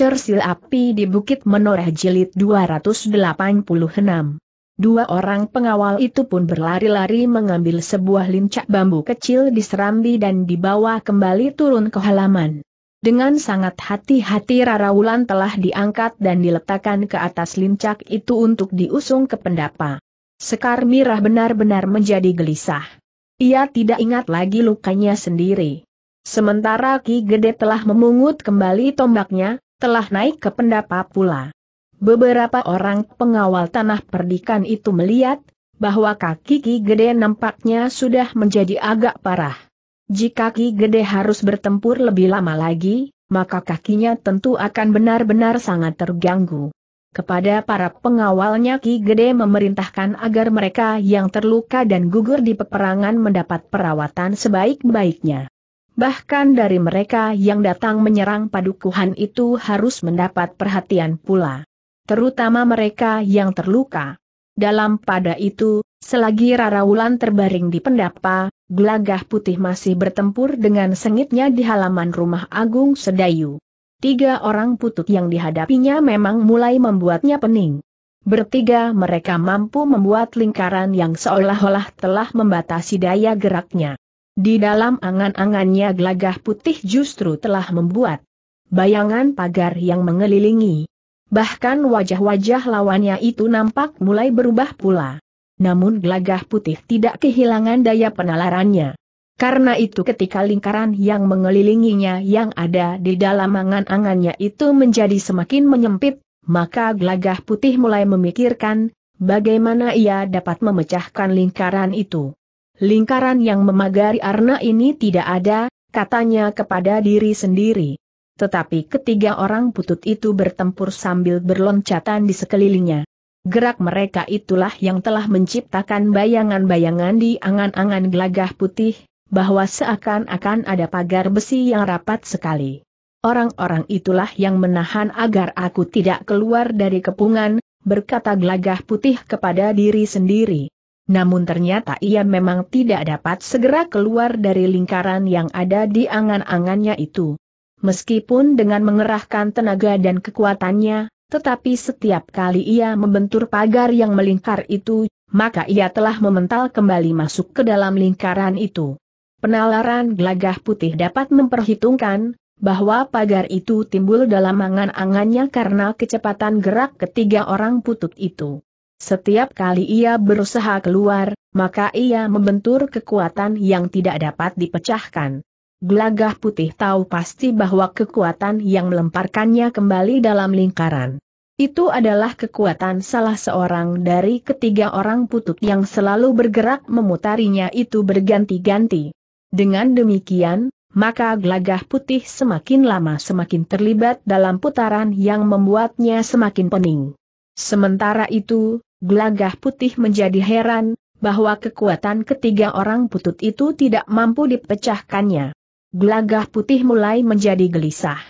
Cersil Api di Bukit Menoreh Jilid 286. Dua orang pengawal itu pun berlari-lari mengambil sebuah lincak bambu kecil di serambi dan dibawa kembali turun ke halaman. Dengan sangat hati-hati Raraulan telah diangkat dan diletakkan ke atas lincak itu untuk diusung ke pendapa. Sekar Mirah benar-benar menjadi gelisah. Ia tidak ingat lagi lukanya sendiri. Sementara Ki Gede telah memungut kembali tombaknya, telah naik ke pendapa pula. Beberapa orang pengawal tanah perdikan itu melihat, bahwa kaki Ki Gede nampaknya sudah menjadi agak parah. Jika Ki Gede harus bertempur lebih lama lagi, maka kakinya tentu akan benar-benar sangat terganggu. Kepada para pengawalnya Ki Gede memerintahkan agar mereka yang terluka dan gugur di peperangan mendapat perawatan sebaik-baiknya bahkan dari mereka yang datang menyerang padukuhan itu harus mendapat perhatian pula. Terutama mereka yang terluka. Dalam pada itu, selagi Rarawulan terbaring di pendapa, gelagah putih masih bertempur dengan sengitnya di halaman rumah Agung Sedayu. Tiga orang putut yang dihadapinya memang mulai membuatnya pening. Bertiga mereka mampu membuat lingkaran yang seolah-olah telah membatasi daya geraknya. Di dalam angan-angannya gelagah putih justru telah membuat bayangan pagar yang mengelilingi. Bahkan wajah-wajah lawannya itu nampak mulai berubah pula. Namun gelagah putih tidak kehilangan daya penalarannya. Karena itu ketika lingkaran yang mengelilinginya yang ada di dalam angan-angannya itu menjadi semakin menyempit, maka gelagah putih mulai memikirkan, bagaimana ia dapat memecahkan lingkaran itu. Lingkaran yang memagari arna ini tidak ada, katanya kepada diri sendiri. Tetapi ketiga orang putut itu bertempur sambil berloncatan di sekelilingnya. Gerak mereka itulah yang telah menciptakan bayangan-bayangan di angan-angan gelagah putih, bahwa seakan-akan ada pagar besi yang rapat sekali. Orang-orang itulah yang menahan agar aku tidak keluar dari kepungan, berkata gelagah putih kepada diri sendiri namun ternyata ia memang tidak dapat segera keluar dari lingkaran yang ada di angan-angannya itu. Meskipun dengan mengerahkan tenaga dan kekuatannya, tetapi setiap kali ia membentur pagar yang melingkar itu, maka ia telah memental kembali masuk ke dalam lingkaran itu. Penalaran gelagah putih dapat memperhitungkan, bahwa pagar itu timbul dalam angan-angannya karena kecepatan gerak ketiga orang putut itu. Setiap kali ia berusaha keluar, maka ia membentur kekuatan yang tidak dapat dipecahkan. Gelagah putih tahu pasti bahwa kekuatan yang melemparkannya kembali dalam lingkaran. Itu adalah kekuatan salah seorang dari ketiga orang putut yang selalu bergerak memutarinya itu berganti-ganti. Dengan demikian, maka gelagah putih semakin lama semakin terlibat dalam putaran yang membuatnya semakin pening. Sementara itu, Gelagah putih menjadi heran, bahwa kekuatan ketiga orang putut itu tidak mampu dipecahkannya. Gelagah putih mulai menjadi gelisah.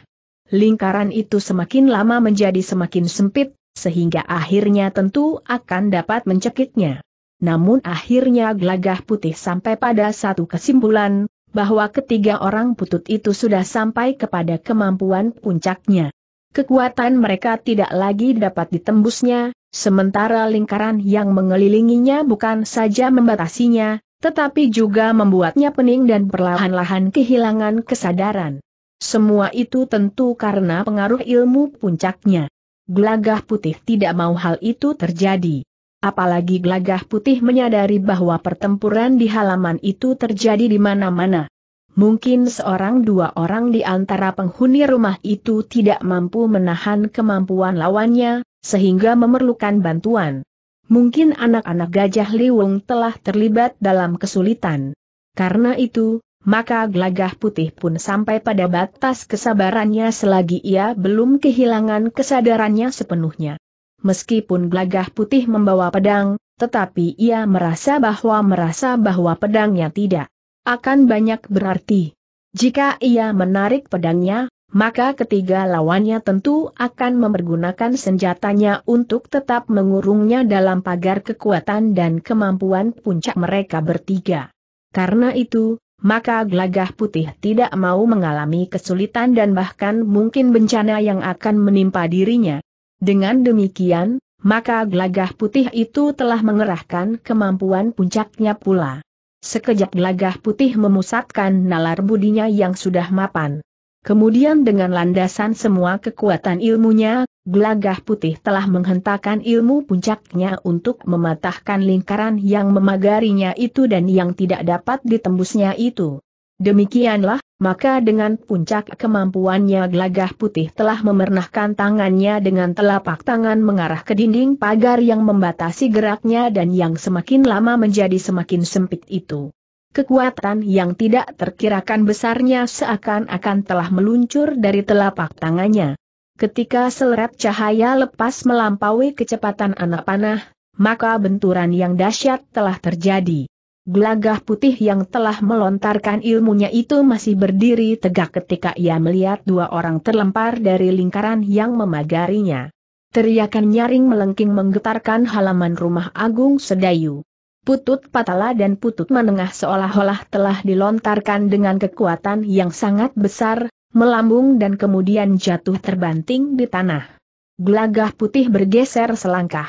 Lingkaran itu semakin lama menjadi semakin sempit, sehingga akhirnya tentu akan dapat mencekiknya. Namun akhirnya gelagah putih sampai pada satu kesimpulan, bahwa ketiga orang putut itu sudah sampai kepada kemampuan puncaknya. Kekuatan mereka tidak lagi dapat ditembusnya, Sementara lingkaran yang mengelilinginya bukan saja membatasinya, tetapi juga membuatnya pening dan perlahan-lahan kehilangan kesadaran. Semua itu tentu karena pengaruh ilmu puncaknya. Gelagah putih tidak mau hal itu terjadi. Apalagi gelagah putih menyadari bahwa pertempuran di halaman itu terjadi di mana-mana. Mungkin seorang dua orang di antara penghuni rumah itu tidak mampu menahan kemampuan lawannya, sehingga memerlukan bantuan. Mungkin anak-anak gajah Liwung telah terlibat dalam kesulitan. Karena itu, maka gelagah putih pun sampai pada batas kesabarannya selagi ia belum kehilangan kesadarannya sepenuhnya. Meskipun gelagah putih membawa pedang, tetapi ia merasa bahwa merasa bahwa pedangnya tidak akan banyak berarti. Jika ia menarik pedangnya, maka ketiga lawannya tentu akan mempergunakan senjatanya untuk tetap mengurungnya dalam pagar kekuatan dan kemampuan puncak mereka bertiga. Karena itu, maka glagah putih tidak mau mengalami kesulitan dan bahkan mungkin bencana yang akan menimpa dirinya. Dengan demikian, maka glagah putih itu telah mengerahkan kemampuan puncaknya pula. Sekejap glagah putih memusatkan nalar budinya yang sudah mapan. Kemudian dengan landasan semua kekuatan ilmunya, Glagah putih telah menghentakkan ilmu puncaknya untuk mematahkan lingkaran yang memagarinya itu dan yang tidak dapat ditembusnya itu. Demikianlah, maka dengan puncak kemampuannya Glagah putih telah memernahkan tangannya dengan telapak tangan mengarah ke dinding pagar yang membatasi geraknya dan yang semakin lama menjadi semakin sempit itu. Kekuatan yang tidak terkirakan besarnya seakan-akan telah meluncur dari telapak tangannya. Ketika seleret cahaya lepas melampaui kecepatan anak panah, maka benturan yang dahsyat telah terjadi. Gelagah putih yang telah melontarkan ilmunya itu masih berdiri tegak ketika ia melihat dua orang terlempar dari lingkaran yang memagarinya. Teriakan nyaring melengking menggetarkan halaman rumah Agung Sedayu. Putut patala dan putut menengah seolah-olah telah dilontarkan dengan kekuatan yang sangat besar, melambung dan kemudian jatuh terbanting di tanah. Gelagah putih bergeser selangkah.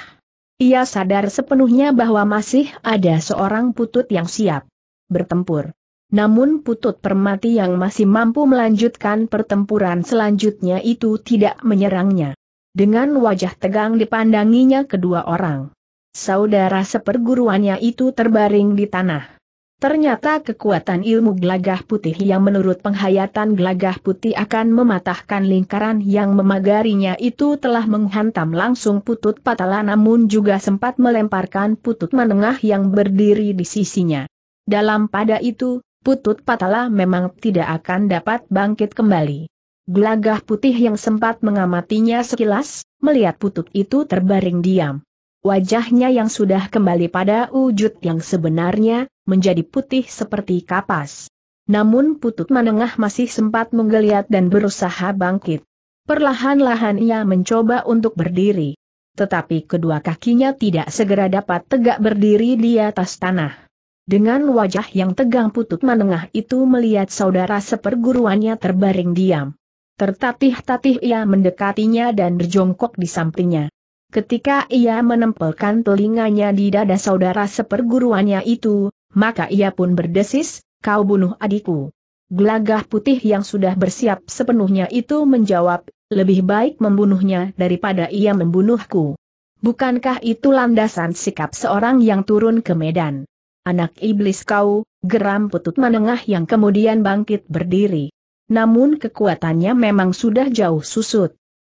Ia sadar sepenuhnya bahwa masih ada seorang putut yang siap bertempur. Namun putut permati yang masih mampu melanjutkan pertempuran selanjutnya itu tidak menyerangnya. Dengan wajah tegang dipandanginya kedua orang. Saudara seperguruannya itu terbaring di tanah. Ternyata kekuatan ilmu gelagah putih yang menurut penghayatan gelagah putih akan mematahkan lingkaran yang memagarinya itu telah menghantam langsung putut patala namun juga sempat melemparkan putut menengah yang berdiri di sisinya. Dalam pada itu, putut patala memang tidak akan dapat bangkit kembali. Gelagah putih yang sempat mengamatinya sekilas, melihat putut itu terbaring diam. Wajahnya yang sudah kembali pada wujud yang sebenarnya, menjadi putih seperti kapas. Namun putut menengah masih sempat menggeliat dan berusaha bangkit. Perlahan-lahan ia mencoba untuk berdiri. Tetapi kedua kakinya tidak segera dapat tegak berdiri di atas tanah. Dengan wajah yang tegang putut menengah itu melihat saudara seperguruannya terbaring diam. Tertatih-tatih ia mendekatinya dan berjongkok di sampingnya. Ketika ia menempelkan telinganya di dada saudara seperguruannya itu, maka ia pun berdesis, kau bunuh adikku. Gelagah putih yang sudah bersiap sepenuhnya itu menjawab, lebih baik membunuhnya daripada ia membunuhku. Bukankah itu landasan sikap seorang yang turun ke medan? Anak iblis kau, geram putut menengah yang kemudian bangkit berdiri. Namun kekuatannya memang sudah jauh susut.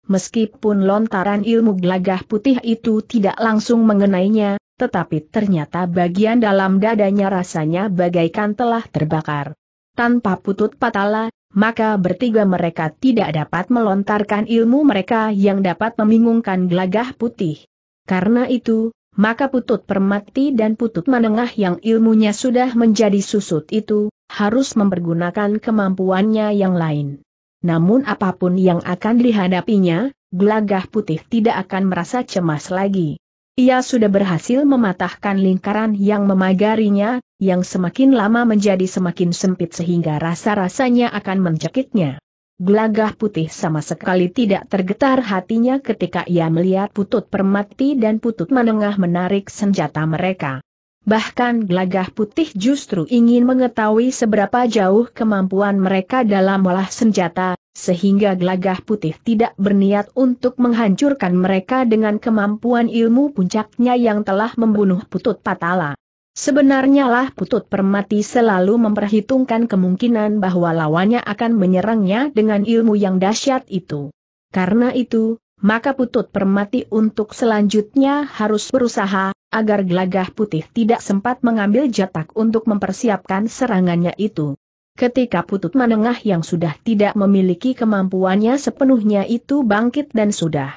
Meskipun lontaran ilmu gelagah putih itu tidak langsung mengenainya, tetapi ternyata bagian dalam dadanya rasanya bagaikan telah terbakar. Tanpa putut patala, maka bertiga mereka tidak dapat melontarkan ilmu mereka yang dapat membingungkan gelagah putih. Karena itu, maka putut permati dan putut menengah yang ilmunya sudah menjadi susut itu, harus mempergunakan kemampuannya yang lain. Namun apapun yang akan dihadapinya, Glagah putih tidak akan merasa cemas lagi. Ia sudah berhasil mematahkan lingkaran yang memagarinya, yang semakin lama menjadi semakin sempit sehingga rasa-rasanya akan mencekiknya. Glagah putih sama sekali tidak tergetar hatinya ketika ia melihat putut permati dan putut menengah menarik senjata mereka bahkan gelagah putih justru ingin mengetahui seberapa jauh kemampuan mereka dalam olah senjata, sehingga gelagah putih tidak berniat untuk menghancurkan mereka dengan kemampuan ilmu puncaknya yang telah membunuh Putut Patala. Sebenarnya lah Putut Permati selalu memperhitungkan kemungkinan bahwa lawannya akan menyerangnya dengan ilmu yang dahsyat itu. Karena itu, maka Putut Permati untuk selanjutnya harus berusaha, agar Glagah putih tidak sempat mengambil jatak untuk mempersiapkan serangannya itu. Ketika putut menengah yang sudah tidak memiliki kemampuannya sepenuhnya itu bangkit dan sudah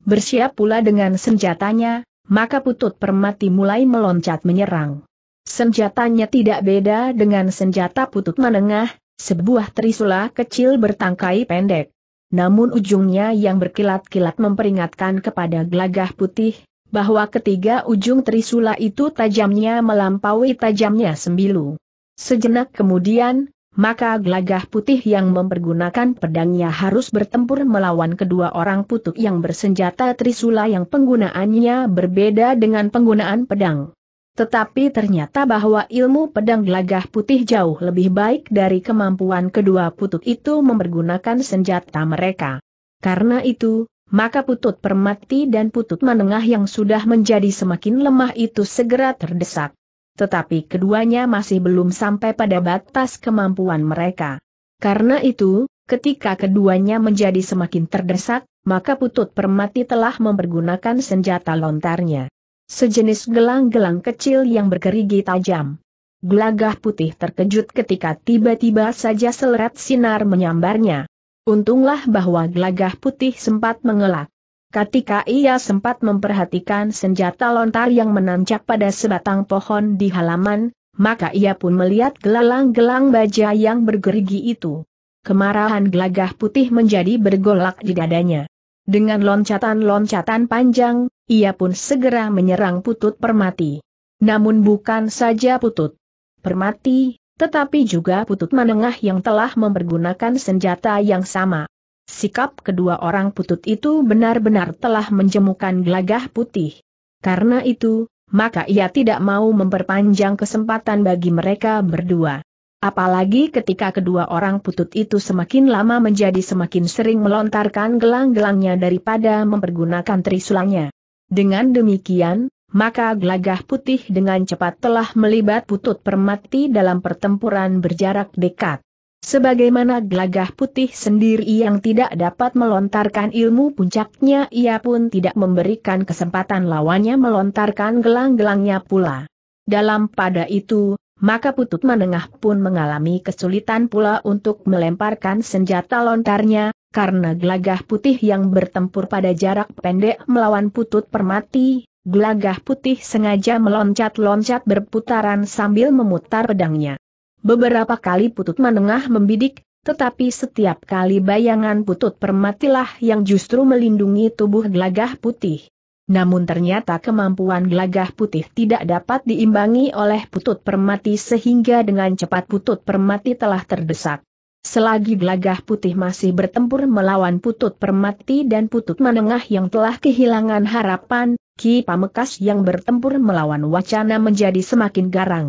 bersiap pula dengan senjatanya, maka putut permati mulai meloncat menyerang. Senjatanya tidak beda dengan senjata putut menengah, sebuah trisula kecil bertangkai pendek. Namun ujungnya yang berkilat-kilat memperingatkan kepada Glagah putih, bahwa ketiga ujung trisula itu tajamnya melampaui tajamnya sembilu. Sejenak kemudian, maka gelagah putih yang mempergunakan pedangnya harus bertempur melawan kedua orang putuk yang bersenjata trisula yang penggunaannya berbeda dengan penggunaan pedang. Tetapi ternyata bahwa ilmu pedang gelagah putih jauh lebih baik dari kemampuan kedua putuk itu mempergunakan senjata mereka. Karena itu, maka putut permati dan putut menengah yang sudah menjadi semakin lemah itu segera terdesak. Tetapi keduanya masih belum sampai pada batas kemampuan mereka. Karena itu, ketika keduanya menjadi semakin terdesak, maka putut permati telah mempergunakan senjata lontarnya. Sejenis gelang-gelang kecil yang bergerigi tajam. Gelagah putih terkejut ketika tiba-tiba saja seleret sinar menyambarnya. Untunglah bahwa gelagah putih sempat mengelak. Ketika ia sempat memperhatikan senjata lontar yang menancap pada sebatang pohon di halaman, maka ia pun melihat gelang gelang baja yang bergerigi itu. Kemarahan gelagah putih menjadi bergolak di dadanya. Dengan loncatan-loncatan panjang, ia pun segera menyerang putut permati. Namun bukan saja putut permati, tetapi juga putut menengah yang telah mempergunakan senjata yang sama. Sikap kedua orang putut itu benar-benar telah menjemukan gelagah putih. Karena itu, maka ia tidak mau memperpanjang kesempatan bagi mereka berdua. Apalagi ketika kedua orang putut itu semakin lama menjadi semakin sering melontarkan gelang-gelangnya daripada mempergunakan trisulangnya. Dengan demikian, maka glagah putih dengan cepat telah melibat putut permati dalam pertempuran berjarak dekat. Sebagaimana glagah putih sendiri yang tidak dapat melontarkan ilmu puncaknya ia pun tidak memberikan kesempatan lawannya melontarkan gelang-gelangnya pula. Dalam pada itu, maka putut menengah pun mengalami kesulitan pula untuk melemparkan senjata lontarnya, karena glagah putih yang bertempur pada jarak pendek melawan putut permati, Gelagah putih sengaja meloncat-loncat berputaran sambil memutar pedangnya. Beberapa kali putut menengah membidik, tetapi setiap kali bayangan putut permatilah yang justru melindungi tubuh gelagah putih. Namun ternyata kemampuan gelagah putih tidak dapat diimbangi oleh putut permati sehingga dengan cepat putut permati telah terdesak. Selagi gelagah putih masih bertempur melawan putut permati dan putut menengah yang telah kehilangan harapan, Ki Pamekas yang bertempur melawan wacana menjadi semakin garang.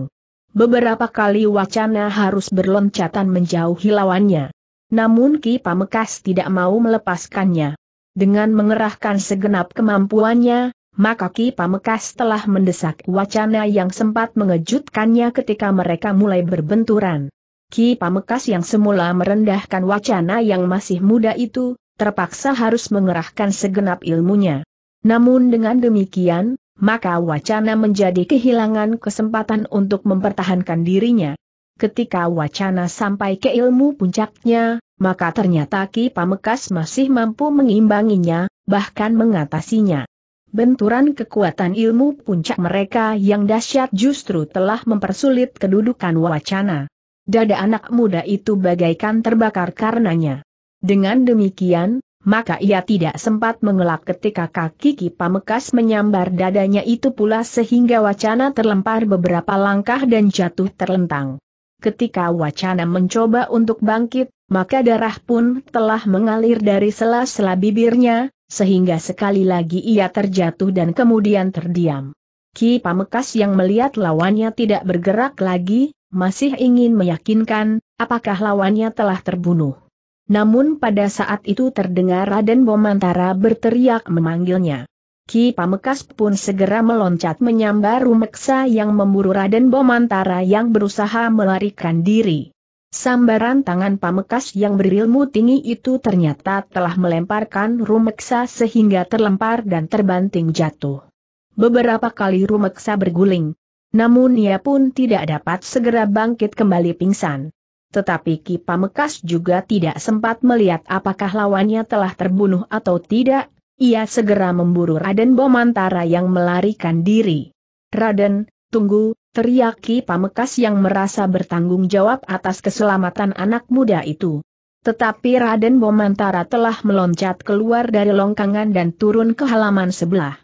Beberapa kali wacana harus berloncatan menjauhi lawannya. Namun Ki Pamekas tidak mau melepaskannya. Dengan mengerahkan segenap kemampuannya, maka Ki Pamekas telah mendesak wacana yang sempat mengejutkannya ketika mereka mulai berbenturan. Ki Pamekas yang semula merendahkan wacana yang masih muda itu, terpaksa harus mengerahkan segenap ilmunya. Namun dengan demikian, maka wacana menjadi kehilangan kesempatan untuk mempertahankan dirinya. Ketika wacana sampai ke ilmu puncaknya, maka ternyata Ki Pamekas masih mampu mengimbanginya, bahkan mengatasinya. Benturan kekuatan ilmu puncak mereka yang dahsyat justru telah mempersulit kedudukan wacana. Dada anak muda itu bagaikan terbakar karenanya. Dengan demikian, maka ia tidak sempat mengelak ketika kaki Ki Pamekas menyambar dadanya itu pula sehingga wacana terlempar beberapa langkah dan jatuh terlentang. Ketika wacana mencoba untuk bangkit, maka darah pun telah mengalir dari sela-sela bibirnya, sehingga sekali lagi ia terjatuh dan kemudian terdiam. Ki Pamekas yang melihat lawannya tidak bergerak lagi, masih ingin meyakinkan, apakah lawannya telah terbunuh. Namun pada saat itu terdengar Raden Bomantara berteriak memanggilnya. Ki Pamekas pun segera meloncat menyambar rumeksa yang memburu Raden Bomantara yang berusaha melarikan diri. Sambaran tangan Pamekas yang berilmu tinggi itu ternyata telah melemparkan rumeksa sehingga terlempar dan terbanting jatuh. Beberapa kali rumeksa berguling, namun ia pun tidak dapat segera bangkit kembali pingsan tetapi Ki Pamekas juga tidak sempat melihat apakah lawannya telah terbunuh atau tidak, ia segera memburu Raden Bomantara yang melarikan diri. Raden, tunggu, teriak Ki Pamekas yang merasa bertanggung jawab atas keselamatan anak muda itu. Tetapi Raden Bomantara telah meloncat keluar dari longkangan dan turun ke halaman sebelah.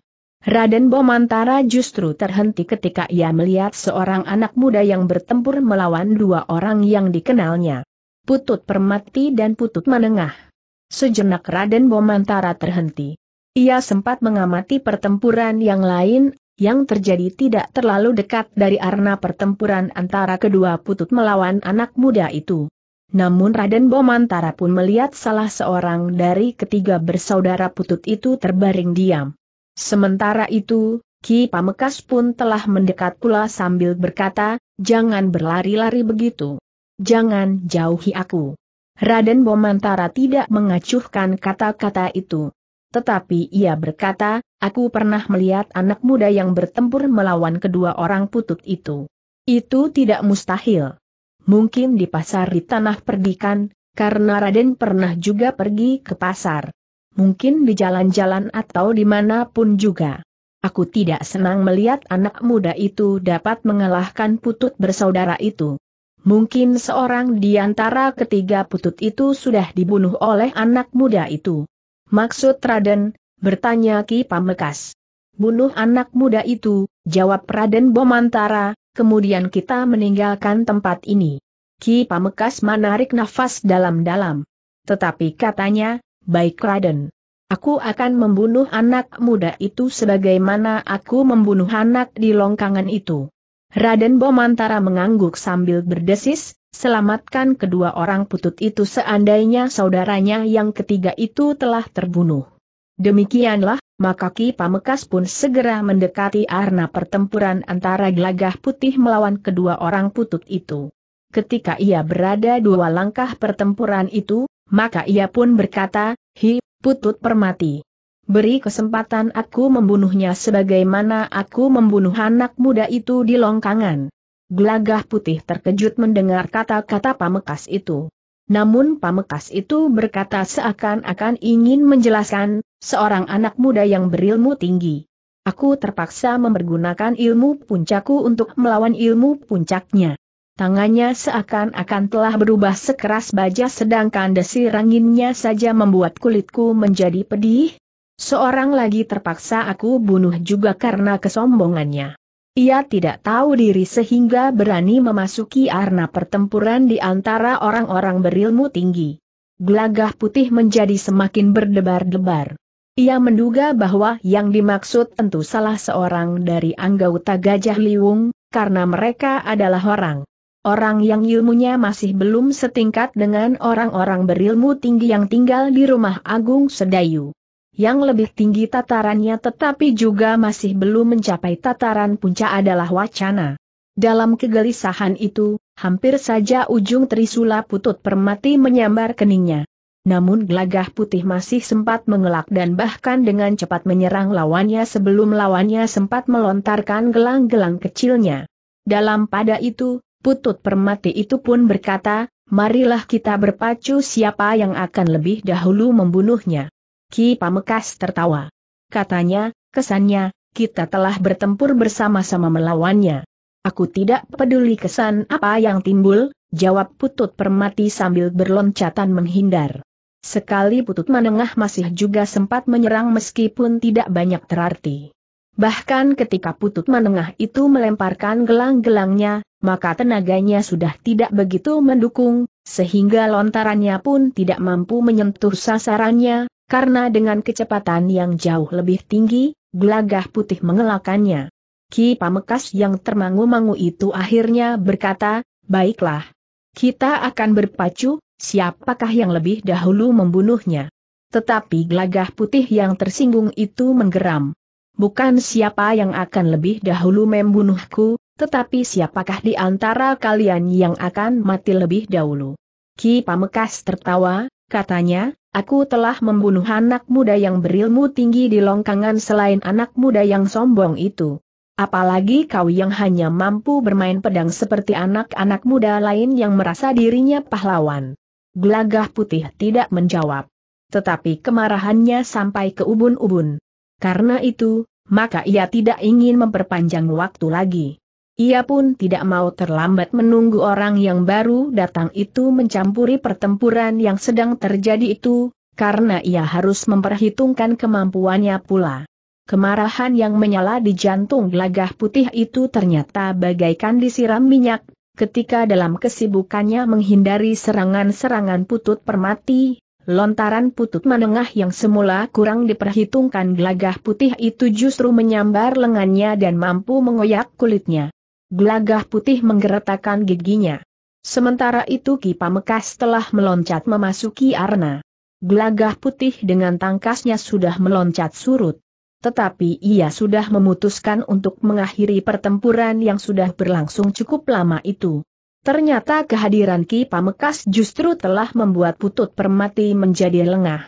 Raden Bomantara justru terhenti ketika ia melihat seorang anak muda yang bertempur melawan dua orang yang dikenalnya. Putut Permati dan Putut Menengah. Sejenak Raden Bomantara terhenti. Ia sempat mengamati pertempuran yang lain, yang terjadi tidak terlalu dekat dari arena pertempuran antara kedua putut melawan anak muda itu. Namun Raden Bomantara pun melihat salah seorang dari ketiga bersaudara putut itu terbaring diam. Sementara itu, Ki Pamekas pun telah mendekat pula sambil berkata, jangan berlari-lari begitu. Jangan jauhi aku. Raden Bomantara tidak mengacuhkan kata-kata itu. Tetapi ia berkata, aku pernah melihat anak muda yang bertempur melawan kedua orang putut itu. Itu tidak mustahil. Mungkin di pasar di tanah perdikan, karena Raden pernah juga pergi ke pasar mungkin di jalan-jalan atau dimanapun juga. Aku tidak senang melihat anak muda itu dapat mengalahkan putut bersaudara itu. Mungkin seorang di antara ketiga putut itu sudah dibunuh oleh anak muda itu. Maksud Raden, bertanya Ki Pamekas. Bunuh anak muda itu, jawab Raden Bomantara, kemudian kita meninggalkan tempat ini. Ki Pamekas menarik nafas dalam-dalam. Tetapi katanya, Baik Raden. Aku akan membunuh anak muda itu sebagaimana aku membunuh anak di longkangan itu. Raden Bomantara mengangguk sambil berdesis, selamatkan kedua orang putut itu seandainya saudaranya yang ketiga itu telah terbunuh. Demikianlah, maka Ki Pamekas pun segera mendekati arna pertempuran antara Glagah putih melawan kedua orang putut itu. Ketika ia berada dua langkah pertempuran itu, maka ia pun berkata, Hi, putut permati. Beri kesempatan aku membunuhnya sebagaimana aku membunuh anak muda itu di longkangan. Gelagah putih terkejut mendengar kata-kata pamekas itu. Namun pamekas itu berkata seakan-akan ingin menjelaskan, seorang anak muda yang berilmu tinggi. Aku terpaksa mempergunakan ilmu puncaku untuk melawan ilmu puncaknya. Tangannya seakan-akan telah berubah sekeras baja sedangkan desi ranginnya saja membuat kulitku menjadi pedih. Seorang lagi terpaksa aku bunuh juga karena kesombongannya. Ia tidak tahu diri sehingga berani memasuki arena pertempuran di antara orang-orang berilmu tinggi. Gelagah putih menjadi semakin berdebar-debar. Ia menduga bahwa yang dimaksud tentu salah seorang dari anggota Gajah Liwung, karena mereka adalah orang orang yang ilmunya masih belum setingkat dengan orang-orang berilmu tinggi yang tinggal di rumah Agung Sedayu. Yang lebih tinggi tatarannya tetapi juga masih belum mencapai tataran puncak adalah wacana. Dalam kegelisahan itu, hampir saja ujung trisula putut permati menyambar keningnya. Namun gelagah putih masih sempat mengelak dan bahkan dengan cepat menyerang lawannya sebelum lawannya sempat melontarkan gelang-gelang kecilnya. Dalam pada itu, Putut permati itu pun berkata, marilah kita berpacu siapa yang akan lebih dahulu membunuhnya. Ki Pamekas tertawa. Katanya, kesannya, kita telah bertempur bersama-sama melawannya. Aku tidak peduli kesan apa yang timbul, jawab Putut Permati sambil berloncatan menghindar. Sekali Putut Menengah masih juga sempat menyerang meskipun tidak banyak terarti. Bahkan ketika putut menengah itu melemparkan gelang-gelangnya, maka tenaganya sudah tidak begitu mendukung, sehingga lontarannya pun tidak mampu menyentuh sasarannya, karena dengan kecepatan yang jauh lebih tinggi, gelagah putih mengelakannya. Ki Pamekas yang termangu-mangu itu akhirnya berkata, baiklah. Kita akan berpacu, siapakah yang lebih dahulu membunuhnya. Tetapi gelagah putih yang tersinggung itu menggeram bukan siapa yang akan lebih dahulu membunuhku, tetapi siapakah di antara kalian yang akan mati lebih dahulu. Ki Pamekas tertawa, katanya, aku telah membunuh anak muda yang berilmu tinggi di longkangan selain anak muda yang sombong itu. Apalagi kau yang hanya mampu bermain pedang seperti anak-anak muda lain yang merasa dirinya pahlawan. Gelagah putih tidak menjawab. Tetapi kemarahannya sampai ke ubun-ubun. Karena itu, maka ia tidak ingin memperpanjang waktu lagi. Ia pun tidak mau terlambat menunggu orang yang baru datang itu mencampuri pertempuran yang sedang terjadi itu, karena ia harus memperhitungkan kemampuannya pula. Kemarahan yang menyala di jantung gelagah putih itu ternyata bagaikan disiram minyak, ketika dalam kesibukannya menghindari serangan-serangan putut permati, Lontaran putut menengah yang semula kurang diperhitungkan gelagah putih itu justru menyambar lengannya dan mampu mengoyak kulitnya. Gelagah putih menggeretakkan giginya. Sementara itu Ki Pamekas telah meloncat memasuki arena. Gelagah putih dengan tangkasnya sudah meloncat surut. Tetapi ia sudah memutuskan untuk mengakhiri pertempuran yang sudah berlangsung cukup lama itu. Ternyata kehadiran Ki Pamekas justru telah membuat putut permati menjadi lengah.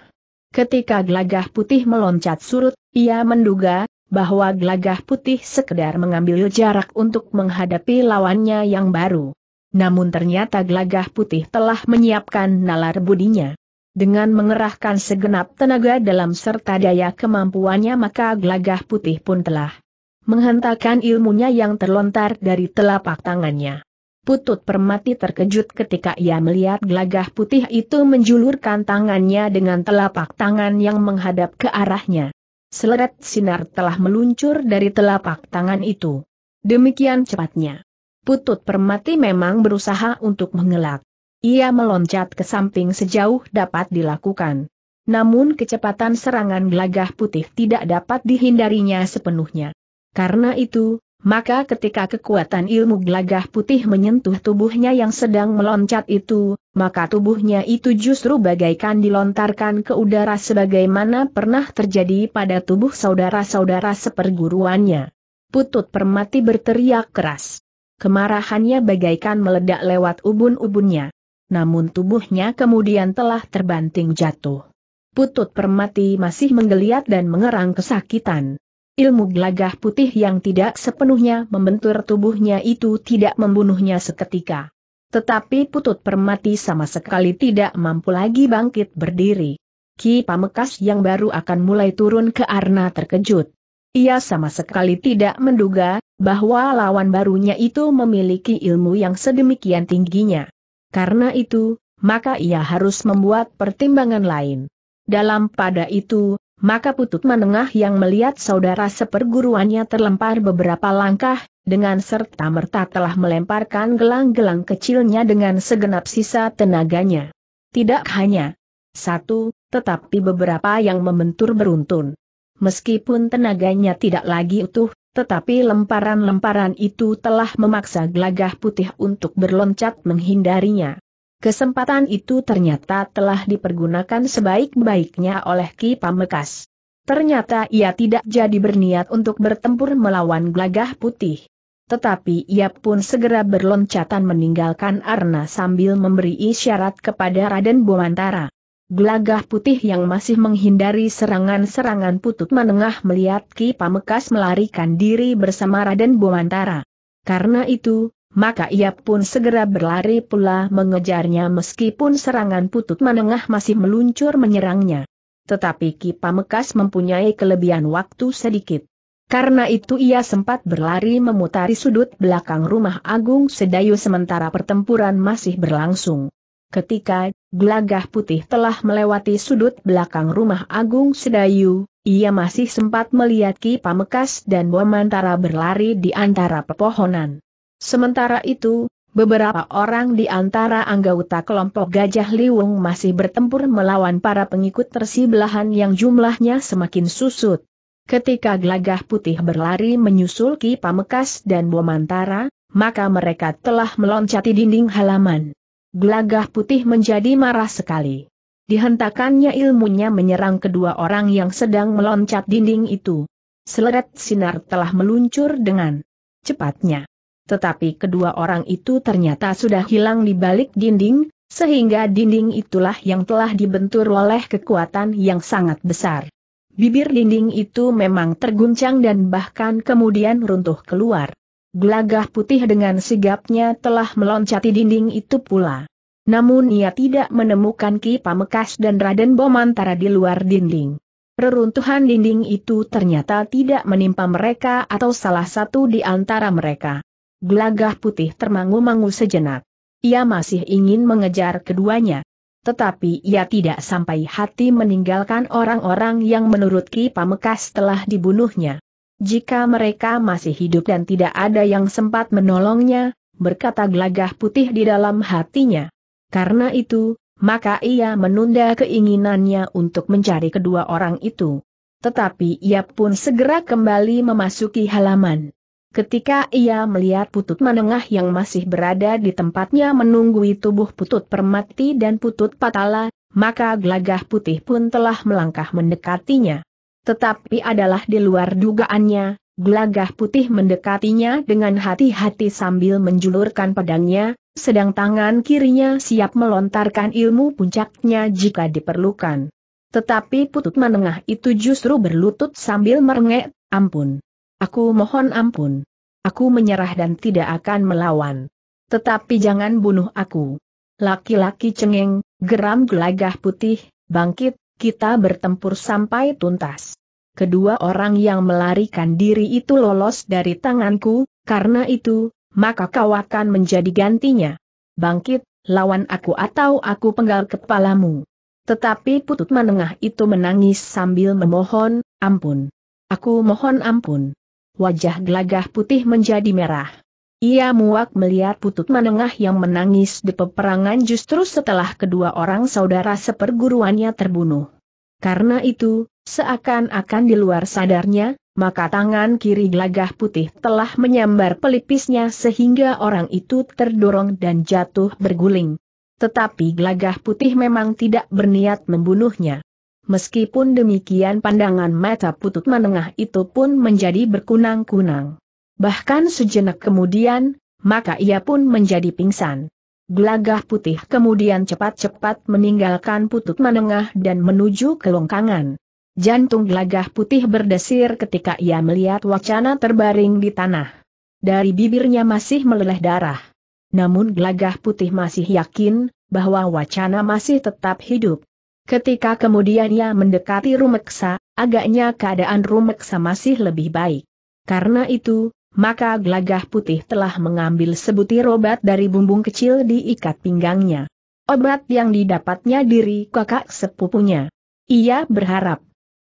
Ketika Glagah putih meloncat surut, ia menduga bahwa Glagah putih sekedar mengambil jarak untuk menghadapi lawannya yang baru. Namun ternyata Glagah putih telah menyiapkan nalar budinya. Dengan mengerahkan segenap tenaga dalam serta daya kemampuannya maka Glagah putih pun telah menghentakkan ilmunya yang terlontar dari telapak tangannya. Putut Permati terkejut ketika ia melihat gelagah putih itu menjulurkan tangannya dengan telapak tangan yang menghadap ke arahnya. Seleret sinar telah meluncur dari telapak tangan itu. Demikian cepatnya. Putut Permati memang berusaha untuk mengelak. Ia meloncat ke samping sejauh dapat dilakukan. Namun kecepatan serangan gelagah putih tidak dapat dihindarinya sepenuhnya. Karena itu, maka ketika kekuatan ilmu gelagah putih menyentuh tubuhnya yang sedang meloncat itu, maka tubuhnya itu justru bagaikan dilontarkan ke udara sebagaimana pernah terjadi pada tubuh saudara-saudara seperguruannya. Putut Permati berteriak keras. Kemarahannya bagaikan meledak lewat ubun-ubunnya. Namun tubuhnya kemudian telah terbanting jatuh. Putut Permati masih menggeliat dan mengerang kesakitan ilmu gelagah putih yang tidak sepenuhnya membentur tubuhnya itu tidak membunuhnya seketika. Tetapi putut permati sama sekali tidak mampu lagi bangkit berdiri. Ki Pamekas yang baru akan mulai turun ke Arna terkejut. Ia sama sekali tidak menduga bahwa lawan barunya itu memiliki ilmu yang sedemikian tingginya. Karena itu, maka ia harus membuat pertimbangan lain. Dalam pada itu, maka Putut Menengah yang melihat saudara seperguruannya terlempar beberapa langkah, dengan serta-merta telah melemparkan gelang-gelang kecilnya dengan segenap sisa tenaganya. Tidak hanya satu, tetapi beberapa yang membentur beruntun. Meskipun tenaganya tidak lagi utuh, tetapi lemparan-lemparan itu telah memaksa gelagah putih untuk berloncat menghindarinya. Kesempatan itu ternyata telah dipergunakan sebaik-baiknya oleh Ki Pamekas. Ternyata ia tidak jadi berniat untuk bertempur melawan Glagah putih. Tetapi ia pun segera berloncatan meninggalkan Arna sambil memberi isyarat kepada Raden Bomantara. Glagah putih yang masih menghindari serangan-serangan putut menengah melihat Ki Pamekas melarikan diri bersama Raden Bomantara. Karena itu, maka ia pun segera berlari pula mengejarnya meskipun serangan putut menengah masih meluncur menyerangnya. Tetapi Ki Pamekas mempunyai kelebihan waktu sedikit. Karena itu ia sempat berlari memutari sudut belakang rumah Agung Sedayu sementara pertempuran masih berlangsung. Ketika glagah putih telah melewati sudut belakang rumah Agung Sedayu, ia masih sempat melihat Ki Pamekas dan Bomantara berlari di antara pepohonan. Sementara itu, Beberapa orang di antara anggota kelompok Gajah Liwung masih bertempur melawan para pengikut tersibelahan yang jumlahnya semakin susut. Ketika glagah putih berlari menyusul Ki Pamekas dan Bomantara, maka mereka telah meloncati dinding halaman. Glagah putih menjadi marah sekali. Dihentakannya ilmunya menyerang kedua orang yang sedang meloncat dinding itu. Seleret sinar telah meluncur dengan cepatnya tetapi kedua orang itu ternyata sudah hilang di balik dinding, sehingga dinding itulah yang telah dibentur oleh kekuatan yang sangat besar. Bibir dinding itu memang terguncang dan bahkan kemudian runtuh keluar. Gelagah putih dengan sigapnya telah meloncati dinding itu pula. Namun ia tidak menemukan Ki Pamekas dan Raden Bomantara di luar dinding. Reruntuhan dinding itu ternyata tidak menimpa mereka atau salah satu di antara mereka. Gelagah putih termangu-mangu sejenak. Ia masih ingin mengejar keduanya. Tetapi ia tidak sampai hati meninggalkan orang-orang yang menurut Ki Pamekas telah dibunuhnya. Jika mereka masih hidup dan tidak ada yang sempat menolongnya, berkata gelagah putih di dalam hatinya. Karena itu, maka ia menunda keinginannya untuk mencari kedua orang itu. Tetapi ia pun segera kembali memasuki halaman. Ketika ia melihat putut menengah yang masih berada di tempatnya menunggui tubuh putut permati dan putut patala, maka gelagah putih pun telah melangkah mendekatinya. Tetapi adalah di luar dugaannya, gelagah putih mendekatinya dengan hati-hati sambil menjulurkan pedangnya, sedang tangan kirinya siap melontarkan ilmu puncaknya jika diperlukan. Tetapi putut menengah itu justru berlutut sambil merengek, ampun. Aku mohon ampun. Aku menyerah dan tidak akan melawan. Tetapi jangan bunuh aku. Laki-laki cengeng, geram gelagah putih, bangkit, kita bertempur sampai tuntas. Kedua orang yang melarikan diri itu lolos dari tanganku, karena itu, maka kau akan menjadi gantinya. Bangkit, lawan aku atau aku penggal kepalamu. Tetapi putut menengah itu menangis sambil memohon, ampun. Aku mohon ampun wajah gelagah putih menjadi merah. Ia muak melihat putut menengah yang menangis di peperangan justru setelah kedua orang saudara seperguruannya terbunuh. Karena itu, seakan-akan di luar sadarnya, maka tangan kiri gelagah putih telah menyambar pelipisnya sehingga orang itu terdorong dan jatuh berguling. Tetapi gelagah putih memang tidak berniat membunuhnya. Meskipun demikian pandangan mata putut menengah itu pun menjadi berkunang-kunang. Bahkan sejenak kemudian, maka ia pun menjadi pingsan. Gelagah putih kemudian cepat-cepat meninggalkan putut menengah dan menuju kelongkangan. Jantung gelagah putih berdesir ketika ia melihat wacana terbaring di tanah. Dari bibirnya masih meleleh darah. Namun gelagah putih masih yakin, bahwa wacana masih tetap hidup. Ketika kemudian ia mendekati Rumeksa, agaknya keadaan Rumeksa masih lebih baik. Karena itu, maka gelagah putih telah mengambil sebutir obat dari bumbung kecil diikat pinggangnya. Obat yang didapatnya diri kakak sepupunya. Ia berharap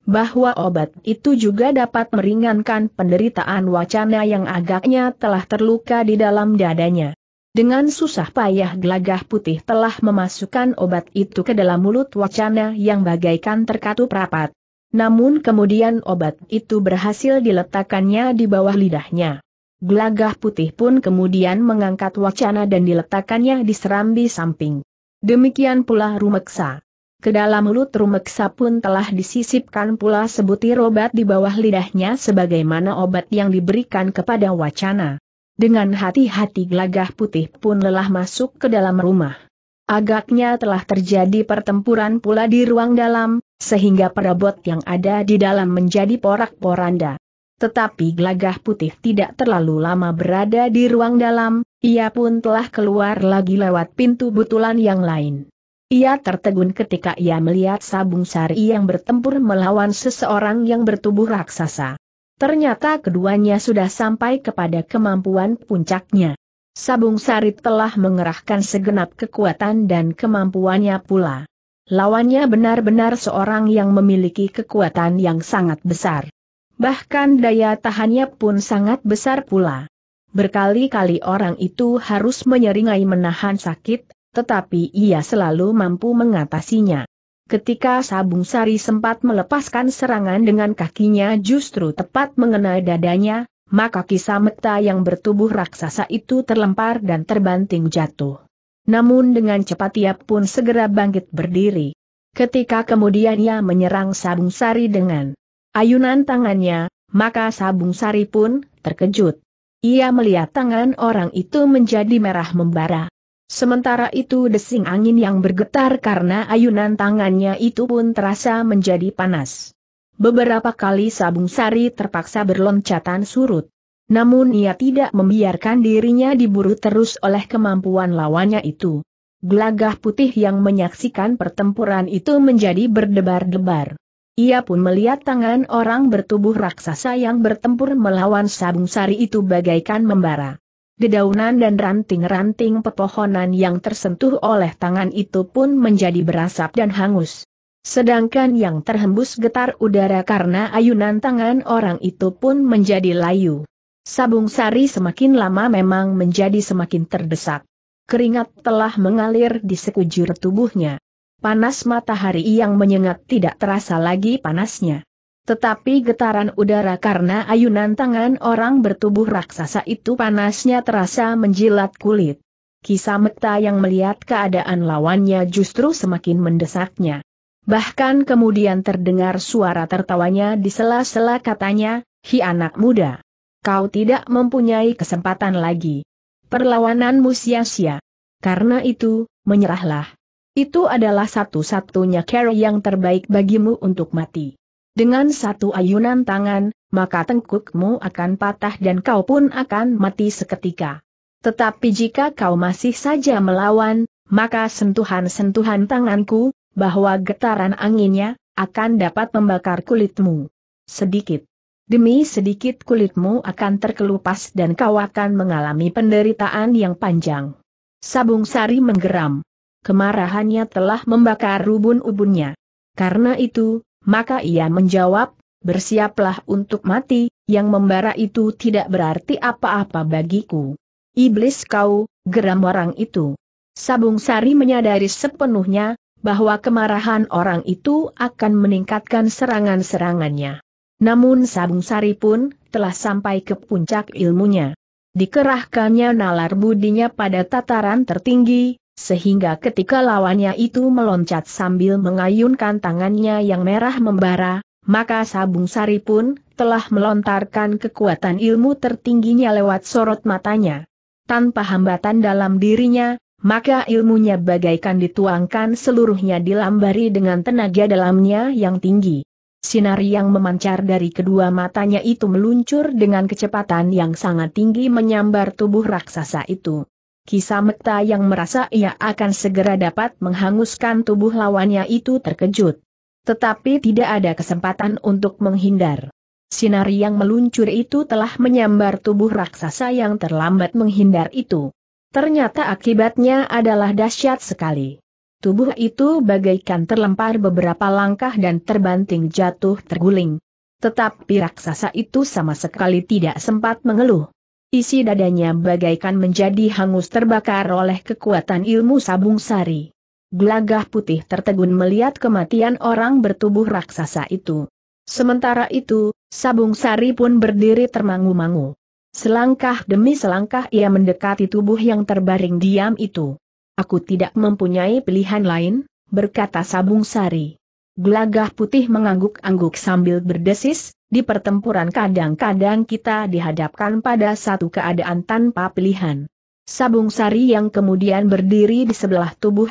bahwa obat itu juga dapat meringankan penderitaan wacana yang agaknya telah terluka di dalam dadanya. Dengan susah payah gelagah putih telah memasukkan obat itu ke dalam mulut wacana yang bagaikan terkatup rapat. Namun kemudian obat itu berhasil diletakkannya di bawah lidahnya. Gelagah putih pun kemudian mengangkat wacana dan diletakkannya di serambi samping. Demikian pula rumeksa. Ke dalam mulut rumeksa pun telah disisipkan pula sebutir obat di bawah lidahnya sebagaimana obat yang diberikan kepada wacana. Dengan hati-hati gelagah putih pun lelah masuk ke dalam rumah. Agaknya telah terjadi pertempuran pula di ruang dalam, sehingga perabot yang ada di dalam menjadi porak-poranda. Tetapi gelagah putih tidak terlalu lama berada di ruang dalam, ia pun telah keluar lagi lewat pintu butulan yang lain. Ia tertegun ketika ia melihat sabung sari yang bertempur melawan seseorang yang bertubuh raksasa. Ternyata keduanya sudah sampai kepada kemampuan puncaknya. Sabung Sarit telah mengerahkan segenap kekuatan dan kemampuannya pula. Lawannya benar-benar seorang yang memiliki kekuatan yang sangat besar. Bahkan daya tahannya pun sangat besar pula. Berkali-kali orang itu harus menyeringai menahan sakit, tetapi ia selalu mampu mengatasinya. Ketika Sabung Sari sempat melepaskan serangan dengan kakinya justru tepat mengenai dadanya, maka Kisamekta yang bertubuh raksasa itu terlempar dan terbanting jatuh. Namun dengan cepat ia pun segera bangkit berdiri. Ketika kemudian ia menyerang Sabung Sari dengan ayunan tangannya, maka Sabung Sari pun terkejut. Ia melihat tangan orang itu menjadi merah membara. Sementara itu desing angin yang bergetar karena ayunan tangannya itu pun terasa menjadi panas. Beberapa kali Sabung Sari terpaksa berloncatan surut. Namun ia tidak membiarkan dirinya diburu terus oleh kemampuan lawannya itu. Gelagah putih yang menyaksikan pertempuran itu menjadi berdebar-debar. Ia pun melihat tangan orang bertubuh raksasa yang bertempur melawan Sabung Sari itu bagaikan membara. Dedaunan dan ranting-ranting pepohonan yang tersentuh oleh tangan itu pun menjadi berasap dan hangus. Sedangkan yang terhembus getar udara karena ayunan tangan orang itu pun menjadi layu. Sabung sari semakin lama memang menjadi semakin terdesak. Keringat telah mengalir di sekujur tubuhnya. Panas matahari yang menyengat tidak terasa lagi panasnya. Tetapi getaran udara karena ayunan tangan orang bertubuh raksasa itu panasnya terasa menjilat kulit. Kisameta yang melihat keadaan lawannya justru semakin mendesaknya. Bahkan kemudian terdengar suara tertawanya di sela-sela katanya, Hi anak muda. Kau tidak mempunyai kesempatan lagi. Perlawananmu sia-sia. Karena itu, menyerahlah. Itu adalah satu-satunya cara yang terbaik bagimu untuk mati. Dengan satu ayunan tangan, maka tengkukmu akan patah dan kau pun akan mati seketika. Tetapi jika kau masih saja melawan, maka sentuhan-sentuhan tanganku, bahwa getaran anginnya, akan dapat membakar kulitmu. Sedikit. Demi sedikit kulitmu akan terkelupas dan kau akan mengalami penderitaan yang panjang. Sabung Sari menggeram. Kemarahannya telah membakar rubun-ubunnya. Karena itu, maka ia menjawab, bersiaplah untuk mati, yang membara itu tidak berarti apa-apa bagiku. Iblis kau, geram orang itu. Sabung Sari menyadari sepenuhnya, bahwa kemarahan orang itu akan meningkatkan serangan-serangannya. Namun Sabung Sari pun, telah sampai ke puncak ilmunya. Dikerahkannya nalar budinya pada tataran tertinggi, sehingga ketika lawannya itu meloncat sambil mengayunkan tangannya yang merah membara, maka Sabung Sari pun telah melontarkan kekuatan ilmu tertingginya lewat sorot matanya. Tanpa hambatan dalam dirinya, maka ilmunya bagaikan dituangkan seluruhnya dilambari dengan tenaga dalamnya yang tinggi. Sinar yang memancar dari kedua matanya itu meluncur dengan kecepatan yang sangat tinggi menyambar tubuh raksasa itu. Kisameta yang merasa ia akan segera dapat menghanguskan tubuh lawannya itu terkejut. Tetapi tidak ada kesempatan untuk menghindar. Sinar yang meluncur itu telah menyambar tubuh raksasa yang terlambat menghindar itu. Ternyata akibatnya adalah dahsyat sekali. Tubuh itu bagaikan terlempar beberapa langkah dan terbanting jatuh terguling. Tetapi raksasa itu sama sekali tidak sempat mengeluh. Isi dadanya bagaikan menjadi hangus terbakar oleh kekuatan ilmu sabung sari. Gelagah putih tertegun melihat kematian orang bertubuh raksasa itu. Sementara itu, Sabung Sari pun berdiri termangu-mangu. Selangkah demi selangkah ia mendekati tubuh yang terbaring diam itu. Aku tidak mempunyai pilihan lain, berkata Sabung Sari. Gelagah putih mengangguk-angguk sambil berdesis, di pertempuran kadang-kadang kita dihadapkan pada satu keadaan tanpa pilihan. Sabung Sari yang kemudian berdiri di sebelah tubuh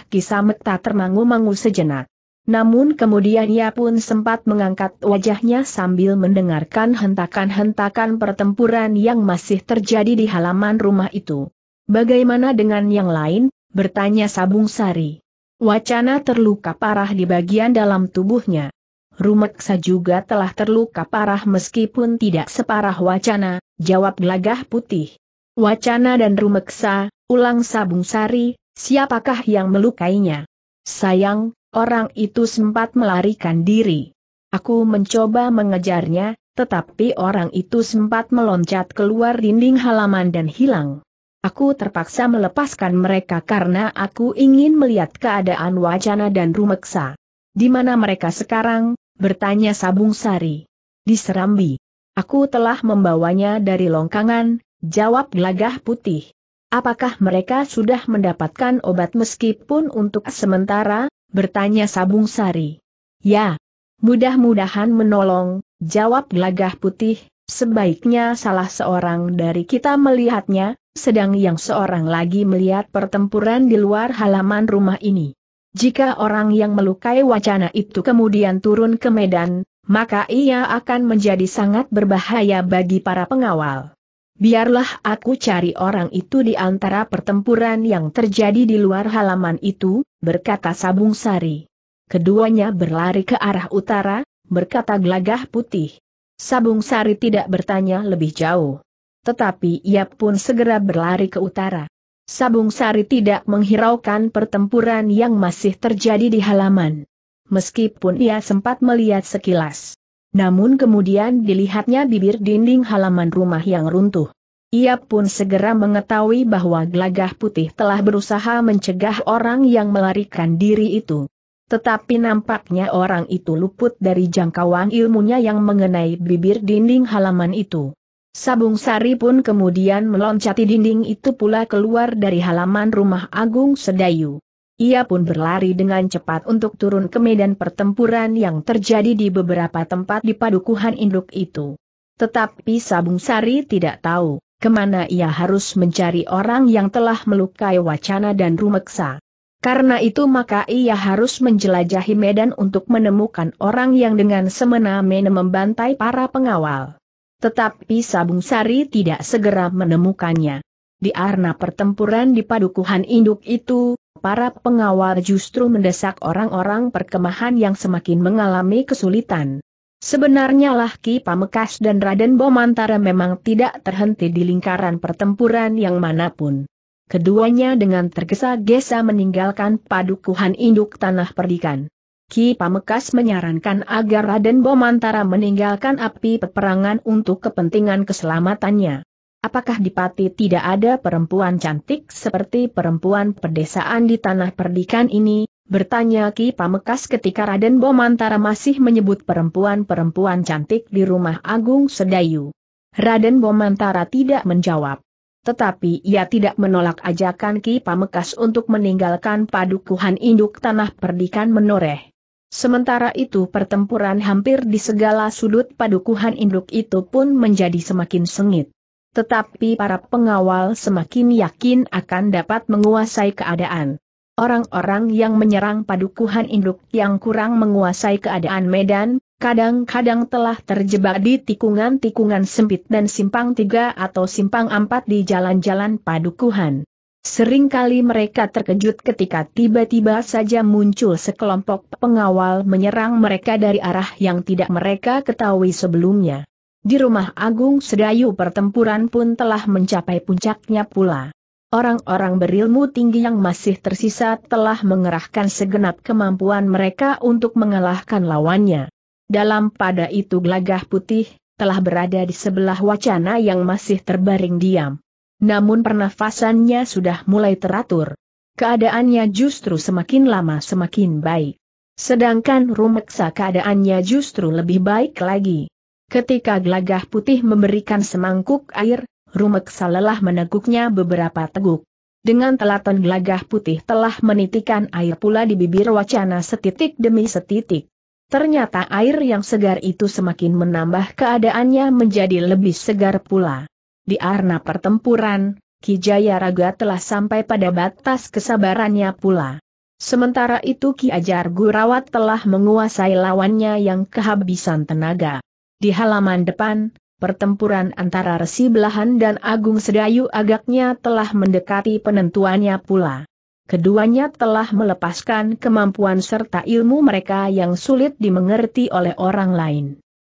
tak termangu-mangu sejenak. Namun kemudian ia pun sempat mengangkat wajahnya sambil mendengarkan hentakan-hentakan pertempuran yang masih terjadi di halaman rumah itu. Bagaimana dengan yang lain? bertanya Sabung Sari. Wacana terluka parah di bagian dalam tubuhnya. Rumeksa juga telah terluka parah meskipun tidak separah wacana, jawab gelagah putih. Wacana dan rumeksa, ulang Sabung Sari, siapakah yang melukainya? Sayang, orang itu sempat melarikan diri. Aku mencoba mengejarnya, tetapi orang itu sempat meloncat keluar dinding halaman dan hilang. Aku terpaksa melepaskan mereka karena aku ingin melihat keadaan wacana dan rumeksa. Di mana mereka sekarang, Bertanya Sabung Sari. Di Serambi. Aku telah membawanya dari longkangan, jawab gelagah putih. Apakah mereka sudah mendapatkan obat meskipun untuk sementara? Bertanya Sabung Sari. Ya. Mudah-mudahan menolong, jawab gelagah putih, sebaiknya salah seorang dari kita melihatnya, sedang yang seorang lagi melihat pertempuran di luar halaman rumah ini. Jika orang yang melukai wacana itu kemudian turun ke medan, maka ia akan menjadi sangat berbahaya bagi para pengawal. Biarlah aku cari orang itu di antara pertempuran yang terjadi di luar halaman itu, berkata Sabung Sari. Keduanya berlari ke arah utara, berkata gelagah putih. Sabung Sari tidak bertanya lebih jauh. Tetapi ia pun segera berlari ke utara. Sabung Sari tidak menghiraukan pertempuran yang masih terjadi di halaman. Meskipun ia sempat melihat sekilas. Namun kemudian dilihatnya bibir dinding halaman rumah yang runtuh. Ia pun segera mengetahui bahwa gelagah putih telah berusaha mencegah orang yang melarikan diri itu. Tetapi nampaknya orang itu luput dari jangkauan ilmunya yang mengenai bibir dinding halaman itu. Sabung Sari pun kemudian meloncati dinding itu pula keluar dari halaman rumah Agung Sedayu. Ia pun berlari dengan cepat untuk turun ke medan pertempuran yang terjadi di beberapa tempat di padukuhan induk itu. Tetapi Sabung Sari tidak tahu kemana ia harus mencari orang yang telah melukai wacana dan rumeksa. Karena itu maka ia harus menjelajahi medan untuk menemukan orang yang dengan semena-mena membantai para pengawal. Tetapi Sabung Sari tidak segera menemukannya. Di arena pertempuran di padukuhan induk itu, para pengawal justru mendesak orang-orang perkemahan yang semakin mengalami kesulitan. Sebenarnya lah Ki Pamekas dan Raden Bomantara memang tidak terhenti di lingkaran pertempuran yang manapun. Keduanya dengan tergesa-gesa meninggalkan padukuhan induk tanah perdikan. Ki Pamekas menyarankan agar Raden Bomantara meninggalkan api peperangan untuk kepentingan keselamatannya. Apakah di Pati tidak ada perempuan cantik seperti perempuan pedesaan di tanah perdikan ini? Bertanya Ki Pamekas ketika Raden Bomantara masih menyebut perempuan-perempuan cantik di rumah Agung Sedayu. Raden Bomantara tidak menjawab. Tetapi ia tidak menolak ajakan Ki Pamekas untuk meninggalkan padukuhan induk tanah perdikan menoreh. Sementara itu pertempuran hampir di segala sudut padukuhan induk itu pun menjadi semakin sengit. Tetapi para pengawal semakin yakin akan dapat menguasai keadaan. Orang-orang yang menyerang padukuhan induk yang kurang menguasai keadaan medan, kadang-kadang telah terjebak di tikungan-tikungan sempit dan simpang tiga atau simpang empat di jalan-jalan padukuhan. Seringkali mereka terkejut ketika tiba-tiba saja muncul sekelompok pengawal menyerang mereka dari arah yang tidak mereka ketahui sebelumnya. Di rumah Agung Sedayu pertempuran pun telah mencapai puncaknya pula. Orang-orang berilmu tinggi yang masih tersisa telah mengerahkan segenap kemampuan mereka untuk mengalahkan lawannya. Dalam pada itu gelagah putih, telah berada di sebelah wacana yang masih terbaring diam namun pernafasannya sudah mulai teratur. Keadaannya justru semakin lama semakin baik. Sedangkan Rumeksa keadaannya justru lebih baik lagi. Ketika gelagah putih memberikan semangkuk air, Rumeksa lelah meneguknya beberapa teguk. Dengan telaten gelagah putih telah menitikan air pula di bibir wacana setitik demi setitik. Ternyata air yang segar itu semakin menambah keadaannya menjadi lebih segar pula. Di arena pertempuran, Kijaya Raga telah sampai pada batas kesabarannya pula. Sementara itu Ki Ajar Gurawat telah menguasai lawannya yang kehabisan tenaga. Di halaman depan, pertempuran antara Resi Belahan dan Agung Sedayu agaknya telah mendekati penentuannya pula. Keduanya telah melepaskan kemampuan serta ilmu mereka yang sulit dimengerti oleh orang lain.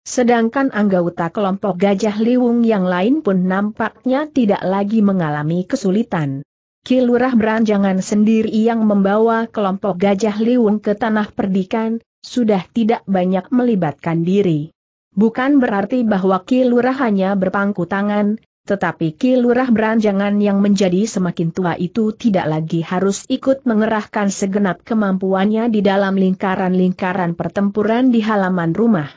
Sedangkan anggota kelompok Gajah Liwung yang lain pun nampaknya tidak lagi mengalami kesulitan. Kilurah beranjangan sendiri yang membawa kelompok Gajah Liwung ke tanah perdikan, sudah tidak banyak melibatkan diri. Bukan berarti bahwa Kilurah hanya berpangku tangan, tetapi Kilurah beranjangan yang menjadi semakin tua itu tidak lagi harus ikut mengerahkan segenap kemampuannya di dalam lingkaran-lingkaran pertempuran di halaman rumah.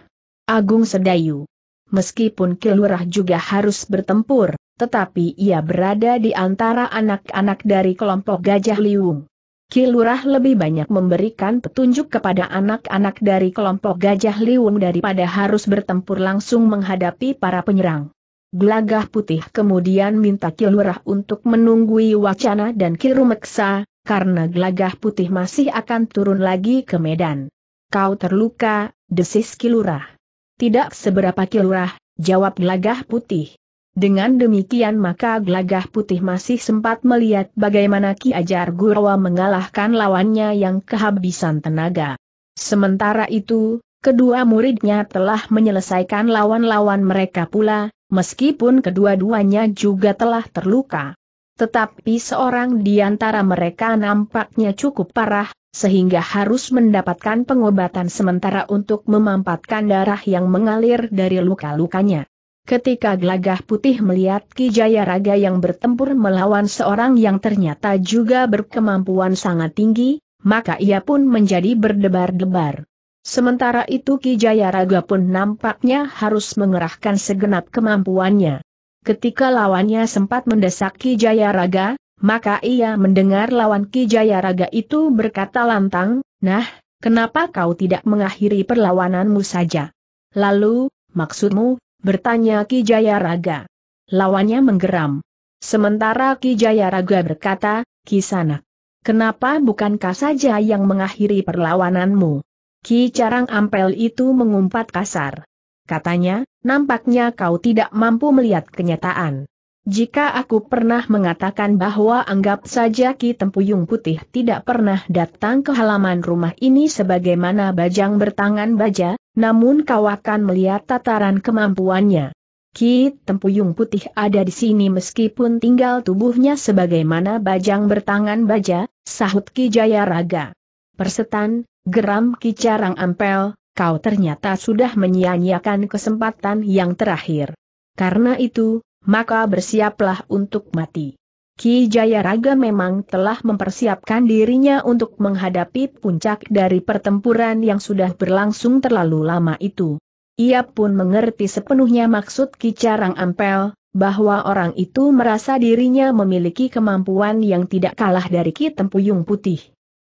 Agung Sedayu. Meskipun Kilurah juga harus bertempur, tetapi ia berada di antara anak-anak dari kelompok Gajah Liung. Kilurah lebih banyak memberikan petunjuk kepada anak-anak dari kelompok Gajah Liung daripada harus bertempur langsung menghadapi para penyerang. Gelagah Putih kemudian minta Kilurah untuk menunggui wacana dan Kirumeksa, karena Gelagah Putih masih akan turun lagi ke Medan. Kau terluka, desis Kilurah. Tidak seberapa kilurah, jawab gelagah putih. Dengan demikian maka gelagah putih masih sempat melihat bagaimana Ki Ajar Gurawa mengalahkan lawannya yang kehabisan tenaga. Sementara itu, kedua muridnya telah menyelesaikan lawan-lawan mereka pula, meskipun kedua-duanya juga telah terluka. Tetapi seorang di antara mereka nampaknya cukup parah, sehingga harus mendapatkan pengobatan sementara untuk memampatkan darah yang mengalir dari luka-lukanya. Ketika Gelagah Putih melihat Ki Jayaraga yang bertempur melawan seorang yang ternyata juga berkemampuan sangat tinggi, maka ia pun menjadi berdebar-debar. Sementara itu Ki Jayaraga pun nampaknya harus mengerahkan segenap kemampuannya. Ketika lawannya sempat mendesak Ki Jayaraga, maka ia mendengar lawan Kijayaraga Jayaraga itu berkata lantang, Nah, kenapa kau tidak mengakhiri perlawananmu saja? Lalu, maksudmu, bertanya Kijayaraga. Jayaraga. Lawannya menggeram. Sementara Kijayaraga Jayaraga berkata, "Kisana, kenapa bukankah saja yang mengakhiri perlawananmu? Ki Carang Ampel itu mengumpat kasar. Katanya, nampaknya kau tidak mampu melihat kenyataan. Jika aku pernah mengatakan bahwa anggap saja Ki Tempuyung Putih tidak pernah datang ke halaman rumah ini sebagaimana bajang bertangan baja, namun kau akan melihat tataran kemampuannya. Ki Tempuyung Putih ada di sini meskipun tinggal tubuhnya sebagaimana bajang bertangan baja, sahut Ki Jaya Raga. Persetan, geram Ki Carang Ampel, kau ternyata sudah menyia-nyiakan kesempatan yang terakhir. Karena itu, maka bersiaplah untuk mati. Ki Jayaraga memang telah mempersiapkan dirinya untuk menghadapi puncak dari pertempuran yang sudah berlangsung terlalu lama itu. Ia pun mengerti sepenuhnya maksud Ki Carang Ampel, bahwa orang itu merasa dirinya memiliki kemampuan yang tidak kalah dari Ki Tempuyung Putih.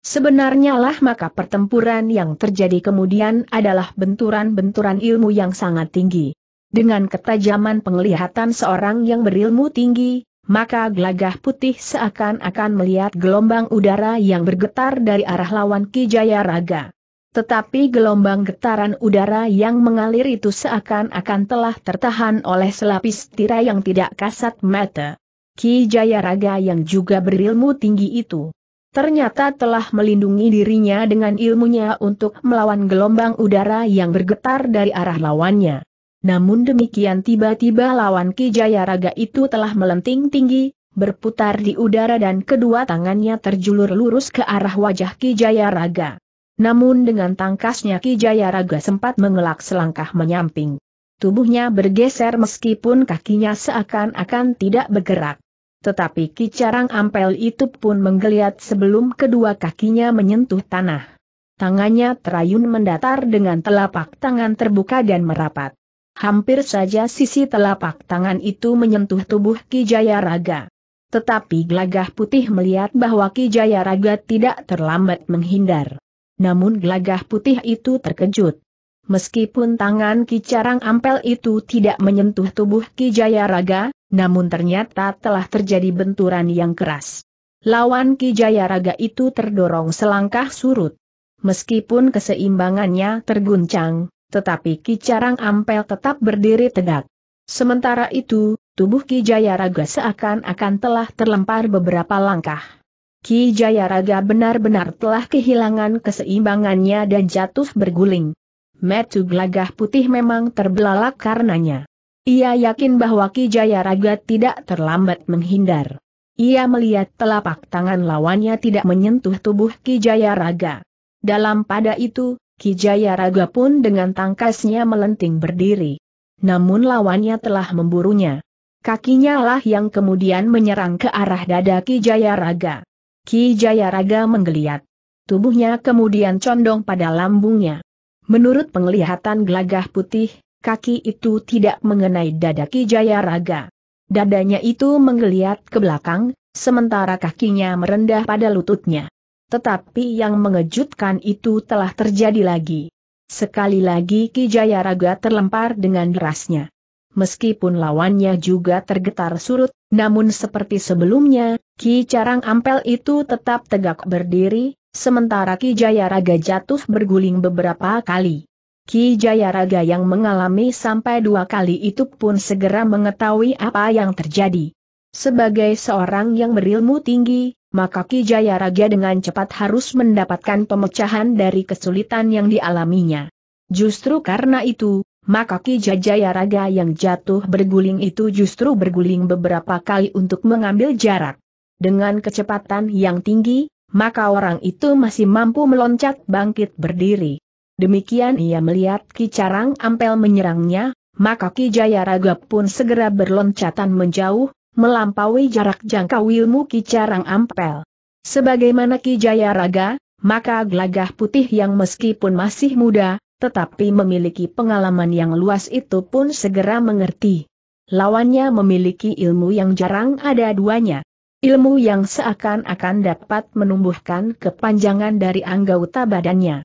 Sebenarnya lah maka pertempuran yang terjadi kemudian adalah benturan-benturan ilmu yang sangat tinggi. Dengan ketajaman penglihatan seorang yang berilmu tinggi, maka gelagah putih seakan-akan melihat gelombang udara yang bergetar dari arah lawan Ki Raga. Tetapi gelombang getaran udara yang mengalir itu seakan-akan telah tertahan oleh selapis tirai yang tidak kasat mata. Ki Jayaraga yang juga berilmu tinggi itu ternyata telah melindungi dirinya dengan ilmunya untuk melawan gelombang udara yang bergetar dari arah lawannya. Namun demikian tiba-tiba lawan Ki Jayaraga itu telah melenting tinggi, berputar di udara dan kedua tangannya terjulur lurus ke arah wajah Ki Jayaraga. Namun dengan tangkasnya Ki Jayaraga sempat mengelak selangkah menyamping. Tubuhnya bergeser meskipun kakinya seakan-akan tidak bergerak. Tetapi kicarang ampel itu pun menggeliat sebelum kedua kakinya menyentuh tanah. Tangannya terayun mendatar dengan telapak tangan terbuka dan merapat. Hampir saja sisi telapak tangan itu menyentuh tubuh Ki Jayaraga. Tetapi Gelagah Putih melihat bahwa Ki Jayaraga tidak terlambat menghindar. Namun Gelagah Putih itu terkejut. Meskipun tangan Kicarang Ampel itu tidak menyentuh tubuh Ki Jayaraga, namun ternyata telah terjadi benturan yang keras. Lawan Ki Jayaraga itu terdorong selangkah surut. Meskipun keseimbangannya terguncang, tetapi Ki Carang Ampel tetap berdiri tegak. Sementara itu, tubuh Ki Jayaraga seakan-akan telah terlempar beberapa langkah. Ki Jayaraga benar-benar telah kehilangan keseimbangannya dan jatuh berguling. Metu gelagah putih memang terbelalak karenanya. Ia yakin bahwa Ki Jayaraga tidak terlambat menghindar. Ia melihat telapak tangan lawannya tidak menyentuh tubuh Ki Jayaraga. Dalam pada itu, Kijaya Raga pun dengan tangkasnya melenting berdiri. Namun lawannya telah memburunya. Kakinya lah yang kemudian menyerang ke arah dada Kijaya Raga. Kijaya Raga menggeliat. Tubuhnya kemudian condong pada lambungnya. Menurut penglihatan gelagah putih, kaki itu tidak mengenai dada Kijaya Raga. Dadanya itu menggeliat ke belakang, sementara kakinya merendah pada lututnya. Tetapi yang mengejutkan itu telah terjadi lagi. Sekali lagi Ki Jayaraga terlempar dengan derasnya. Meskipun lawannya juga tergetar surut, namun seperti sebelumnya, Ki Carang Ampel itu tetap tegak berdiri, sementara Ki Jayaraga jatuh berguling beberapa kali. Ki Jayaraga yang mengalami sampai dua kali itu pun segera mengetahui apa yang terjadi. Sebagai seorang yang berilmu tinggi, maka Ki Jaya dengan cepat harus mendapatkan pemecahan dari kesulitan yang dialaminya. Justru karena itu, maka Ki Raga yang jatuh berguling itu justru berguling beberapa kali untuk mengambil jarak. Dengan kecepatan yang tinggi, maka orang itu masih mampu meloncat bangkit berdiri. Demikian ia melihat Kicarang Ampel menyerangnya, maka Ki Raga pun segera berloncatan menjauh, melampaui jarak jangka ilmu Kicarang Ampel. Sebagaimana Kijaya Raga, maka gelagah putih yang meskipun masih muda, tetapi memiliki pengalaman yang luas itu pun segera mengerti. Lawannya memiliki ilmu yang jarang ada duanya. Ilmu yang seakan-akan dapat menumbuhkan kepanjangan dari anggota badannya.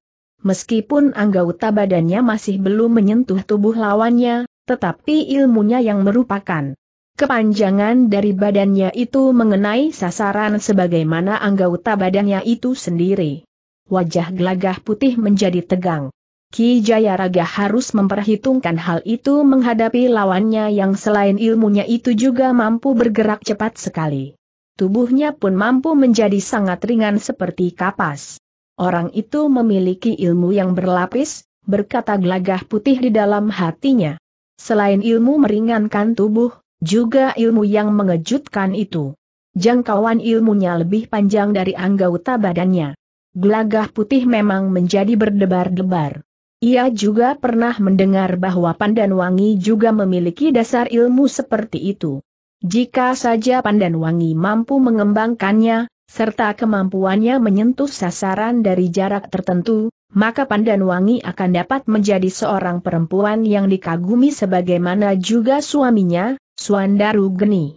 Meskipun anggota badannya masih belum menyentuh tubuh lawannya, tetapi ilmunya yang merupakan Kepanjangan dari badannya itu mengenai sasaran sebagaimana anggota badannya itu sendiri. Wajah gelagah putih menjadi tegang. Ki Jayaraga harus memperhitungkan hal itu menghadapi lawannya yang selain ilmunya itu juga mampu bergerak cepat sekali. Tubuhnya pun mampu menjadi sangat ringan seperti kapas. Orang itu memiliki ilmu yang berlapis, berkata gelagah putih di dalam hatinya. Selain ilmu meringankan tubuh, juga ilmu yang mengejutkan itu. Jangkauan ilmunya lebih panjang dari anggota badannya. Gelagah putih memang menjadi berdebar-debar. Ia juga pernah mendengar bahwa pandan wangi juga memiliki dasar ilmu seperti itu. Jika saja pandan wangi mampu mengembangkannya, serta kemampuannya menyentuh sasaran dari jarak tertentu, maka pandan wangi akan dapat menjadi seorang perempuan yang dikagumi sebagaimana juga suaminya, Swandaru geni.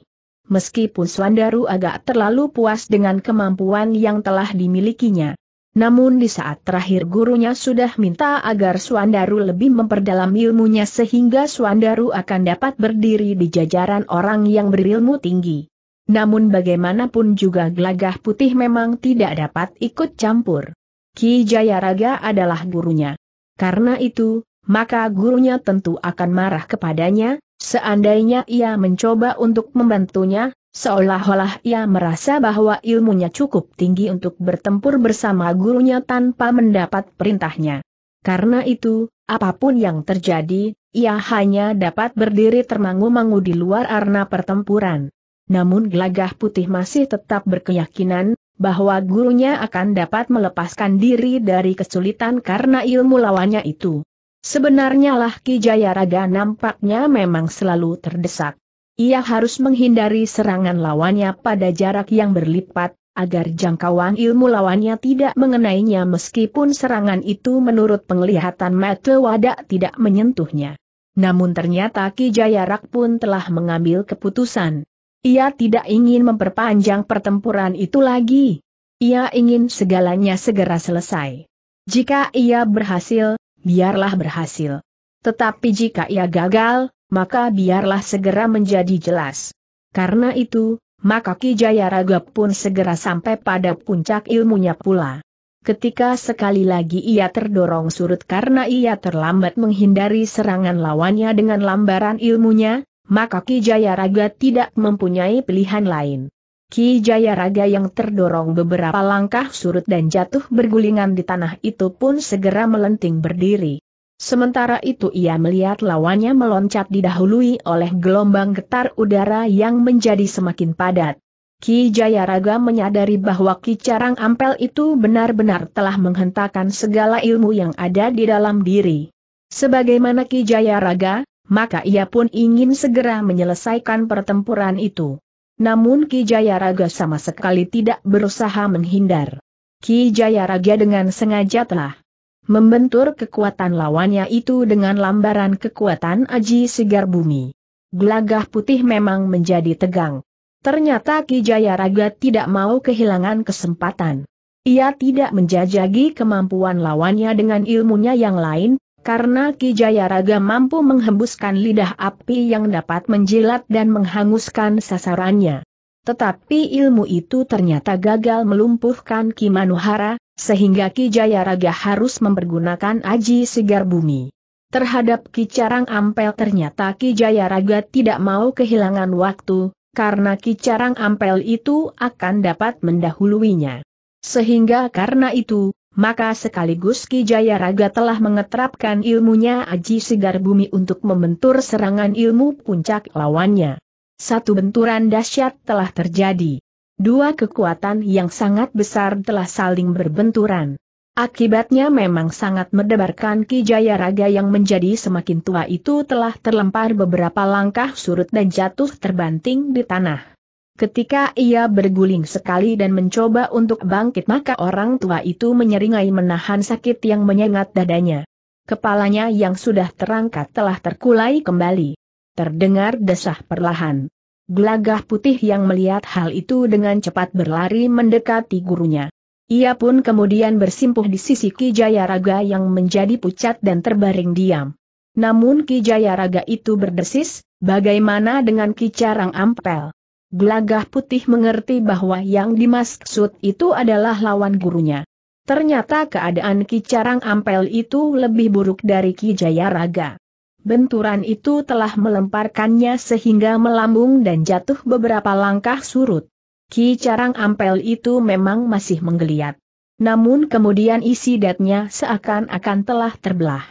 Meskipun Swandaru agak terlalu puas dengan kemampuan yang telah dimilikinya. Namun di saat terakhir gurunya sudah minta agar Swandaru lebih memperdalam ilmunya sehingga Swandaru akan dapat berdiri di jajaran orang yang berilmu tinggi. Namun bagaimanapun juga gelagah putih memang tidak dapat ikut campur. Ki Jayaraga adalah gurunya. Karena itu, maka gurunya tentu akan marah kepadanya, Seandainya ia mencoba untuk membantunya, seolah-olah ia merasa bahwa ilmunya cukup tinggi untuk bertempur bersama gurunya tanpa mendapat perintahnya. Karena itu, apapun yang terjadi, ia hanya dapat berdiri termangu-mangu di luar arena pertempuran. Namun gelagah putih masih tetap berkeyakinan, bahwa gurunya akan dapat melepaskan diri dari kesulitan karena ilmu lawannya itu. Sebenarnya lah Ki Jayaraga nampaknya memang selalu terdesak. Ia harus menghindari serangan lawannya pada jarak yang berlipat, agar jangkauan ilmu lawannya tidak mengenainya meskipun serangan itu menurut penglihatan mata wadak tidak menyentuhnya. Namun ternyata Ki Jayarak pun telah mengambil keputusan. Ia tidak ingin memperpanjang pertempuran itu lagi. Ia ingin segalanya segera selesai. Jika ia berhasil, biarlah berhasil. Tetapi jika ia gagal, maka biarlah segera menjadi jelas. Karena itu, maka Ki Jayaraga pun segera sampai pada puncak ilmunya pula. Ketika sekali lagi ia terdorong surut karena ia terlambat menghindari serangan lawannya dengan lambaran ilmunya, maka Ki Jayaraga tidak mempunyai pilihan lain. Ki Raga yang terdorong beberapa langkah surut dan jatuh bergulingan di tanah itu pun segera melenting berdiri. Sementara itu ia melihat lawannya meloncat didahului oleh gelombang getar udara yang menjadi semakin padat. Ki Raga menyadari bahwa Ki Carang Ampel itu benar-benar telah menghentakkan segala ilmu yang ada di dalam diri. Sebagaimana Ki Raga, maka ia pun ingin segera menyelesaikan pertempuran itu. Namun Ki Jayaraga sama sekali tidak berusaha menghindar. Ki Jayaraga dengan sengaja telah membentur kekuatan lawannya itu dengan lambaran kekuatan Aji Segar Bumi. Gelagah putih memang menjadi tegang. Ternyata Ki Jayaraga tidak mau kehilangan kesempatan. Ia tidak menjajagi kemampuan lawannya dengan ilmunya yang lain, karena Ki Jayaraga mampu menghembuskan lidah api yang dapat menjilat dan menghanguskan sasarannya. Tetapi ilmu itu ternyata gagal melumpuhkan Ki Manuhara, sehingga Ki Jayaraga harus mempergunakan aji segar bumi. Terhadap Ki Carang Ampel ternyata Ki Jayaraga tidak mau kehilangan waktu, karena Ki Carang Ampel itu akan dapat mendahuluinya. Sehingga karena itu, maka sekaligus Ki Jayaraga telah mengetrapkan ilmunya Aji Sigar Bumi untuk membentur serangan ilmu puncak lawannya. Satu benturan dahsyat telah terjadi. Dua kekuatan yang sangat besar telah saling berbenturan. Akibatnya memang sangat mendebarkan Ki Jayaraga yang menjadi semakin tua itu telah terlempar beberapa langkah surut dan jatuh terbanting di tanah. Ketika ia berguling sekali dan mencoba untuk bangkit maka orang tua itu menyeringai menahan sakit yang menyengat dadanya. Kepalanya yang sudah terangkat telah terkulai kembali. Terdengar desah perlahan. Gelagah putih yang melihat hal itu dengan cepat berlari mendekati gurunya. Ia pun kemudian bersimpuh di sisi Ki Jayaraga yang menjadi pucat dan terbaring diam. Namun Ki Jayaraga itu berdesis, bagaimana dengan Ki Carang Ampel? Gelagah putih mengerti bahwa yang dimaksud itu adalah lawan gurunya. Ternyata keadaan Ki Carang Ampel itu lebih buruk dari Ki Jayaraga. Benturan itu telah melemparkannya sehingga melambung dan jatuh beberapa langkah surut. Ki Carang Ampel itu memang masih menggeliat. Namun kemudian isi datnya seakan-akan telah terbelah.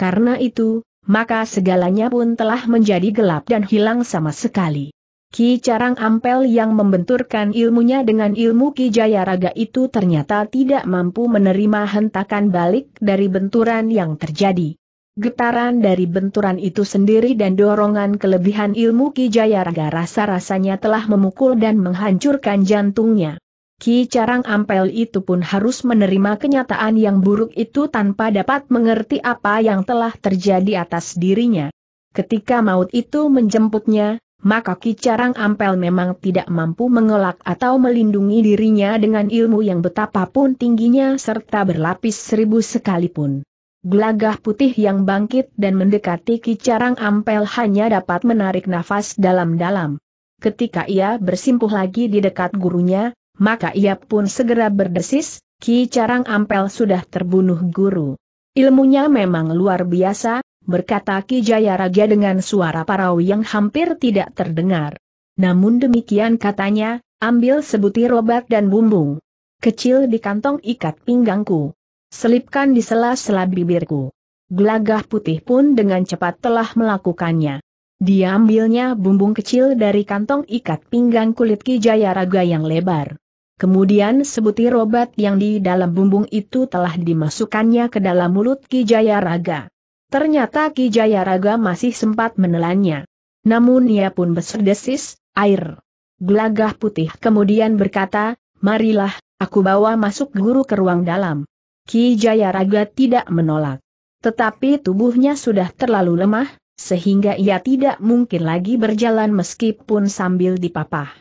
Karena itu, maka segalanya pun telah menjadi gelap dan hilang sama sekali. Ki Carang Ampel yang membenturkan ilmunya dengan ilmu Ki Jayaraga itu ternyata tidak mampu menerima hentakan balik dari benturan yang terjadi. Getaran dari benturan itu sendiri dan dorongan kelebihan ilmu Ki Jayaraga rasa-rasanya telah memukul dan menghancurkan jantungnya. Ki Carang Ampel itu pun harus menerima kenyataan yang buruk itu tanpa dapat mengerti apa yang telah terjadi atas dirinya. Ketika maut itu menjemputnya, maka Kicarang Ampel memang tidak mampu mengelak atau melindungi dirinya dengan ilmu yang betapapun tingginya serta berlapis seribu sekalipun. Gelagah putih yang bangkit dan mendekati Kicarang Ampel hanya dapat menarik nafas dalam-dalam. Ketika ia bersimpuh lagi di dekat gurunya, maka ia pun segera berdesis, Kicarang Ampel sudah terbunuh guru. Ilmunya memang luar biasa, berkata Ki Jayaraga dengan suara parau yang hampir tidak terdengar. Namun demikian katanya, ambil sebutir obat dan bumbung. Kecil di kantong ikat pinggangku. Selipkan di sela-sela bibirku. Gelagah putih pun dengan cepat telah melakukannya. Diambilnya bumbung kecil dari kantong ikat pinggang kulit Ki Jayaraga yang lebar. Kemudian sebutir obat yang di dalam bumbung itu telah dimasukkannya ke dalam mulut Ki Jayaraga. Ternyata Ki Jayaraga masih sempat menelannya. Namun ia pun berserdesis, air. Gelagah putih kemudian berkata, marilah, aku bawa masuk guru ke ruang dalam. Ki Jayaraga tidak menolak. Tetapi tubuhnya sudah terlalu lemah, sehingga ia tidak mungkin lagi berjalan meskipun sambil dipapah.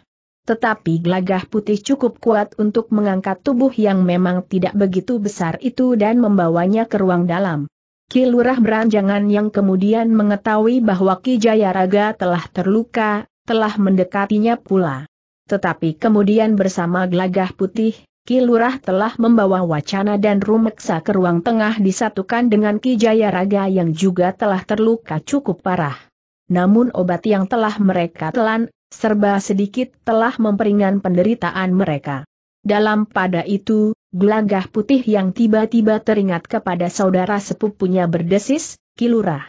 Tetapi gelagah putih cukup kuat untuk mengangkat tubuh yang memang tidak begitu besar itu dan membawanya ke ruang dalam. Kilurah Lurah Beranjangan yang kemudian mengetahui bahwa Ki Jayaraga telah terluka, telah mendekatinya pula. Tetapi kemudian bersama gelagah putih, Kilurah telah membawa wacana dan rumeksa ke ruang tengah disatukan dengan Ki Jayaraga yang juga telah terluka cukup parah. Namun obat yang telah mereka telan, serba sedikit telah memperingan penderitaan mereka. Dalam pada itu, gelagah putih yang tiba-tiba teringat kepada saudara sepupunya berdesis, Kilurah.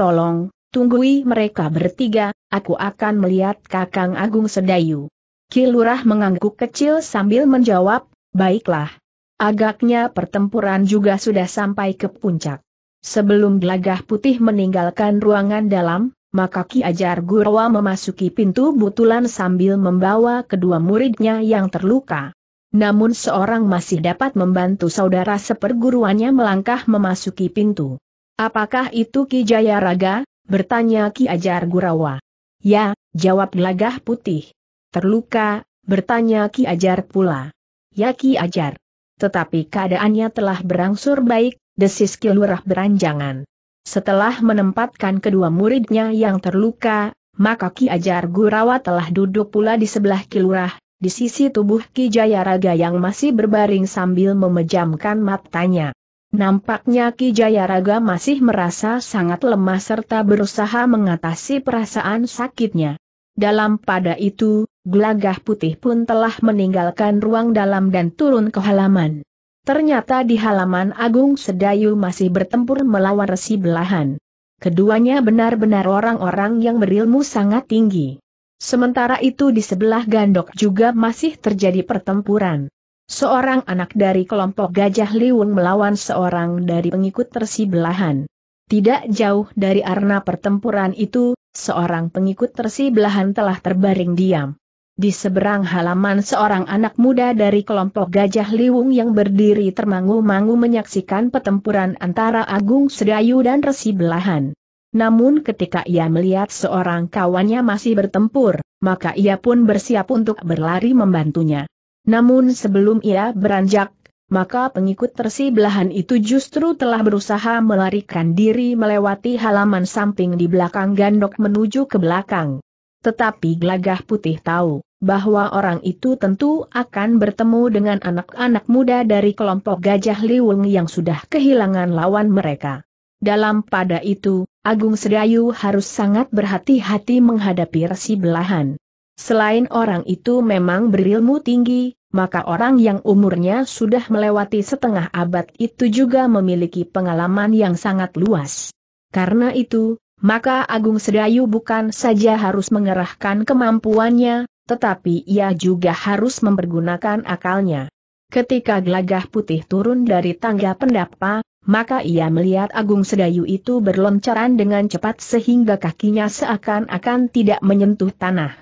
Tolong, tunggui mereka bertiga, aku akan melihat Kakang Agung Sedayu. Kilurah mengangguk kecil sambil menjawab, baiklah. Agaknya pertempuran juga sudah sampai ke puncak. Sebelum gelagah putih meninggalkan ruangan dalam, maka Ki Ajar Gurawa memasuki pintu butulan sambil membawa kedua muridnya yang terluka. Namun seorang masih dapat membantu saudara seperguruannya melangkah memasuki pintu. Apakah itu Ki Jaya Raga? Bertanya Ki Ajar Gurawa. Ya, jawab gelagah putih. Terluka, bertanya Ki Ajar pula. Ya Ki Ajar. Tetapi keadaannya telah berangsur baik, desis Ki Lurah beranjangan. Setelah menempatkan kedua muridnya yang terluka, maka Ki Ajar Gurawa telah duduk pula di sebelah Kilurah, di sisi tubuh Ki Jayaraga yang masih berbaring sambil memejamkan matanya. Nampaknya Ki Jayaraga masih merasa sangat lemah serta berusaha mengatasi perasaan sakitnya. Dalam pada itu, gelagah putih pun telah meninggalkan ruang dalam dan turun ke halaman. Ternyata di halaman Agung Sedayu masih bertempur melawan resi belahan. Keduanya benar-benar orang-orang yang berilmu sangat tinggi. Sementara itu di sebelah gandok juga masih terjadi pertempuran. Seorang anak dari kelompok Gajah Liwung melawan seorang dari pengikut tersibelahan. Tidak jauh dari arena pertempuran itu, seorang pengikut tersibelahan telah terbaring diam. Di seberang halaman seorang anak muda dari kelompok Gajah Liwung yang berdiri termangu-mangu menyaksikan pertempuran antara Agung Sedayu dan Resi Belahan. Namun ketika ia melihat seorang kawannya masih bertempur, maka ia pun bersiap untuk berlari membantunya. Namun sebelum ia beranjak, maka pengikut belahan itu justru telah berusaha melarikan diri melewati halaman samping di belakang gandok menuju ke belakang. Tetapi gelagah putih tahu bahwa orang itu tentu akan bertemu dengan anak-anak muda dari kelompok Gajah Liwung yang sudah kehilangan lawan mereka. Dalam pada itu, Agung Sedayu harus sangat berhati-hati menghadapi resi belahan. Selain orang itu memang berilmu tinggi, maka orang yang umurnya sudah melewati setengah abad itu juga memiliki pengalaman yang sangat luas. Karena itu, maka Agung Sedayu bukan saja harus mengerahkan kemampuannya, tetapi ia juga harus mempergunakan akalnya. Ketika gelagah putih turun dari tangga pendapa, maka ia melihat Agung Sedayu itu berloncaran dengan cepat sehingga kakinya seakan-akan tidak menyentuh tanah.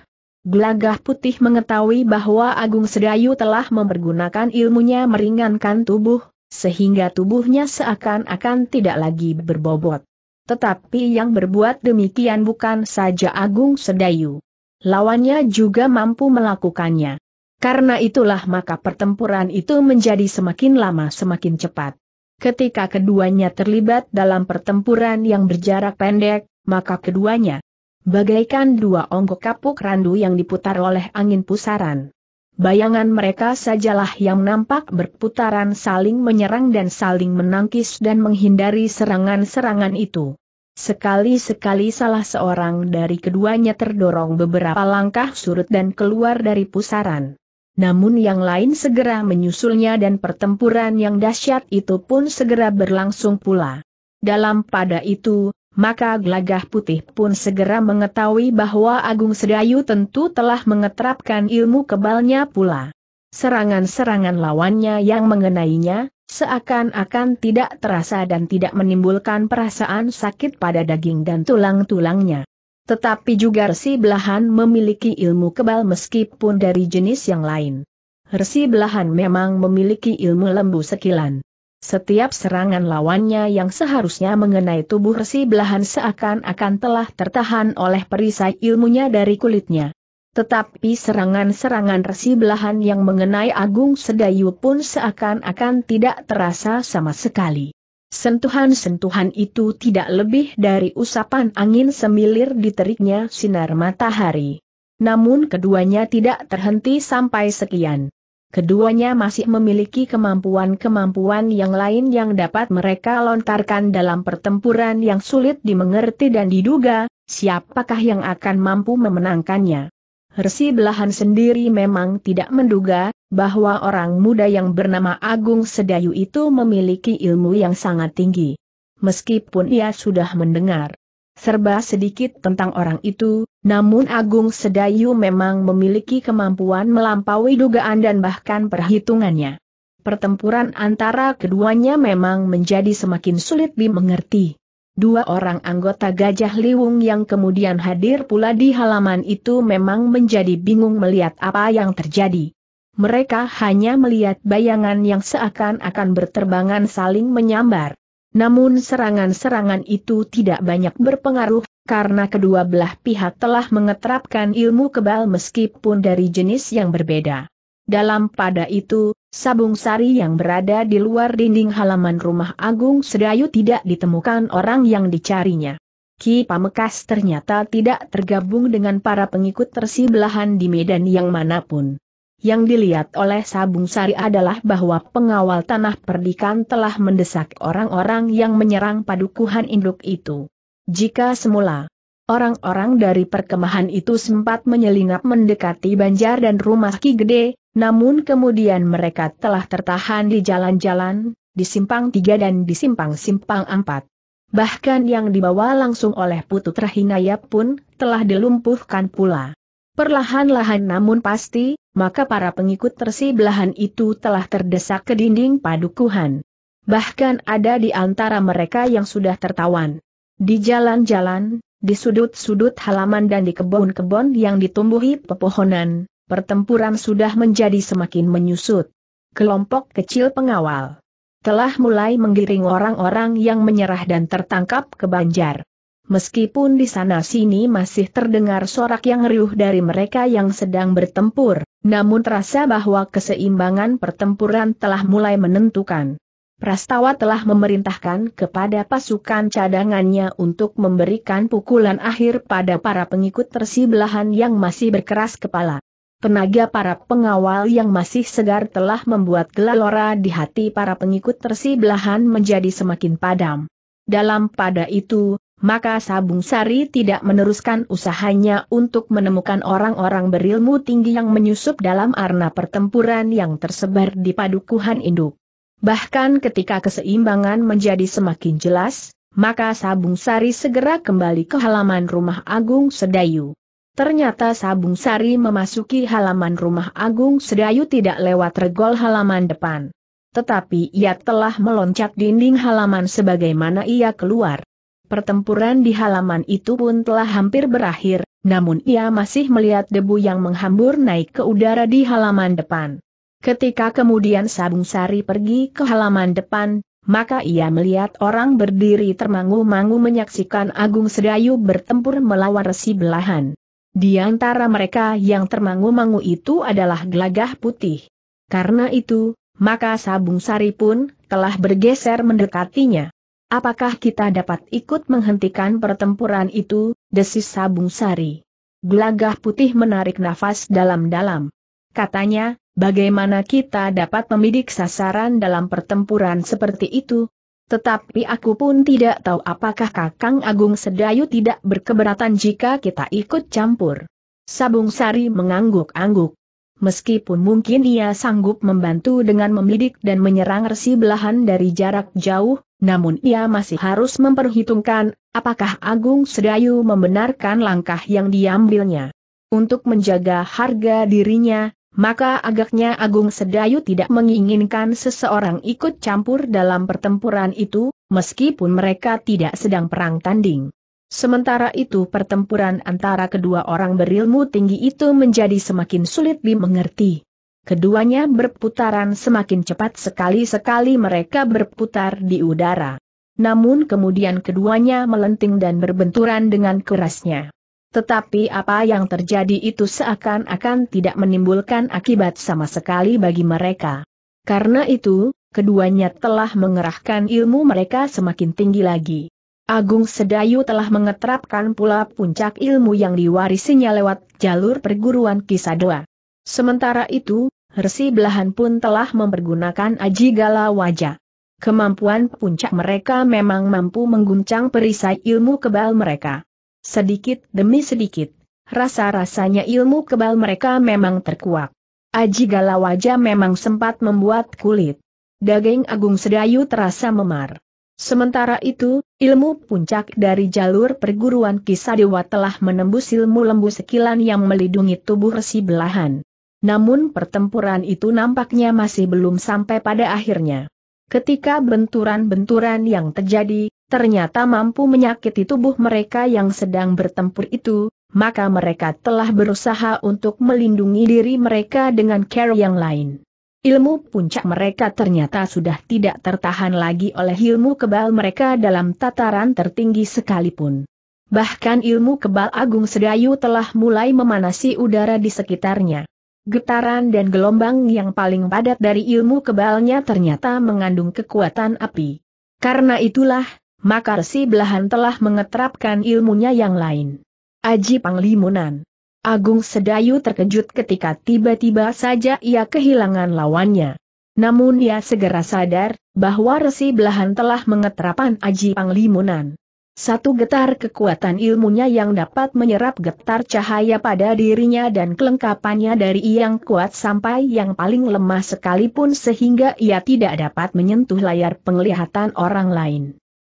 Gelagah putih mengetahui bahwa Agung Sedayu telah mempergunakan ilmunya meringankan tubuh, sehingga tubuhnya seakan-akan tidak lagi berbobot. Tetapi yang berbuat demikian bukan saja Agung Sedayu. Lawannya juga mampu melakukannya. Karena itulah maka pertempuran itu menjadi semakin lama semakin cepat. Ketika keduanya terlibat dalam pertempuran yang berjarak pendek, maka keduanya bagaikan dua onggok kapuk randu yang diputar oleh angin pusaran. Bayangan mereka sajalah yang nampak berputaran saling menyerang dan saling menangkis dan menghindari serangan-serangan itu. Sekali-sekali salah seorang dari keduanya terdorong beberapa langkah surut dan keluar dari pusaran namun yang lain segera menyusulnya dan pertempuran yang dahsyat itu pun segera berlangsung pula. Dalam pada itu, maka gelagah putih pun segera mengetahui bahwa Agung Sedayu tentu telah mengeterapkan ilmu kebalnya pula. Serangan-serangan lawannya yang mengenainya, seakan-akan tidak terasa dan tidak menimbulkan perasaan sakit pada daging dan tulang-tulangnya. Tetapi juga Resi Belahan memiliki ilmu kebal meskipun dari jenis yang lain. Resi Belahan memang memiliki ilmu lembu sekilan. Setiap serangan lawannya yang seharusnya mengenai tubuh Resi Belahan seakan-akan telah tertahan oleh perisai ilmunya dari kulitnya. Tetapi serangan-serangan Resi Belahan yang mengenai Agung Sedayu pun seakan-akan tidak terasa sama sekali. Sentuhan-sentuhan itu tidak lebih dari usapan angin semilir di teriknya sinar matahari. Namun keduanya tidak terhenti sampai sekian. Keduanya masih memiliki kemampuan-kemampuan yang lain yang dapat mereka lontarkan dalam pertempuran yang sulit dimengerti dan diduga, siapakah yang akan mampu memenangkannya. Hersi Belahan sendiri memang tidak menduga, bahwa orang muda yang bernama Agung Sedayu itu memiliki ilmu yang sangat tinggi. Meskipun ia sudah mendengar serba sedikit tentang orang itu, namun Agung Sedayu memang memiliki kemampuan melampaui dugaan dan bahkan perhitungannya. Pertempuran antara keduanya memang menjadi semakin sulit dimengerti. Dua orang anggota Gajah Liwung yang kemudian hadir pula di halaman itu memang menjadi bingung melihat apa yang terjadi. Mereka hanya melihat bayangan yang seakan-akan berterbangan saling menyambar. Namun serangan-serangan itu tidak banyak berpengaruh, karena kedua belah pihak telah mengetrapkan ilmu kebal meskipun dari jenis yang berbeda. Dalam pada itu, Sabung Sari yang berada di luar dinding halaman rumah Agung Sedayu tidak ditemukan orang yang dicarinya. Ki Pamekas ternyata tidak tergabung dengan para pengikut tersibelahan di medan yang manapun. Yang dilihat oleh Sabung Sari adalah bahwa pengawal tanah perdikan telah mendesak orang-orang yang menyerang padukuhan induk itu. Jika semula orang-orang dari perkemahan itu sempat menyelinap mendekati Banjar dan rumah Ki Gede, namun kemudian mereka telah tertahan di jalan-jalan, di simpang tiga dan di simpang-simpang empat. Bahkan yang dibawa langsung oleh Putu Rahinaya pun telah dilumpuhkan pula. Perlahan-lahan namun pasti, maka para pengikut belahan itu telah terdesak ke dinding padukuhan. Bahkan ada di antara mereka yang sudah tertawan. Di jalan-jalan, di sudut-sudut halaman dan di kebun-kebun yang ditumbuhi pepohonan, pertempuran sudah menjadi semakin menyusut. Kelompok kecil pengawal telah mulai menggiring orang-orang yang menyerah dan tertangkap ke Banjar. Meskipun di sana-sini masih terdengar sorak yang riuh dari mereka yang sedang bertempur, namun terasa bahwa keseimbangan pertempuran telah mulai menentukan. Prastawa telah memerintahkan kepada pasukan cadangannya untuk memberikan pukulan akhir pada para pengikut tersibelahan yang masih berkeras kepala. Tenaga para pengawal yang masih segar telah membuat gelora di hati para pengikut belahan menjadi semakin padam. Dalam pada itu, maka Sabung Sari tidak meneruskan usahanya untuk menemukan orang-orang berilmu tinggi yang menyusup dalam arna pertempuran yang tersebar di padukuhan induk. Bahkan ketika keseimbangan menjadi semakin jelas, maka Sabung Sari segera kembali ke halaman rumah Agung Sedayu. Ternyata Sabung Sari memasuki halaman rumah Agung Sedayu tidak lewat regol halaman depan. Tetapi ia telah meloncat dinding halaman sebagaimana ia keluar. Pertempuran di halaman itu pun telah hampir berakhir, namun ia masih melihat debu yang menghambur naik ke udara di halaman depan. Ketika kemudian Sabung Sari pergi ke halaman depan, maka ia melihat orang berdiri termangu-mangu menyaksikan Agung Sedayu bertempur melawan resi belahan. Di antara mereka yang termangu-mangu itu adalah gelagah putih. Karena itu, maka sabung sari pun telah bergeser mendekatinya. Apakah kita dapat ikut menghentikan pertempuran itu, desis sabung sari. Gelagah putih menarik nafas dalam-dalam. Katanya, bagaimana kita dapat membidik sasaran dalam pertempuran seperti itu, tetapi aku pun tidak tahu apakah Kakang Agung Sedayu tidak berkeberatan jika kita ikut campur. Sabung Sari mengangguk-angguk. Meskipun mungkin ia sanggup membantu dengan membidik dan menyerang resi belahan dari jarak jauh, namun ia masih harus memperhitungkan, apakah Agung Sedayu membenarkan langkah yang diambilnya. Untuk menjaga harga dirinya, maka agaknya Agung Sedayu tidak menginginkan seseorang ikut campur dalam pertempuran itu, meskipun mereka tidak sedang perang tanding. Sementara itu pertempuran antara kedua orang berilmu tinggi itu menjadi semakin sulit dimengerti. Keduanya berputaran semakin cepat sekali-sekali mereka berputar di udara. Namun kemudian keduanya melenting dan berbenturan dengan kerasnya. Tetapi apa yang terjadi itu seakan-akan tidak menimbulkan akibat sama sekali bagi mereka. Karena itu, keduanya telah mengerahkan ilmu mereka semakin tinggi lagi. Agung Sedayu telah mengeterapkan pula puncak ilmu yang diwarisinya lewat jalur perguruan Kisadoa. Sementara itu, Resi Belahan pun telah mempergunakan Aji Gala Wajah. Kemampuan puncak mereka memang mampu mengguncang perisai ilmu kebal mereka. Sedikit demi sedikit, rasa-rasanya ilmu kebal mereka memang terkuak. Aji Galawaja memang sempat membuat kulit daging Agung Sedayu terasa memar. Sementara itu, ilmu puncak dari jalur perguruan kisah dewa telah menembus ilmu lembu sekilan yang melindungi tubuh resi belahan. Namun pertempuran itu nampaknya masih belum sampai pada akhirnya. Ketika benturan-benturan yang terjadi, ternyata mampu menyakiti tubuh mereka yang sedang bertempur itu, maka mereka telah berusaha untuk melindungi diri mereka dengan cara yang lain. Ilmu puncak mereka ternyata sudah tidak tertahan lagi oleh ilmu kebal mereka dalam tataran tertinggi sekalipun. Bahkan ilmu kebal Agung Sedayu telah mulai memanasi udara di sekitarnya. Getaran dan gelombang yang paling padat dari ilmu kebalnya ternyata mengandung kekuatan api. Karena itulah, maka Resi Belahan telah mengeterapkan ilmunya yang lain. Aji Panglimunan. Agung Sedayu terkejut ketika tiba-tiba saja ia kehilangan lawannya. Namun ia segera sadar, bahwa Resi Belahan telah mengeterapkan Aji Panglimunan. Satu getar kekuatan ilmunya yang dapat menyerap getar cahaya pada dirinya dan kelengkapannya dari yang kuat sampai yang paling lemah sekalipun sehingga ia tidak dapat menyentuh layar penglihatan orang lain.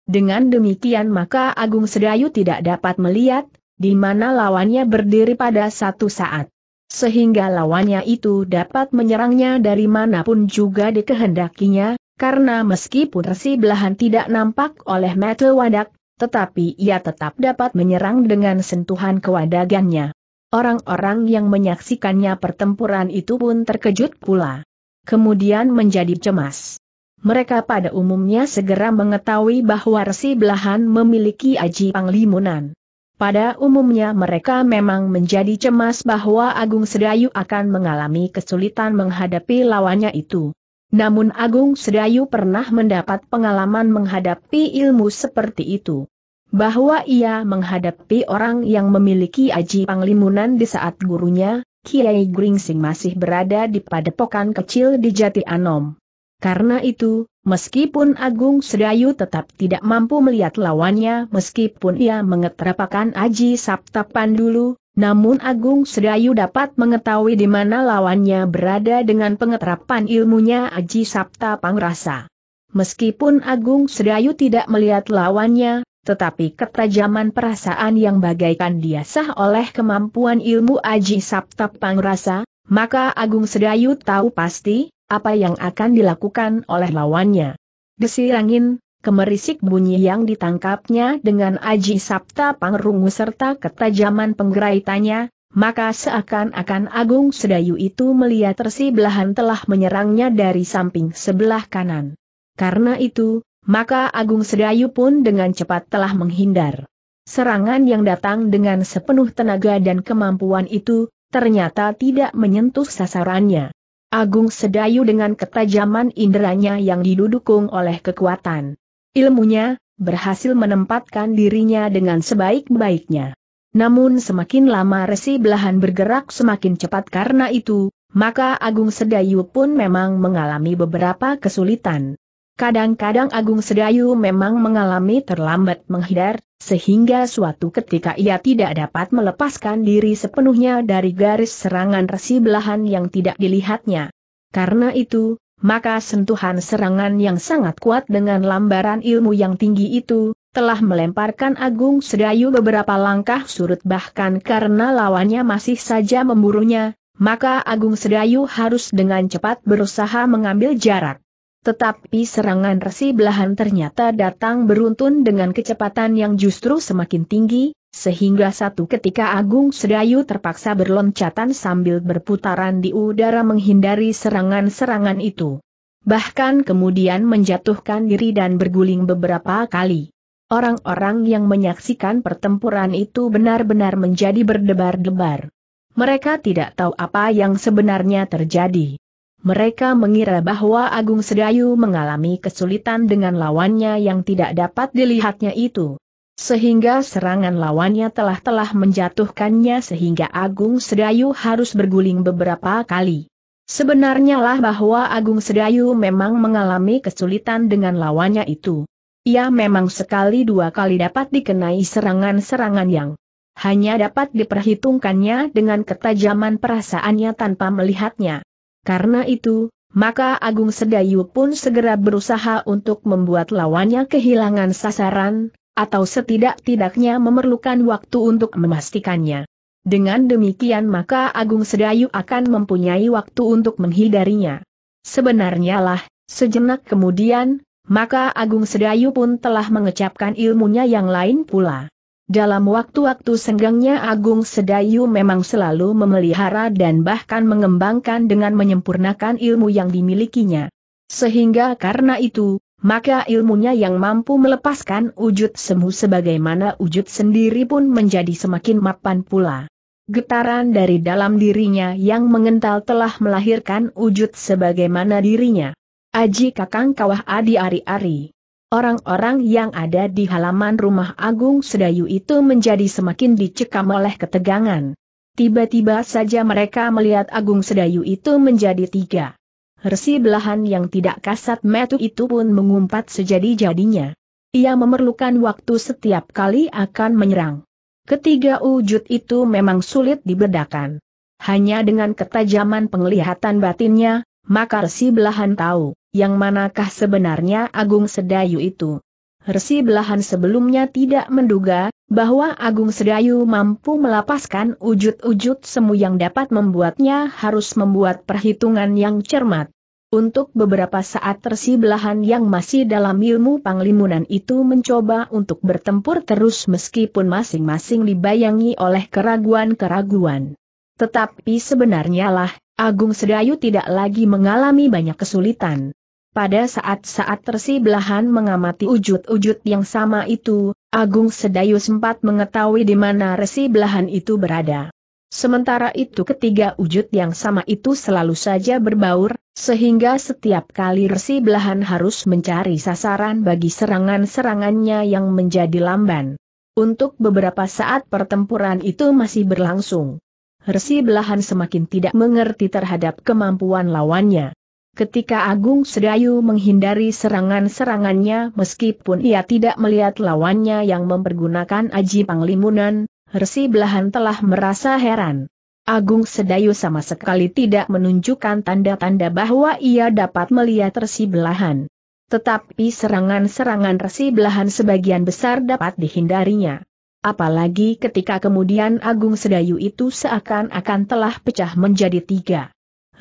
Dengan demikian maka Agung Sedayu tidak dapat melihat, di mana lawannya berdiri pada satu saat. Sehingga lawannya itu dapat menyerangnya dari manapun juga dikehendakinya, karena meskipun resi belahan tidak nampak oleh metal wadak, tetapi ia tetap dapat menyerang dengan sentuhan kewadagannya. Orang-orang yang menyaksikannya pertempuran itu pun terkejut pula. Kemudian menjadi cemas mereka pada umumnya segera mengetahui bahwa Resi Belahan memiliki aji panglimunan. Pada umumnya mereka memang menjadi cemas bahwa Agung Sedayu akan mengalami kesulitan menghadapi lawannya itu. Namun Agung Sedayu pernah mendapat pengalaman menghadapi ilmu seperti itu. Bahwa ia menghadapi orang yang memiliki aji panglimunan di saat gurunya, Kiai Gringsing masih berada di padepokan kecil di Jati Anom. Karena itu, meskipun Agung Sedayu tetap tidak mampu melihat lawannya meskipun ia mengetrapakan Aji Saptapan dulu, namun Agung Sedayu dapat mengetahui di mana lawannya berada dengan pengetrapan ilmunya Aji sabta Pangrasa. Meskipun Agung Sedayu tidak melihat lawannya, tetapi ketajaman perasaan yang bagaikan diasah oleh kemampuan ilmu Aji sabta Pangrasa, maka Agung Sedayu tahu pasti, apa yang akan dilakukan oleh lawannya. Desirangin, kemerisik bunyi yang ditangkapnya dengan aji sabta pangrungu serta ketajaman penggeraitannya, maka seakan-akan Agung Sedayu itu melihat tersi belahan telah menyerangnya dari samping sebelah kanan. Karena itu, maka Agung Sedayu pun dengan cepat telah menghindar. Serangan yang datang dengan sepenuh tenaga dan kemampuan itu, ternyata tidak menyentuh sasarannya. Agung Sedayu dengan ketajaman inderanya yang didukung oleh kekuatan ilmunya, berhasil menempatkan dirinya dengan sebaik-baiknya. Namun semakin lama resi belahan bergerak semakin cepat karena itu, maka Agung Sedayu pun memang mengalami beberapa kesulitan. Kadang-kadang Agung Sedayu memang mengalami terlambat menghindar, sehingga suatu ketika ia tidak dapat melepaskan diri sepenuhnya dari garis serangan resi belahan yang tidak dilihatnya. Karena itu, maka sentuhan serangan yang sangat kuat dengan lambaran ilmu yang tinggi itu, telah melemparkan Agung Sedayu beberapa langkah surut bahkan karena lawannya masih saja memburunya, maka Agung Sedayu harus dengan cepat berusaha mengambil jarak. Tetapi serangan resi belahan ternyata datang beruntun dengan kecepatan yang justru semakin tinggi, sehingga satu ketika Agung Sedayu terpaksa berloncatan sambil berputaran di udara menghindari serangan-serangan itu. Bahkan kemudian menjatuhkan diri dan berguling beberapa kali. Orang-orang yang menyaksikan pertempuran itu benar-benar menjadi berdebar-debar. Mereka tidak tahu apa yang sebenarnya terjadi. Mereka mengira bahwa Agung Sedayu mengalami kesulitan dengan lawannya yang tidak dapat dilihatnya itu. Sehingga serangan lawannya telah-telah menjatuhkannya sehingga Agung Sedayu harus berguling beberapa kali. Sebenarnya lah bahwa Agung Sedayu memang mengalami kesulitan dengan lawannya itu. Ia memang sekali dua kali dapat dikenai serangan-serangan yang hanya dapat diperhitungkannya dengan ketajaman perasaannya tanpa melihatnya. Karena itu, maka Agung Sedayu pun segera berusaha untuk membuat lawannya kehilangan sasaran, atau setidak-tidaknya memerlukan waktu untuk memastikannya. Dengan demikian maka Agung Sedayu akan mempunyai waktu untuk menghindarinya. Sebenarnya lah, sejenak kemudian, maka Agung Sedayu pun telah mengecapkan ilmunya yang lain pula. Dalam waktu-waktu senggangnya Agung Sedayu memang selalu memelihara dan bahkan mengembangkan dengan menyempurnakan ilmu yang dimilikinya. Sehingga karena itu, maka ilmunya yang mampu melepaskan wujud semu sebagaimana wujud sendiri pun menjadi semakin mapan pula. Getaran dari dalam dirinya yang mengental telah melahirkan wujud sebagaimana dirinya. Aji kakang kawah adi ari-ari. Orang-orang yang ada di halaman rumah Agung Sedayu itu menjadi semakin dicekam oleh ketegangan. Tiba-tiba saja mereka melihat Agung Sedayu itu menjadi tiga. Resi belahan yang tidak kasat mata itu pun mengumpat sejadi-jadinya. Ia memerlukan waktu setiap kali akan menyerang. Ketiga wujud itu memang sulit dibedakan. Hanya dengan ketajaman penglihatan batinnya, maka Resi belahan tahu yang manakah sebenarnya Agung Sedayu itu. Resi belahan sebelumnya tidak menduga, bahwa Agung Sedayu mampu melapaskan wujud-wujud semu yang dapat membuatnya harus membuat perhitungan yang cermat. Untuk beberapa saat Resi belahan yang masih dalam ilmu panglimunan itu mencoba untuk bertempur terus meskipun masing-masing dibayangi oleh keraguan-keraguan. Tetapi sebenarnya lah, Agung Sedayu tidak lagi mengalami banyak kesulitan. Pada saat-saat Belahan mengamati wujud-wujud yang sama itu, Agung Sedayu sempat mengetahui di mana resi belahan itu berada. Sementara itu ketiga wujud yang sama itu selalu saja berbaur, sehingga setiap kali resi belahan harus mencari sasaran bagi serangan-serangannya yang menjadi lamban. Untuk beberapa saat pertempuran itu masih berlangsung. Resi belahan semakin tidak mengerti terhadap kemampuan lawannya. Ketika Agung Sedayu menghindari serangan-serangannya meskipun ia tidak melihat lawannya yang mempergunakan aji panglimunan, Resi Belahan telah merasa heran. Agung Sedayu sama sekali tidak menunjukkan tanda-tanda bahwa ia dapat melihat Resi Belahan. Tetapi serangan-serangan Resi Belahan sebagian besar dapat dihindarinya. Apalagi ketika kemudian Agung Sedayu itu seakan-akan telah pecah menjadi tiga.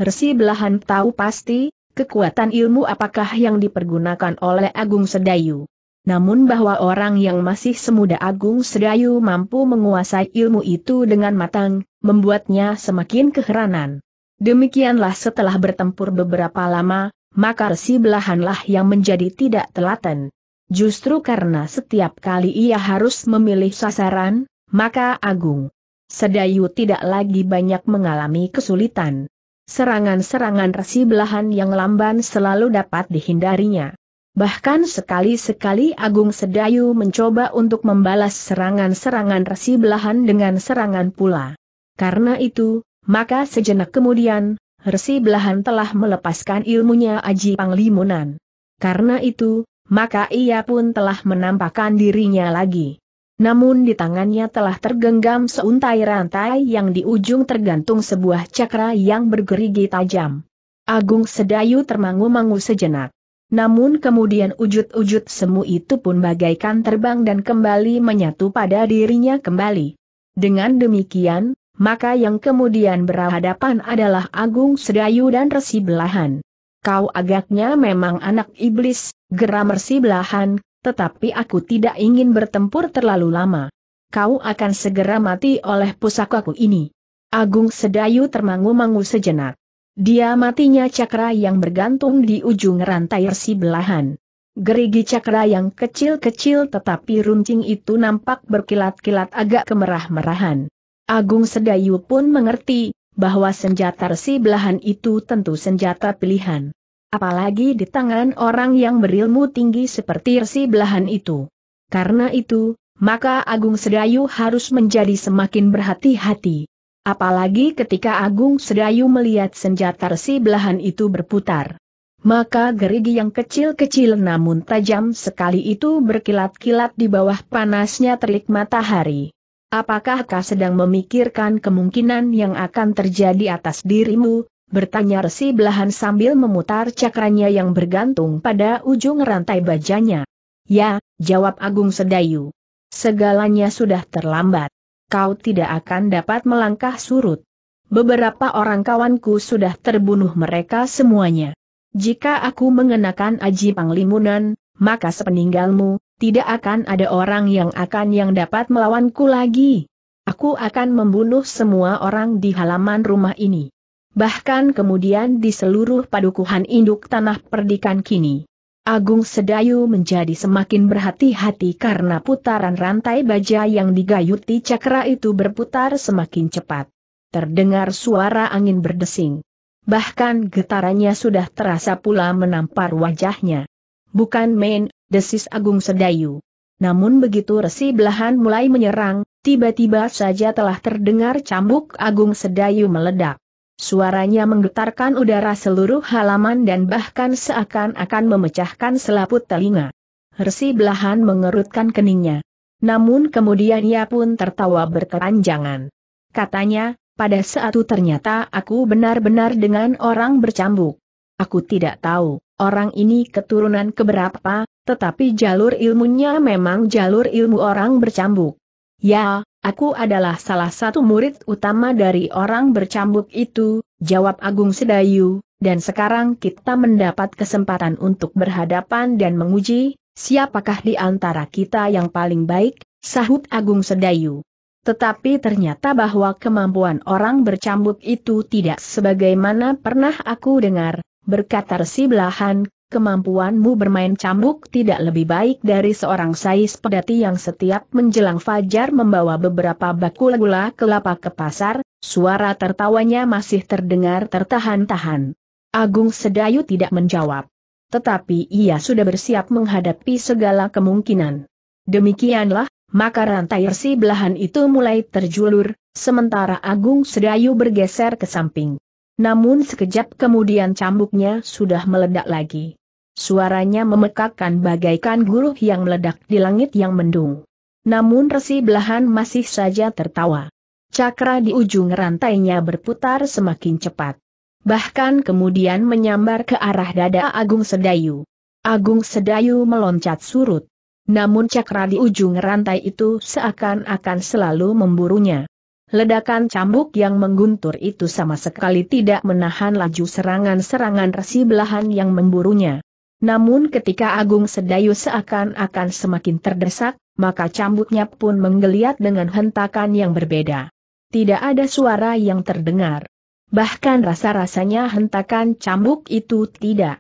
Resi belahan tahu pasti, kekuatan ilmu apakah yang dipergunakan oleh Agung Sedayu. Namun bahwa orang yang masih semuda Agung Sedayu mampu menguasai ilmu itu dengan matang, membuatnya semakin keheranan. Demikianlah setelah bertempur beberapa lama, maka resi belahanlah yang menjadi tidak telaten. Justru karena setiap kali ia harus memilih sasaran, maka Agung Sedayu tidak lagi banyak mengalami kesulitan serangan-serangan resi belahan yang lamban selalu dapat dihindarinya. Bahkan sekali-sekali Agung Sedayu mencoba untuk membalas serangan-serangan resi belahan dengan serangan pula. Karena itu, maka sejenak kemudian, Resi Belahan telah melepaskan ilmunya Aji Panglimunan. Karena itu, maka ia pun telah menampakkan dirinya lagi. Namun di tangannya telah tergenggam seuntai rantai yang di ujung tergantung sebuah cakra yang bergerigi tajam. Agung Sedayu termangu-mangu sejenak. Namun kemudian wujud-wujud semu itu pun bagaikan terbang dan kembali menyatu pada dirinya kembali. Dengan demikian, maka yang kemudian berhadapan adalah Agung Sedayu dan Resi Belahan. Kau agaknya memang anak iblis, geram Resi Belahan, tetapi aku tidak ingin bertempur terlalu lama. Kau akan segera mati oleh pusakaku ini. Agung Sedayu termangu-mangu sejenak. Dia matinya cakra yang bergantung di ujung rantai resi belahan. Gerigi cakra yang kecil-kecil tetapi runcing itu nampak berkilat-kilat agak kemerah-merahan. Agung Sedayu pun mengerti, bahwa senjata resi belahan itu tentu senjata pilihan. Apalagi di tangan orang yang berilmu tinggi seperti Resi Belahan itu. Karena itu, maka Agung Sedayu harus menjadi semakin berhati-hati. Apalagi ketika Agung Sedayu melihat senjata Resi Belahan itu berputar. Maka gerigi yang kecil-kecil namun tajam sekali itu berkilat-kilat di bawah panasnya terik matahari. Apakah kau sedang memikirkan kemungkinan yang akan terjadi atas dirimu, bertanya resi belahan sambil memutar cakranya yang bergantung pada ujung rantai bajanya. Ya, jawab Agung Sedayu. Segalanya sudah terlambat. Kau tidak akan dapat melangkah surut. Beberapa orang kawanku sudah terbunuh mereka semuanya. Jika aku mengenakan aji panglimunan, maka sepeninggalmu, tidak akan ada orang yang akan yang dapat melawanku lagi. Aku akan membunuh semua orang di halaman rumah ini bahkan kemudian di seluruh padukuhan induk tanah perdikan kini. Agung Sedayu menjadi semakin berhati-hati karena putaran rantai baja yang digayuti cakra itu berputar semakin cepat. Terdengar suara angin berdesing. Bahkan getarannya sudah terasa pula menampar wajahnya. Bukan main, desis Agung Sedayu. Namun begitu resi belahan mulai menyerang, tiba-tiba saja telah terdengar cambuk Agung Sedayu meledak. Suaranya menggetarkan udara seluruh halaman dan bahkan seakan-akan memecahkan selaput telinga. Hersi belahan mengerutkan keningnya. Namun kemudian ia pun tertawa berkeranjangan. Katanya, pada saat itu ternyata aku benar-benar dengan orang bercambuk. Aku tidak tahu, orang ini keturunan keberapa, tetapi jalur ilmunya memang jalur ilmu orang bercambuk. Ya, Aku adalah salah satu murid utama dari orang bercambuk itu, jawab Agung Sedayu, dan sekarang kita mendapat kesempatan untuk berhadapan dan menguji, siapakah di antara kita yang paling baik, sahut Agung Sedayu. Tetapi ternyata bahwa kemampuan orang bercambuk itu tidak sebagaimana pernah aku dengar, berkata Resi Belahan, kemampuanmu bermain cambuk tidak lebih baik dari seorang sais pedati yang setiap menjelang fajar membawa beberapa bakul gula kelapa ke pasar, suara tertawanya masih terdengar tertahan-tahan. Agung Sedayu tidak menjawab. Tetapi ia sudah bersiap menghadapi segala kemungkinan. Demikianlah, maka rantai resi belahan itu mulai terjulur, sementara Agung Sedayu bergeser ke samping. Namun sekejap kemudian cambuknya sudah meledak lagi suaranya memekakkan bagaikan guruh yang meledak di langit yang mendung. Namun resi belahan masih saja tertawa. Cakra di ujung rantainya berputar semakin cepat. Bahkan kemudian menyambar ke arah dada Agung Sedayu. Agung Sedayu meloncat surut. Namun cakra di ujung rantai itu seakan-akan selalu memburunya. Ledakan cambuk yang mengguntur itu sama sekali tidak menahan laju serangan-serangan resi belahan yang memburunya. Namun ketika Agung Sedayu seakan-akan semakin terdesak, maka cambuknya pun menggeliat dengan hentakan yang berbeda. Tidak ada suara yang terdengar. Bahkan rasa-rasanya hentakan cambuk itu tidak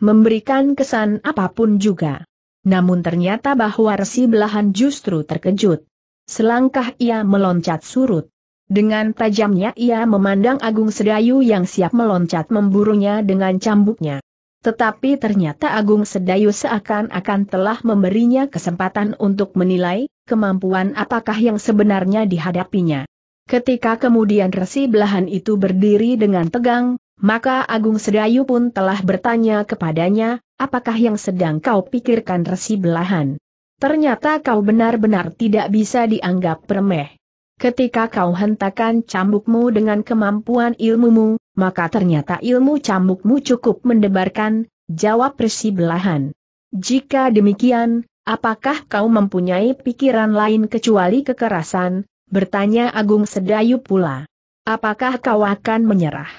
memberikan kesan apapun juga. Namun ternyata bahwa resi belahan justru terkejut. Selangkah ia meloncat surut. Dengan tajamnya ia memandang Agung Sedayu yang siap meloncat memburunya dengan cambuknya. Tetapi ternyata Agung Sedayu seakan-akan telah memberinya kesempatan untuk menilai, kemampuan apakah yang sebenarnya dihadapinya. Ketika kemudian resi belahan itu berdiri dengan tegang, maka Agung Sedayu pun telah bertanya kepadanya, apakah yang sedang kau pikirkan resi belahan? Ternyata kau benar-benar tidak bisa dianggap remeh. Ketika kau hentakan cambukmu dengan kemampuan ilmumu, maka ternyata ilmu cambukmu cukup mendebarkan, jawab Resi belahan. Jika demikian, apakah kau mempunyai pikiran lain kecuali kekerasan, bertanya Agung Sedayu pula. Apakah kau akan menyerah?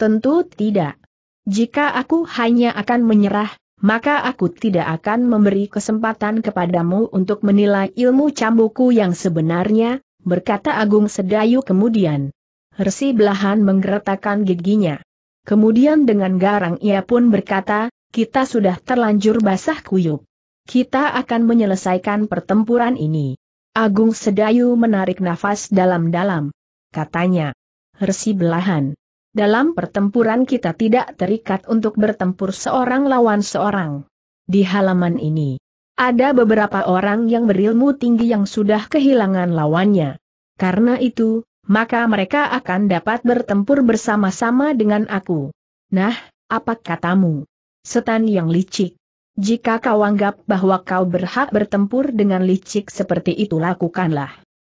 Tentu tidak. Jika aku hanya akan menyerah, maka aku tidak akan memberi kesempatan kepadamu untuk menilai ilmu cambuku yang sebenarnya, berkata Agung Sedayu kemudian. Resi belahan menggeretakkan giginya. Kemudian dengan garang ia pun berkata, kita sudah terlanjur basah kuyup. Kita akan menyelesaikan pertempuran ini. Agung Sedayu menarik nafas dalam-dalam. Katanya, Resi belahan. Dalam pertempuran kita tidak terikat untuk bertempur seorang lawan seorang. Di halaman ini, ada beberapa orang yang berilmu tinggi yang sudah kehilangan lawannya. Karena itu, maka mereka akan dapat bertempur bersama-sama dengan aku. Nah, apa katamu? Setan yang licik. Jika kau anggap bahwa kau berhak bertempur dengan licik seperti itu lakukanlah.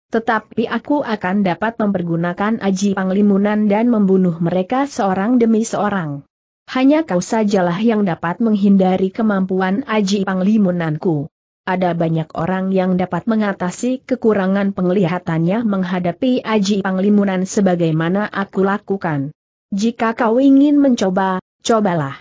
Tetapi aku akan dapat mempergunakan aji panglimunan dan membunuh mereka seorang demi seorang. Hanya kau sajalah yang dapat menghindari kemampuan aji panglimunanku ada banyak orang yang dapat mengatasi kekurangan penglihatannya menghadapi Aji Panglimunan sebagaimana aku lakukan. Jika kau ingin mencoba, cobalah.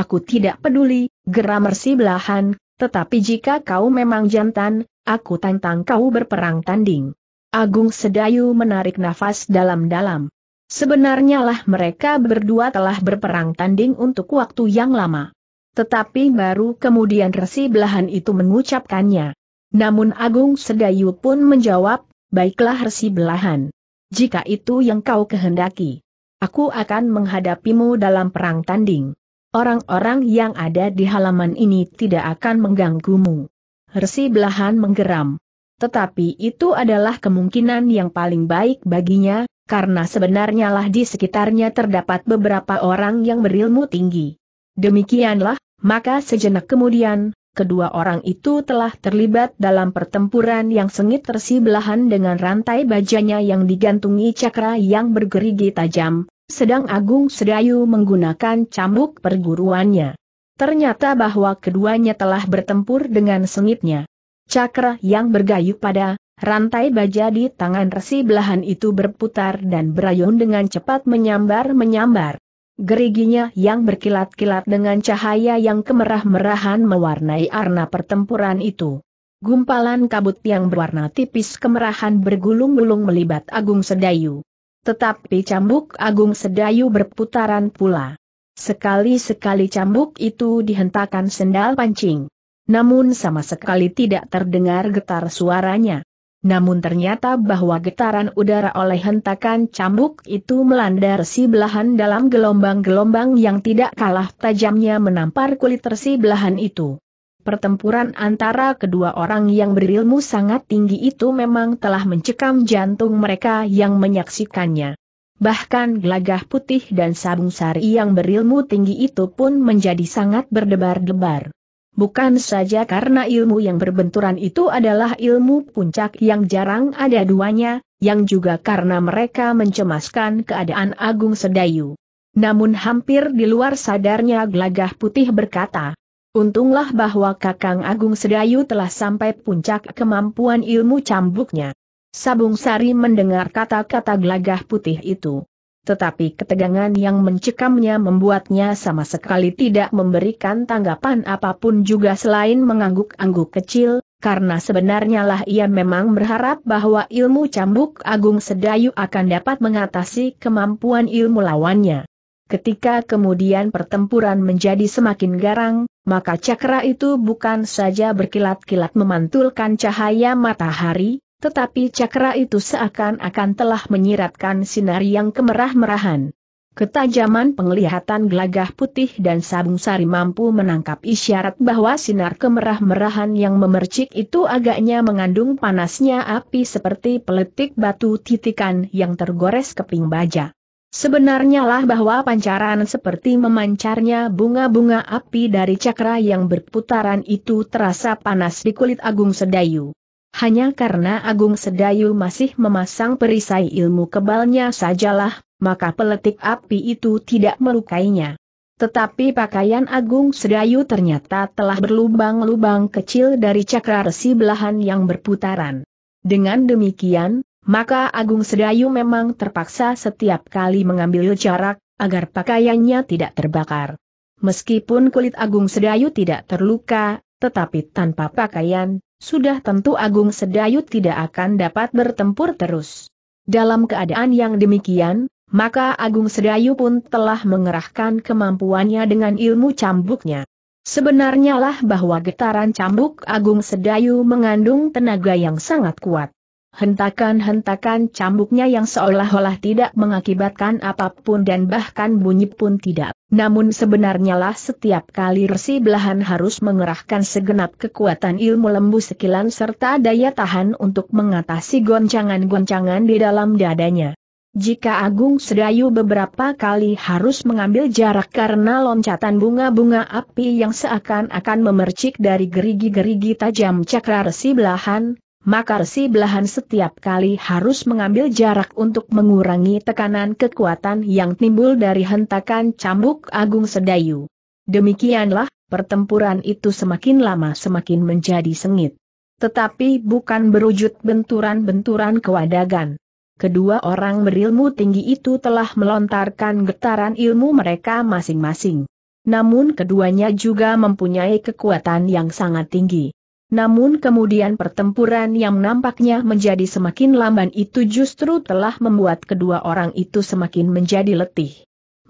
Aku tidak peduli, geram geramersi belahan, tetapi jika kau memang jantan, aku tantang kau berperang tanding. Agung Sedayu menarik nafas dalam-dalam. Sebenarnya lah mereka berdua telah berperang tanding untuk waktu yang lama. Tetapi baru kemudian resi belahan itu mengucapkannya. Namun Agung Sedayu pun menjawab, baiklah resi belahan. Jika itu yang kau kehendaki, aku akan menghadapimu dalam perang tanding. Orang-orang yang ada di halaman ini tidak akan mengganggumu. Resi belahan menggeram. Tetapi itu adalah kemungkinan yang paling baik baginya, karena sebenarnya lah di sekitarnya terdapat beberapa orang yang berilmu tinggi. Demikianlah, maka sejenak kemudian, kedua orang itu telah terlibat dalam pertempuran yang sengit belahan dengan rantai bajanya yang digantungi cakra yang bergerigi tajam, sedang Agung Sedayu menggunakan cambuk perguruannya. Ternyata bahwa keduanya telah bertempur dengan sengitnya. Cakra yang bergayuh pada rantai baja di tangan resi belahan itu berputar dan berayun dengan cepat menyambar-menyambar. Geriginya yang berkilat-kilat dengan cahaya yang kemerah-merahan mewarnai arna pertempuran itu. Gumpalan kabut yang berwarna tipis kemerahan bergulung-gulung melibat Agung Sedayu. Tetapi cambuk Agung Sedayu berputaran pula. Sekali-sekali cambuk itu dihentakan sendal pancing. Namun sama sekali tidak terdengar getar suaranya namun ternyata bahwa getaran udara oleh hentakan cambuk itu melanda resi belahan dalam gelombang-gelombang yang tidak kalah tajamnya menampar kulit resi belahan itu. Pertempuran antara kedua orang yang berilmu sangat tinggi itu memang telah mencekam jantung mereka yang menyaksikannya. Bahkan gelagah putih dan sabung sari yang berilmu tinggi itu pun menjadi sangat berdebar-debar. Bukan saja karena ilmu yang berbenturan itu adalah ilmu puncak yang jarang ada duanya, yang juga karena mereka mencemaskan keadaan Agung Sedayu. Namun hampir di luar sadarnya Glagah putih berkata, Untunglah bahwa Kakang Agung Sedayu telah sampai puncak kemampuan ilmu cambuknya. Sabung Sari mendengar kata-kata Glagah putih itu tetapi ketegangan yang mencekamnya membuatnya sama sekali tidak memberikan tanggapan apapun juga selain mengangguk-angguk kecil, karena sebenarnya lah ia memang berharap bahwa ilmu cambuk agung sedayu akan dapat mengatasi kemampuan ilmu lawannya. Ketika kemudian pertempuran menjadi semakin garang, maka cakra itu bukan saja berkilat-kilat memantulkan cahaya matahari, tetapi cakra itu seakan-akan telah menyiratkan sinar yang kemerah-merahan. Ketajaman penglihatan gelagah putih dan sabung sari mampu menangkap isyarat bahwa sinar kemerah-merahan yang memercik itu agaknya mengandung panasnya api seperti peletik batu titikan yang tergores keping baja. Sebenarnya lah bahwa pancaran seperti memancarnya bunga-bunga api dari cakra yang berputaran itu terasa panas di kulit Agung Sedayu hanya karena Agung Sedayu masih memasang perisai ilmu kebalnya sajalah, maka peletik api itu tidak melukainya. Tetapi pakaian Agung Sedayu ternyata telah berlubang-lubang kecil dari cakra resi belahan yang berputaran. Dengan demikian, maka Agung Sedayu memang terpaksa setiap kali mengambil jarak, agar pakaiannya tidak terbakar. Meskipun kulit Agung Sedayu tidak terluka, tetapi tanpa pakaian, sudah tentu Agung Sedayu tidak akan dapat bertempur terus. Dalam keadaan yang demikian, maka Agung Sedayu pun telah mengerahkan kemampuannya dengan ilmu cambuknya. Sebenarnya lah bahwa getaran cambuk Agung Sedayu mengandung tenaga yang sangat kuat. Hentakan-hentakan cambuknya yang seolah-olah tidak mengakibatkan apapun dan bahkan bunyi pun tidak. Namun sebenarnya lah setiap kali resi belahan harus mengerahkan segenap kekuatan ilmu lembu sekilan serta daya tahan untuk mengatasi goncangan-goncangan di dalam dadanya. Jika Agung Sedayu beberapa kali harus mengambil jarak karena loncatan bunga-bunga api yang seakan-akan memercik dari gerigi-gerigi tajam cakra resi belahan, maka resi belahan setiap kali harus mengambil jarak untuk mengurangi tekanan kekuatan yang timbul dari hentakan cambuk Agung Sedayu. Demikianlah, pertempuran itu semakin lama semakin menjadi sengit. Tetapi bukan berwujud benturan-benturan kewadagan. Kedua orang berilmu tinggi itu telah melontarkan getaran ilmu mereka masing-masing. Namun keduanya juga mempunyai kekuatan yang sangat tinggi. Namun kemudian pertempuran yang nampaknya menjadi semakin lamban itu justru telah membuat kedua orang itu semakin menjadi letih.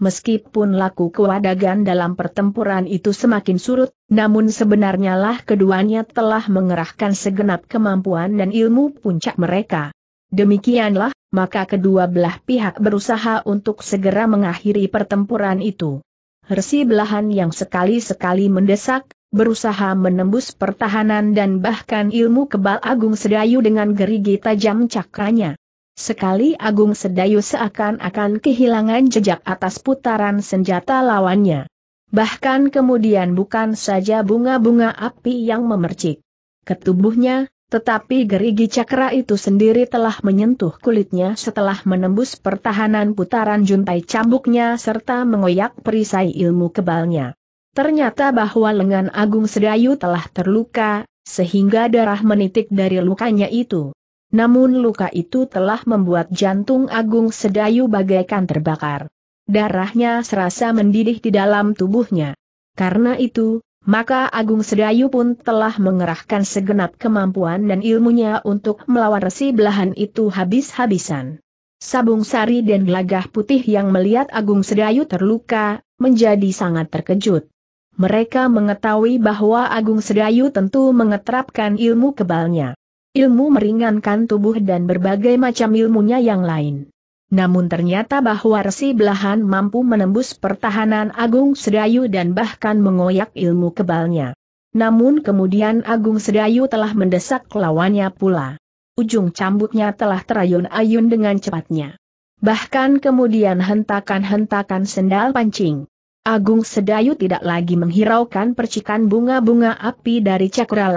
Meskipun laku kewadagan dalam pertempuran itu semakin surut, namun sebenarnya lah keduanya telah mengerahkan segenap kemampuan dan ilmu puncak mereka. Demikianlah, maka kedua belah pihak berusaha untuk segera mengakhiri pertempuran itu. Resi belahan yang sekali-sekali mendesak, berusaha menembus pertahanan dan bahkan ilmu kebal Agung Sedayu dengan gerigi tajam cakranya. Sekali Agung Sedayu seakan-akan kehilangan jejak atas putaran senjata lawannya. Bahkan kemudian bukan saja bunga-bunga api yang memercik ketubuhnya, tetapi gerigi cakra itu sendiri telah menyentuh kulitnya setelah menembus pertahanan putaran juntai cambuknya serta mengoyak perisai ilmu kebalnya. Ternyata bahwa lengan Agung Sedayu telah terluka, sehingga darah menitik dari lukanya itu. Namun luka itu telah membuat jantung Agung Sedayu bagaikan terbakar. Darahnya serasa mendidih di dalam tubuhnya. Karena itu, maka Agung Sedayu pun telah mengerahkan segenap kemampuan dan ilmunya untuk melawan resi belahan itu habis-habisan. Sabung Sari dan Gelagah Putih yang melihat Agung Sedayu terluka, menjadi sangat terkejut. Mereka mengetahui bahwa Agung Sedayu tentu mengetrapkan ilmu kebalnya. Ilmu meringankan tubuh dan berbagai macam ilmunya yang lain. Namun ternyata bahwa resi belahan mampu menembus pertahanan Agung Sedayu dan bahkan mengoyak ilmu kebalnya. Namun kemudian Agung Sedayu telah mendesak lawannya pula. Ujung cambuknya telah terayun-ayun dengan cepatnya. Bahkan kemudian hentakan-hentakan sendal pancing. Agung Sedayu tidak lagi menghiraukan percikan bunga-bunga api dari cakra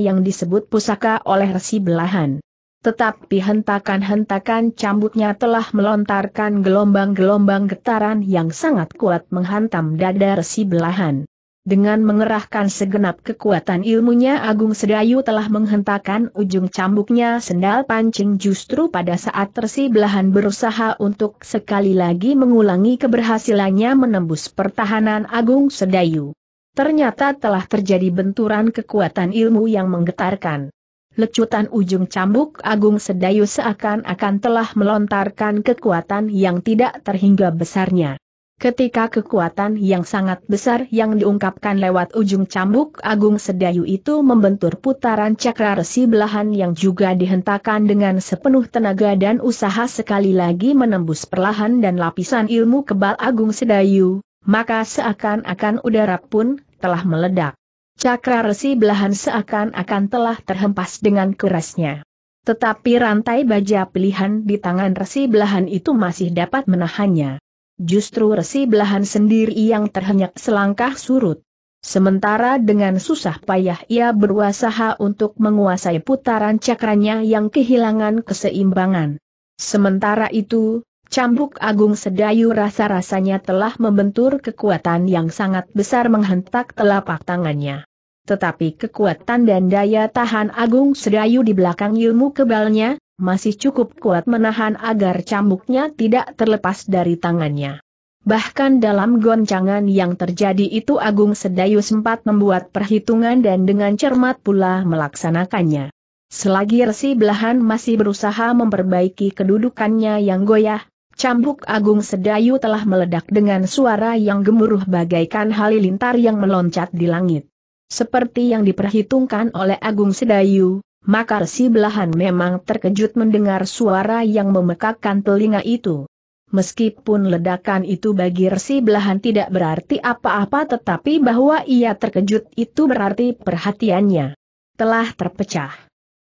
yang disebut pusaka oleh resi belahan. Tetapi hentakan-hentakan cambuknya telah melontarkan gelombang-gelombang getaran yang sangat kuat menghantam dada resi belahan. Dengan mengerahkan segenap kekuatan ilmunya Agung Sedayu telah menghentakkan ujung cambuknya sendal pancing justru pada saat belahan berusaha untuk sekali lagi mengulangi keberhasilannya menembus pertahanan Agung Sedayu. Ternyata telah terjadi benturan kekuatan ilmu yang menggetarkan. Lecutan ujung cambuk Agung Sedayu seakan-akan telah melontarkan kekuatan yang tidak terhingga besarnya. Ketika kekuatan yang sangat besar yang diungkapkan lewat ujung cambuk Agung Sedayu itu membentur putaran cakra resi belahan yang juga dihentakkan dengan sepenuh tenaga dan usaha sekali lagi menembus perlahan dan lapisan ilmu kebal Agung Sedayu, maka seakan-akan udara pun telah meledak. Cakra resi belahan seakan-akan telah terhempas dengan kerasnya. Tetapi rantai baja pilihan di tangan resi belahan itu masih dapat menahannya justru resi belahan sendiri yang terhenyak selangkah surut. Sementara dengan susah payah ia berusaha untuk menguasai putaran cakranya yang kehilangan keseimbangan. Sementara itu, cambuk agung sedayu rasa-rasanya telah membentur kekuatan yang sangat besar menghentak telapak tangannya. Tetapi kekuatan dan daya tahan agung sedayu di belakang ilmu kebalnya, masih cukup kuat menahan agar cambuknya tidak terlepas dari tangannya. Bahkan dalam goncangan yang terjadi itu Agung Sedayu sempat membuat perhitungan dan dengan cermat pula melaksanakannya. Selagi Resi Belahan masih berusaha memperbaiki kedudukannya yang goyah, cambuk Agung Sedayu telah meledak dengan suara yang gemuruh bagaikan halilintar yang meloncat di langit. Seperti yang diperhitungkan oleh Agung Sedayu, maka si belahan memang terkejut mendengar suara yang memekakkan telinga itu. Meskipun ledakan itu bagi resi belahan tidak berarti apa-apa tetapi bahwa ia terkejut itu berarti perhatiannya telah terpecah.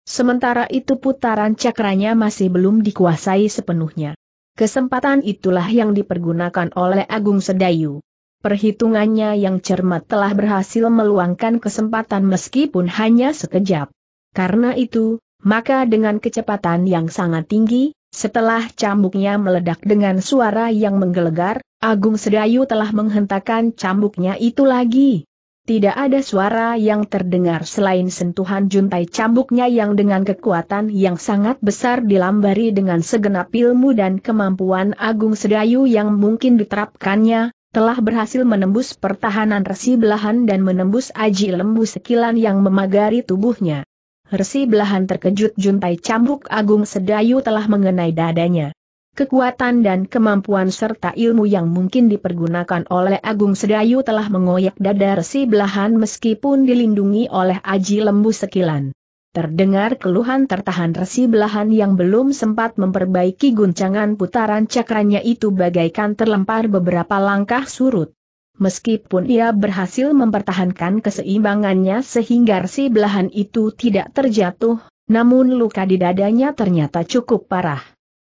Sementara itu putaran cakranya masih belum dikuasai sepenuhnya. Kesempatan itulah yang dipergunakan oleh Agung Sedayu. Perhitungannya yang cermat telah berhasil meluangkan kesempatan meskipun hanya sekejap. Karena itu, maka dengan kecepatan yang sangat tinggi, setelah cambuknya meledak dengan suara yang menggelegar, Agung Sedayu telah menghentakkan cambuknya itu lagi. Tidak ada suara yang terdengar selain sentuhan juntai cambuknya yang dengan kekuatan yang sangat besar dilambari dengan segenap ilmu dan kemampuan Agung Sedayu yang mungkin diterapkannya, telah berhasil menembus pertahanan resi belahan dan menembus aji lembu sekilan yang memagari tubuhnya. Resi belahan terkejut juntai cambuk agung sedayu telah mengenai dadanya. Kekuatan dan kemampuan serta ilmu yang mungkin dipergunakan oleh Agung Sedayu telah mengoyak dada resi belahan meskipun dilindungi oleh aji lembu sekilan. Terdengar keluhan tertahan resi belahan yang belum sempat memperbaiki guncangan putaran cakranya itu bagaikan terlempar beberapa langkah surut meskipun ia berhasil mempertahankan keseimbangannya sehingga si belahan itu tidak terjatuh, namun luka di dadanya ternyata cukup parah.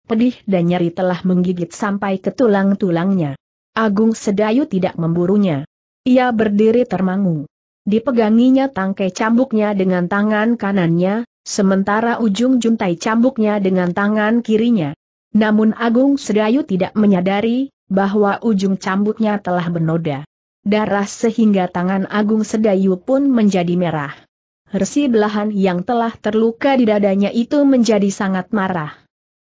Pedih dan nyeri telah menggigit sampai ke tulang-tulangnya. Agung Sedayu tidak memburunya. Ia berdiri termangu. Dipeganginya tangkai cambuknya dengan tangan kanannya, sementara ujung juntai cambuknya dengan tangan kirinya. Namun Agung Sedayu tidak menyadari, bahwa ujung cambuknya telah bernoda Darah sehingga tangan Agung Sedayu pun menjadi merah. Resi belahan yang telah terluka di dadanya itu menjadi sangat marah.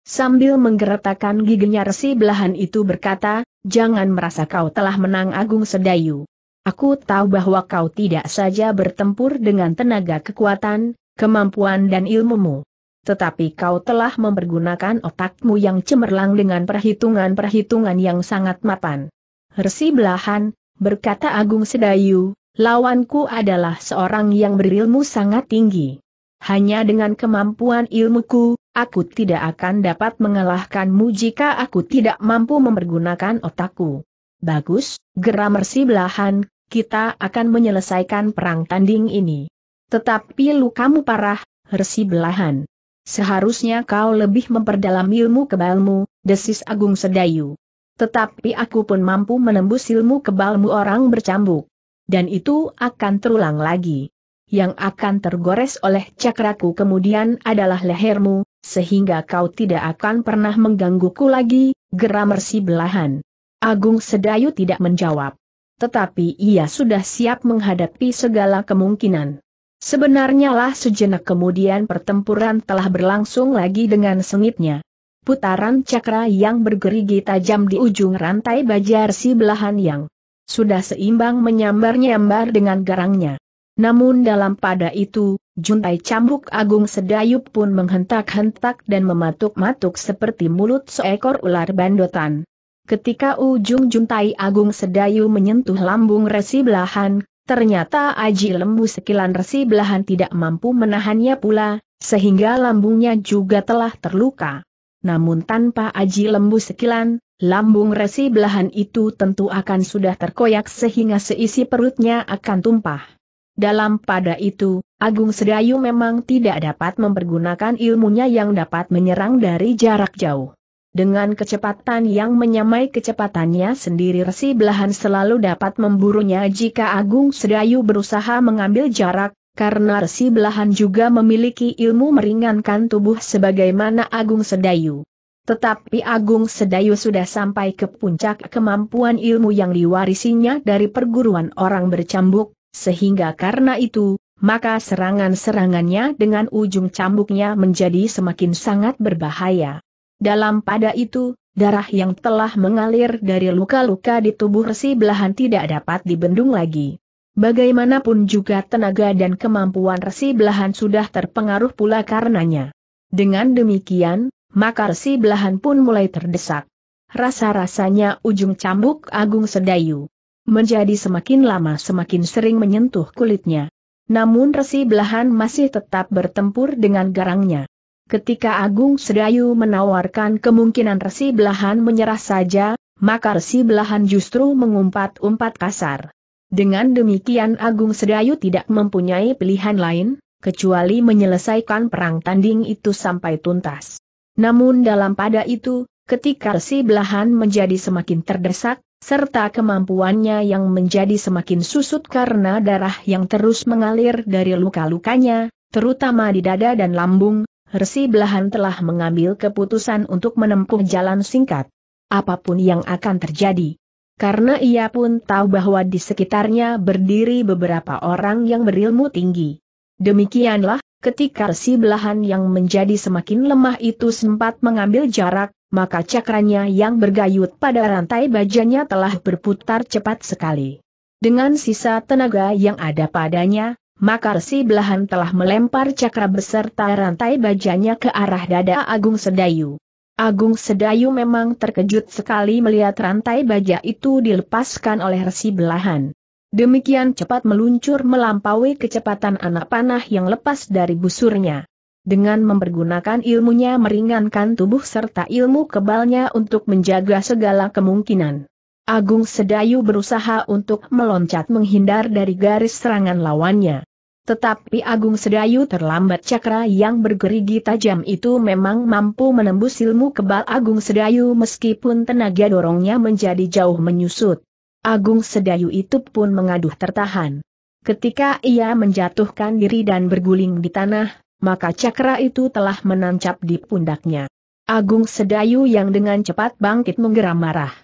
Sambil menggeretakan giginya resi belahan itu berkata, jangan merasa kau telah menang Agung Sedayu. Aku tahu bahwa kau tidak saja bertempur dengan tenaga kekuatan, kemampuan dan ilmumu tetapi kau telah mempergunakan otakmu yang cemerlang dengan perhitungan-perhitungan yang sangat mapan. Resi belahan, berkata Agung Sedayu, lawanku adalah seorang yang berilmu sangat tinggi. Hanya dengan kemampuan ilmuku, aku tidak akan dapat mengalahkanmu jika aku tidak mampu mempergunakan otakku. Bagus, geram Resi belahan, kita akan menyelesaikan perang tanding ini. Tetapi lukamu parah, Resi belahan. Seharusnya kau lebih memperdalam ilmu kebalmu, desis Agung Sedayu. Tetapi aku pun mampu menembus ilmu kebalmu orang bercambuk. Dan itu akan terulang lagi. Yang akan tergores oleh cakraku kemudian adalah lehermu, sehingga kau tidak akan pernah menggangguku lagi, geram resi belahan. Agung Sedayu tidak menjawab. Tetapi ia sudah siap menghadapi segala kemungkinan. Sebenarnya lah sejenak kemudian pertempuran telah berlangsung lagi dengan sengitnya. Putaran cakra yang bergerigi tajam di ujung rantai bajar si belahan yang sudah seimbang menyambar-nyambar dengan garangnya. Namun dalam pada itu, juntai cambuk agung sedayup pun menghentak-hentak dan mematuk-matuk seperti mulut seekor ular bandotan. Ketika ujung juntai agung sedayu menyentuh lambung resi belahan, Ternyata aji lembu sekilan resi belahan tidak mampu menahannya pula, sehingga lambungnya juga telah terluka. Namun tanpa aji lembu sekilan, lambung resi belahan itu tentu akan sudah terkoyak sehingga seisi perutnya akan tumpah. Dalam pada itu, Agung Sedayu memang tidak dapat mempergunakan ilmunya yang dapat menyerang dari jarak jauh. Dengan kecepatan yang menyamai kecepatannya sendiri resi belahan selalu dapat memburunya jika Agung Sedayu berusaha mengambil jarak, karena resi belahan juga memiliki ilmu meringankan tubuh sebagaimana Agung Sedayu. Tetapi Agung Sedayu sudah sampai ke puncak kemampuan ilmu yang diwarisinya dari perguruan orang bercambuk, sehingga karena itu, maka serangan-serangannya dengan ujung cambuknya menjadi semakin sangat berbahaya. Dalam pada itu, darah yang telah mengalir dari luka-luka di tubuh resi belahan tidak dapat dibendung lagi. Bagaimanapun juga tenaga dan kemampuan resi belahan sudah terpengaruh pula karenanya. Dengan demikian, maka resi belahan pun mulai terdesak. Rasa-rasanya ujung cambuk agung sedayu menjadi semakin lama semakin sering menyentuh kulitnya. Namun resi belahan masih tetap bertempur dengan garangnya. Ketika Agung Sedayu menawarkan kemungkinan Resi Belahan menyerah saja, maka Resi Belahan justru mengumpat-umpat kasar. Dengan demikian Agung Sedayu tidak mempunyai pilihan lain, kecuali menyelesaikan perang tanding itu sampai tuntas. Namun dalam pada itu, ketika Resi Belahan menjadi semakin terdesak, serta kemampuannya yang menjadi semakin susut karena darah yang terus mengalir dari luka-lukanya, terutama di dada dan lambung, Resi Belahan telah mengambil keputusan untuk menempuh jalan singkat. Apapun yang akan terjadi. Karena ia pun tahu bahwa di sekitarnya berdiri beberapa orang yang berilmu tinggi. Demikianlah, ketika Resi Belahan yang menjadi semakin lemah itu sempat mengambil jarak, maka cakranya yang bergayut pada rantai bajanya telah berputar cepat sekali. Dengan sisa tenaga yang ada padanya, maka si Belahan telah melempar cakra beserta rantai bajanya ke arah dada Agung Sedayu. Agung Sedayu memang terkejut sekali melihat rantai baja itu dilepaskan oleh Resi Belahan. Demikian cepat meluncur melampaui kecepatan anak panah yang lepas dari busurnya. Dengan mempergunakan ilmunya meringankan tubuh serta ilmu kebalnya untuk menjaga segala kemungkinan. Agung Sedayu berusaha untuk meloncat menghindar dari garis serangan lawannya. Tetapi Agung Sedayu terlambat cakra yang bergerigi tajam itu memang mampu menembus ilmu kebal Agung Sedayu meskipun tenaga dorongnya menjadi jauh menyusut. Agung Sedayu itu pun mengaduh tertahan. Ketika ia menjatuhkan diri dan berguling di tanah, maka cakra itu telah menancap di pundaknya. Agung Sedayu yang dengan cepat bangkit menggeram marah.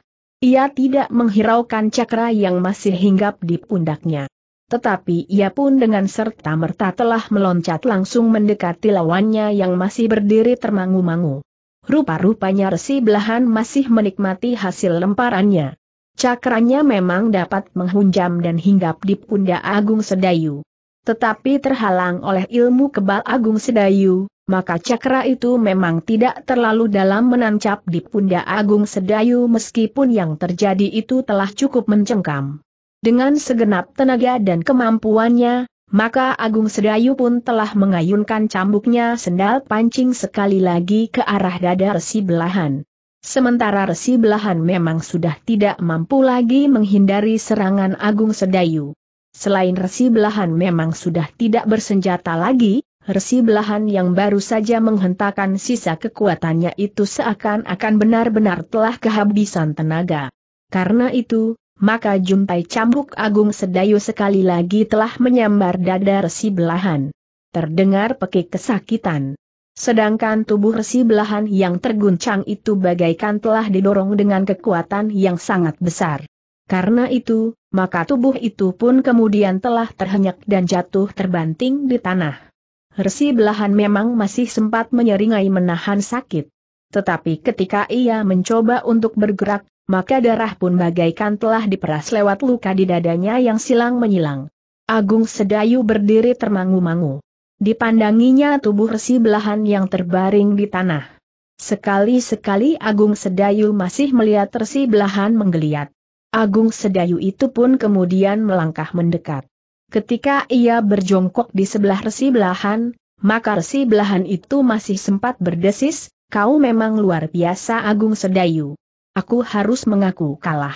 Ia tidak menghiraukan cakra yang masih hinggap di pundaknya. Tetapi ia pun dengan serta-merta telah meloncat langsung mendekati lawannya yang masih berdiri termangu-mangu. Rupa-rupanya resi belahan masih menikmati hasil lemparannya. Cakranya memang dapat menghunjam dan hinggap di pundak Agung Sedayu tetapi terhalang oleh ilmu kebal Agung Sedayu, maka cakra itu memang tidak terlalu dalam menancap di pundak Agung Sedayu meskipun yang terjadi itu telah cukup mencengkam. Dengan segenap tenaga dan kemampuannya, maka Agung Sedayu pun telah mengayunkan cambuknya sendal pancing sekali lagi ke arah dada resi belahan. Sementara resi belahan memang sudah tidak mampu lagi menghindari serangan Agung Sedayu. Selain resi belahan memang sudah tidak bersenjata lagi, resi belahan yang baru saja menghentakan sisa kekuatannya itu seakan-akan benar-benar telah kehabisan tenaga. Karena itu, maka jumpai cambuk agung sedayu sekali lagi telah menyambar dada resi belahan. Terdengar pekik kesakitan. Sedangkan tubuh resi belahan yang terguncang itu bagaikan telah didorong dengan kekuatan yang sangat besar. Karena itu, maka tubuh itu pun kemudian telah terhenyak dan jatuh terbanting di tanah. Resi belahan memang masih sempat menyeringai menahan sakit. Tetapi ketika ia mencoba untuk bergerak, maka darah pun bagaikan telah diperas lewat luka di dadanya yang silang menyilang. Agung Sedayu berdiri termangu-mangu. Dipandanginya tubuh resi belahan yang terbaring di tanah. Sekali-sekali Agung Sedayu masih melihat resi belahan menggeliat. Agung Sedayu itu pun kemudian melangkah mendekat. Ketika ia berjongkok di sebelah resi belahan, maka resi belahan itu masih sempat berdesis, kau memang luar biasa Agung Sedayu. Aku harus mengaku kalah.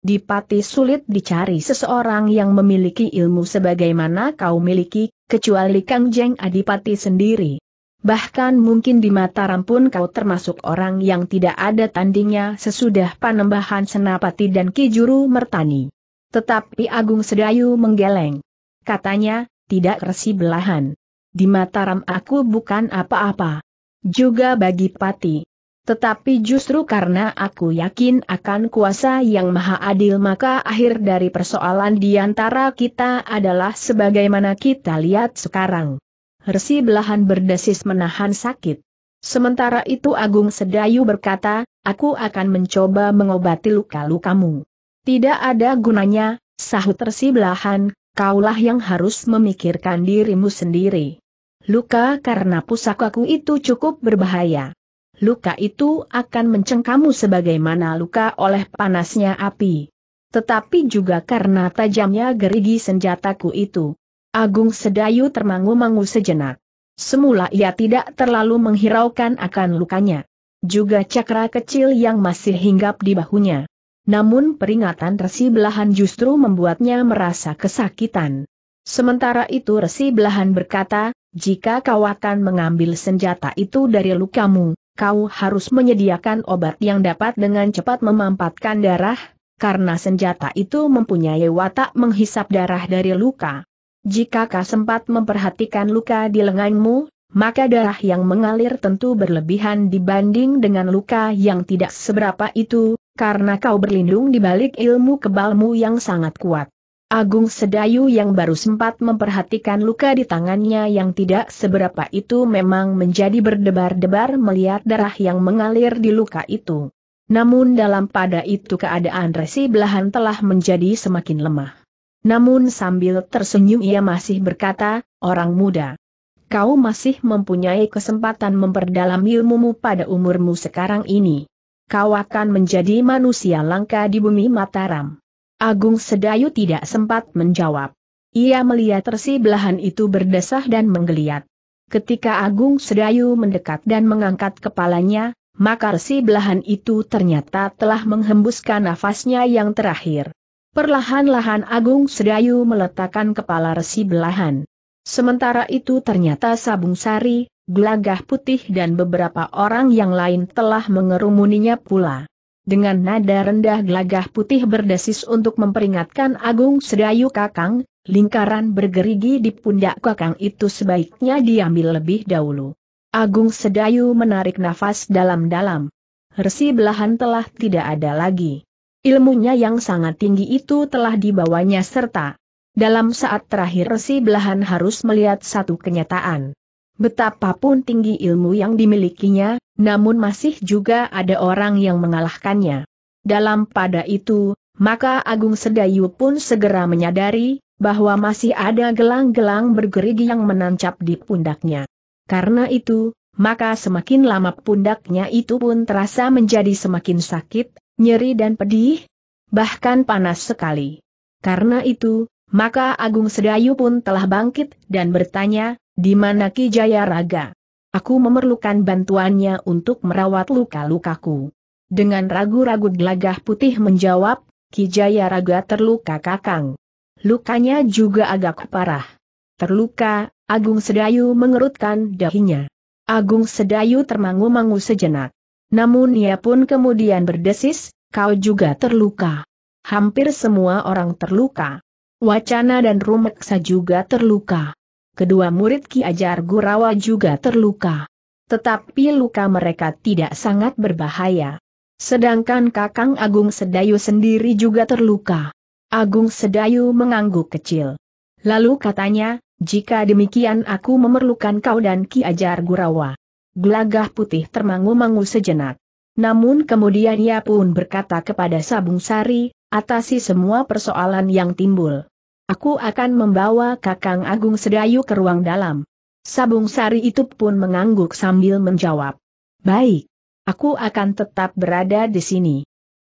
Di pati sulit dicari seseorang yang memiliki ilmu sebagaimana kau miliki, kecuali Kang Jeng Adipati sendiri bahkan mungkin di Mataram pun kau termasuk orang yang tidak ada tandingnya sesudah panembahan Senapati dan Kijuru Mertani. Tetapi Agung Sedayu menggeleng. Katanya, tidak resi belahan. Di Mataram aku bukan apa-apa. Juga bagi Pati. Tetapi justru karena aku yakin akan kuasa yang maha adil maka akhir dari persoalan di antara kita adalah sebagaimana kita lihat sekarang. Resi belahan berdesis menahan sakit. Sementara itu Agung Sedayu berkata, aku akan mencoba mengobati luka-lukamu. Tidak ada gunanya, sahut Resi belahan, kaulah yang harus memikirkan dirimu sendiri. Luka karena pusakaku itu cukup berbahaya. Luka itu akan mencengkamu sebagaimana luka oleh panasnya api. Tetapi juga karena tajamnya gerigi senjataku itu. Agung Sedayu termangu-mangu sejenak. Semula ia tidak terlalu menghiraukan akan lukanya. Juga cakra kecil yang masih hinggap di bahunya. Namun peringatan resi belahan justru membuatnya merasa kesakitan. Sementara itu resi belahan berkata, jika kau akan mengambil senjata itu dari lukamu, kau harus menyediakan obat yang dapat dengan cepat memampatkan darah, karena senjata itu mempunyai watak menghisap darah dari luka. Jika kau sempat memperhatikan luka di lenganmu, maka darah yang mengalir tentu berlebihan dibanding dengan luka yang tidak seberapa itu, karena kau berlindung di balik ilmu kebalmu yang sangat kuat. Agung Sedayu yang baru sempat memperhatikan luka di tangannya yang tidak seberapa itu memang menjadi berdebar-debar melihat darah yang mengalir di luka itu. Namun dalam pada itu keadaan resi belahan telah menjadi semakin lemah. Namun sambil tersenyum ia masih berkata, orang muda. Kau masih mempunyai kesempatan memperdalam ilmumu pada umurmu sekarang ini. Kau akan menjadi manusia langka di bumi Mataram. Agung Sedayu tidak sempat menjawab. Ia melihat resi belahan itu berdesah dan menggeliat. Ketika Agung Sedayu mendekat dan mengangkat kepalanya, maka resi belahan itu ternyata telah menghembuskan nafasnya yang terakhir. Perlahan-lahan Agung Sedayu meletakkan kepala resi belahan. Sementara itu ternyata Sabung Sari, gelagah putih dan beberapa orang yang lain telah mengerumuninya pula. Dengan nada rendah gelagah putih berdesis untuk memperingatkan Agung Sedayu Kakang, lingkaran bergerigi di pundak Kakang itu sebaiknya diambil lebih dahulu. Agung Sedayu menarik nafas dalam-dalam. Resi belahan telah tidak ada lagi. Ilmunya yang sangat tinggi itu telah dibawanya serta. Dalam saat terakhir si belahan harus melihat satu kenyataan. Betapapun tinggi ilmu yang dimilikinya, namun masih juga ada orang yang mengalahkannya. Dalam pada itu, maka Agung Sedayu pun segera menyadari, bahwa masih ada gelang-gelang bergerigi yang menancap di pundaknya. Karena itu, maka semakin lama pundaknya itu pun terasa menjadi semakin sakit, nyeri dan pedih, bahkan panas sekali. Karena itu, maka Agung Sedayu pun telah bangkit dan bertanya, di mana Ki Jaya Raga? Aku memerlukan bantuannya untuk merawat luka-lukaku. Dengan ragu-ragu Glagah putih menjawab, Ki Jaya Raga terluka kakang. Lukanya juga agak parah. Terluka, Agung Sedayu mengerutkan dahinya. Agung Sedayu termangu-mangu sejenak. Namun ia pun kemudian berdesis, kau juga terluka. Hampir semua orang terluka. Wacana dan Rumeksa juga terluka. Kedua murid Ki Ajar Gurawa juga terluka. Tetapi luka mereka tidak sangat berbahaya. Sedangkan Kakang Agung Sedayu sendiri juga terluka. Agung Sedayu mengangguk kecil. Lalu katanya, jika demikian aku memerlukan kau dan Ki Ajar Gurawa. Gelagah putih termangu-mangu sejenak. Namun kemudian ia pun berkata kepada Sabung Sari, atasi semua persoalan yang timbul. Aku akan membawa Kakang Agung Sedayu ke ruang dalam. Sabung Sari itu pun mengangguk sambil menjawab. Baik. Aku akan tetap berada di sini.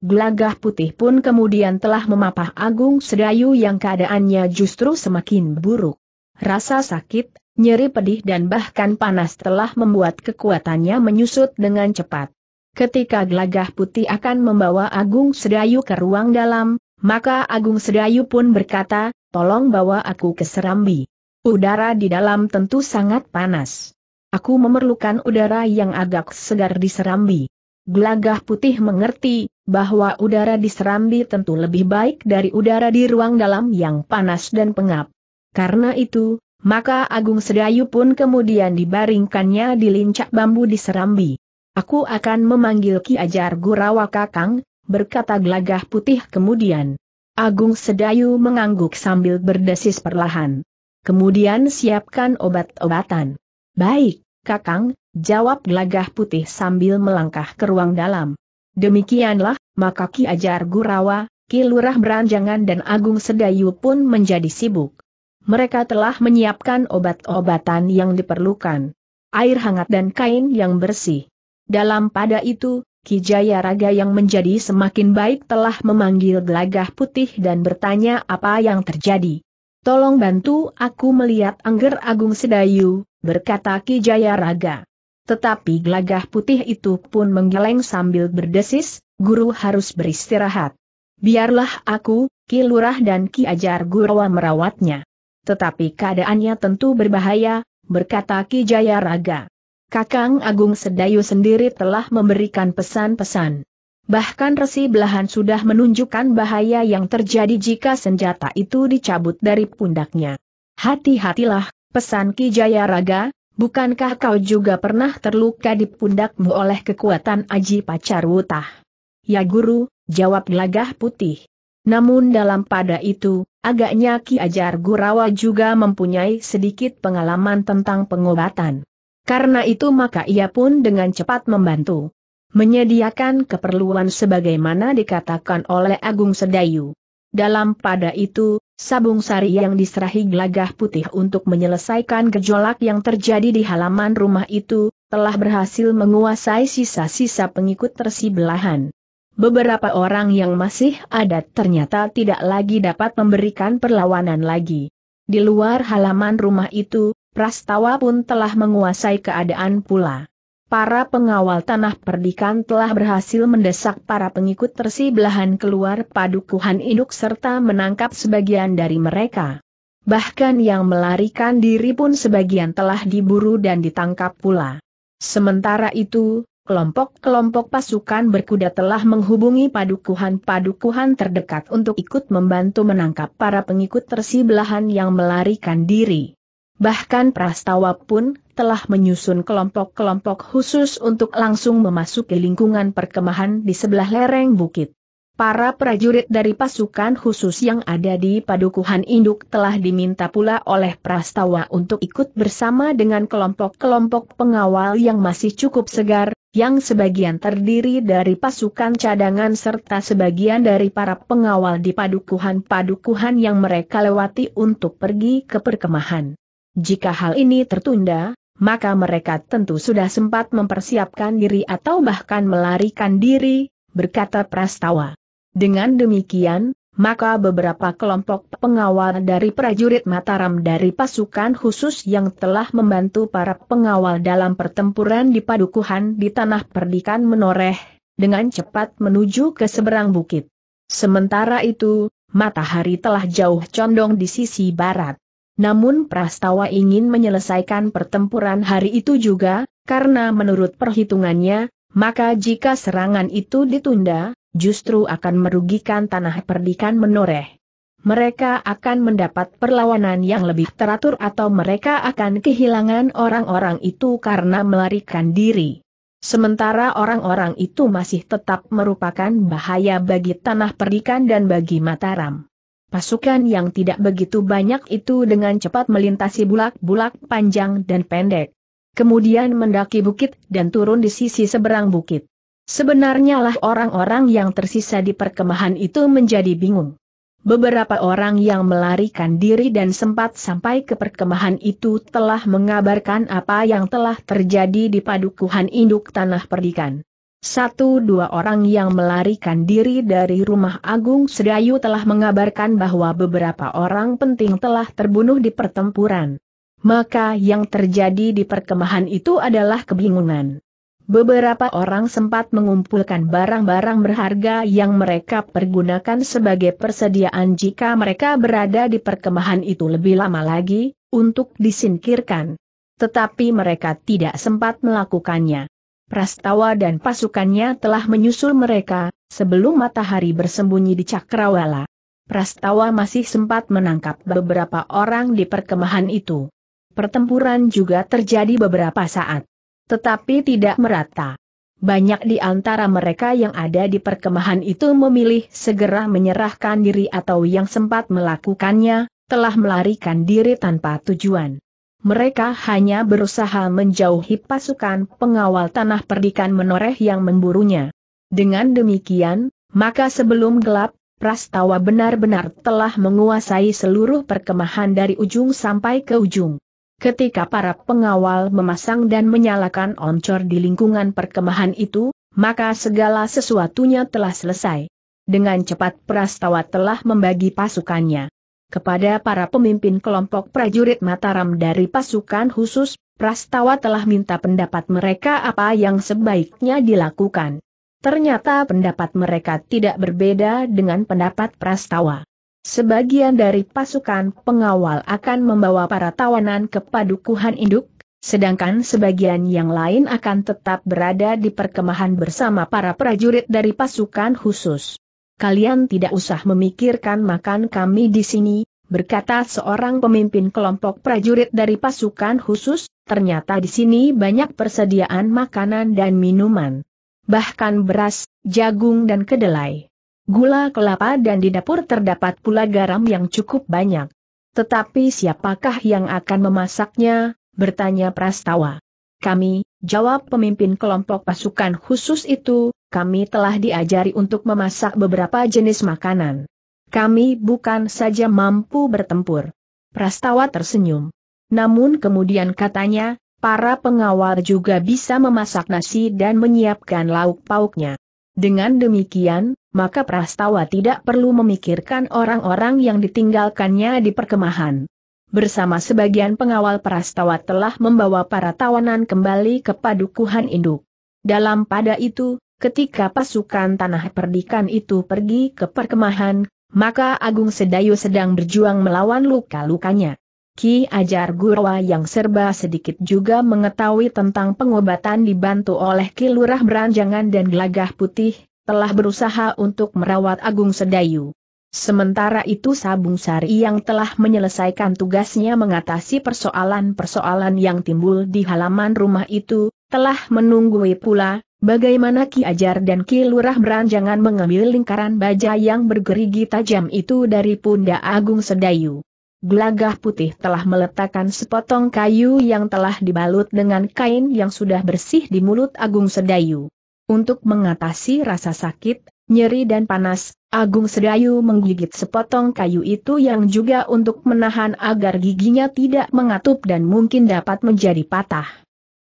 Gelagah putih pun kemudian telah memapah Agung Sedayu yang keadaannya justru semakin buruk. Rasa sakit Nyeri pedih dan bahkan panas telah membuat kekuatannya menyusut dengan cepat. Ketika Glagah putih akan membawa Agung Sedayu ke ruang dalam, maka Agung Sedayu pun berkata, tolong bawa aku ke Serambi. Udara di dalam tentu sangat panas. Aku memerlukan udara yang agak segar di Serambi. Glagah putih mengerti, bahwa udara di Serambi tentu lebih baik dari udara di ruang dalam yang panas dan pengap. Karena itu, maka Agung Sedayu pun kemudian dibaringkannya di lincak bambu di Serambi. Aku akan memanggil Ki Ajar Gurawa Kakang, berkata gelagah putih kemudian. Agung Sedayu mengangguk sambil berdesis perlahan. Kemudian siapkan obat-obatan. Baik, Kakang, jawab gelagah putih sambil melangkah ke ruang dalam. Demikianlah, maka Ki Ajar Gurawa, Ki Lurah Beranjangan dan Agung Sedayu pun menjadi sibuk mereka telah menyiapkan obat-obatan yang diperlukan. Air hangat dan kain yang bersih. Dalam pada itu, Kijaya Raga yang menjadi semakin baik telah memanggil gelagah putih dan bertanya apa yang terjadi. Tolong bantu aku melihat Angger Agung Sedayu, berkata Kijaya Raga. Tetapi gelagah putih itu pun menggeleng sambil berdesis, guru harus beristirahat. Biarlah aku, Ki Lurah dan Ki Ajar Gurawa merawatnya. Tetapi keadaannya tentu berbahaya, berkata Ki Jaya Raga. Kakang Agung Sedayu sendiri telah memberikan pesan-pesan. Bahkan resi belahan sudah menunjukkan bahaya yang terjadi jika senjata itu dicabut dari pundaknya. Hati-hatilah, pesan Ki Jaya Raga, bukankah kau juga pernah terluka di pundakmu oleh kekuatan Aji Pacarwutah? Ya guru, jawab lagah putih. Namun dalam pada itu, agaknya Ki Ajar Gurawa juga mempunyai sedikit pengalaman tentang pengobatan. Karena itu maka ia pun dengan cepat membantu. Menyediakan keperluan sebagaimana dikatakan oleh Agung Sedayu. Dalam pada itu, sabung sari yang diserahi gelagah putih untuk menyelesaikan gejolak yang terjadi di halaman rumah itu, telah berhasil menguasai sisa-sisa pengikut tersibelahan. Beberapa orang yang masih ada ternyata tidak lagi dapat memberikan perlawanan lagi. Di luar halaman rumah itu, Prastawa pun telah menguasai keadaan pula. Para pengawal tanah perdikan telah berhasil mendesak para pengikut belahan keluar padukuhan induk serta menangkap sebagian dari mereka. Bahkan yang melarikan diri pun sebagian telah diburu dan ditangkap pula. Sementara itu, kelompok-kelompok pasukan berkuda telah menghubungi padukuhan-padukuhan terdekat untuk ikut membantu menangkap para pengikut tersibelahan yang melarikan diri. Bahkan Prastawa pun telah menyusun kelompok-kelompok khusus untuk langsung memasuki lingkungan perkemahan di sebelah lereng bukit. Para prajurit dari pasukan khusus yang ada di Padukuhan Induk telah diminta pula oleh Prastawa untuk ikut bersama dengan kelompok-kelompok pengawal yang masih cukup segar, yang sebagian terdiri dari pasukan cadangan serta sebagian dari para pengawal di padukuhan-padukuhan yang mereka lewati untuk pergi ke perkemahan. Jika hal ini tertunda, maka mereka tentu sudah sempat mempersiapkan diri atau bahkan melarikan diri, berkata Prastawa. Dengan demikian, maka beberapa kelompok pengawal dari prajurit Mataram dari pasukan khusus yang telah membantu para pengawal dalam pertempuran di Padukuhan di Tanah Perdikan menoreh, dengan cepat menuju ke seberang bukit. Sementara itu, matahari telah jauh condong di sisi barat. Namun Prastawa ingin menyelesaikan pertempuran hari itu juga, karena menurut perhitungannya, maka jika serangan itu ditunda, justru akan merugikan tanah perdikan menoreh. Mereka akan mendapat perlawanan yang lebih teratur atau mereka akan kehilangan orang-orang itu karena melarikan diri. Sementara orang-orang itu masih tetap merupakan bahaya bagi tanah perdikan dan bagi Mataram. Pasukan yang tidak begitu banyak itu dengan cepat melintasi bulak-bulak panjang dan pendek. Kemudian mendaki bukit dan turun di sisi seberang bukit. Sebenarnya lah orang-orang yang tersisa di perkemahan itu menjadi bingung. Beberapa orang yang melarikan diri dan sempat sampai ke perkemahan itu telah mengabarkan apa yang telah terjadi di padukuhan induk tanah perdikan. Satu dua orang yang melarikan diri dari rumah Agung Sedayu telah mengabarkan bahwa beberapa orang penting telah terbunuh di pertempuran. Maka yang terjadi di perkemahan itu adalah kebingungan. Beberapa orang sempat mengumpulkan barang-barang berharga yang mereka pergunakan sebagai persediaan jika mereka berada di perkemahan itu lebih lama lagi, untuk disingkirkan. Tetapi mereka tidak sempat melakukannya. Prastawa dan pasukannya telah menyusul mereka, sebelum matahari bersembunyi di Cakrawala. Prastawa masih sempat menangkap beberapa orang di perkemahan itu. Pertempuran juga terjadi beberapa saat. Tetapi tidak merata. Banyak di antara mereka yang ada di perkemahan itu memilih segera menyerahkan diri atau yang sempat melakukannya, telah melarikan diri tanpa tujuan. Mereka hanya berusaha menjauhi pasukan pengawal tanah perdikan menoreh yang memburunya. Dengan demikian, maka sebelum gelap, Prastawa benar-benar telah menguasai seluruh perkemahan dari ujung sampai ke ujung. Ketika para pengawal memasang dan menyalakan oncor di lingkungan perkemahan itu, maka segala sesuatunya telah selesai. Dengan cepat Prastawa telah membagi pasukannya. Kepada para pemimpin kelompok prajurit Mataram dari pasukan khusus, Prastawa telah minta pendapat mereka apa yang sebaiknya dilakukan. Ternyata pendapat mereka tidak berbeda dengan pendapat Prastawa. Sebagian dari pasukan pengawal akan membawa para tawanan ke padukuhan induk, sedangkan sebagian yang lain akan tetap berada di perkemahan bersama para prajurit dari pasukan khusus. Kalian tidak usah memikirkan makan kami di sini, berkata seorang pemimpin kelompok prajurit dari pasukan khusus, ternyata di sini banyak persediaan makanan dan minuman bahkan beras, jagung dan kedelai gula kelapa dan di dapur terdapat pula garam yang cukup banyak. Tetapi siapakah yang akan memasaknya, bertanya Prastawa. Kami, jawab pemimpin kelompok pasukan khusus itu, kami telah diajari untuk memasak beberapa jenis makanan. Kami bukan saja mampu bertempur. Prastawa tersenyum. Namun kemudian katanya, para pengawal juga bisa memasak nasi dan menyiapkan lauk pauknya. Dengan demikian, maka Prastawa tidak perlu memikirkan orang-orang yang ditinggalkannya di perkemahan. Bersama sebagian pengawal Prastawa telah membawa para tawanan kembali ke padukuhan induk. Dalam pada itu, ketika pasukan tanah perdikan itu pergi ke perkemahan, maka Agung Sedayu sedang berjuang melawan luka-lukanya. Ki Ajar Gurwa yang serba sedikit juga mengetahui tentang pengobatan dibantu oleh Ki Lurah Beranjangan dan Gelagah Putih, telah berusaha untuk merawat Agung Sedayu. Sementara itu Sabung Sari yang telah menyelesaikan tugasnya mengatasi persoalan-persoalan yang timbul di halaman rumah itu, telah menunggui pula, bagaimana Ki Ajar dan Ki Lurah beranjangan mengambil lingkaran baja yang bergerigi tajam itu dari pundak Agung Sedayu. Gelagah putih telah meletakkan sepotong kayu yang telah dibalut dengan kain yang sudah bersih di mulut Agung Sedayu. Untuk mengatasi rasa sakit, nyeri dan panas, Agung Sedayu menggigit sepotong kayu itu yang juga untuk menahan agar giginya tidak mengatup dan mungkin dapat menjadi patah.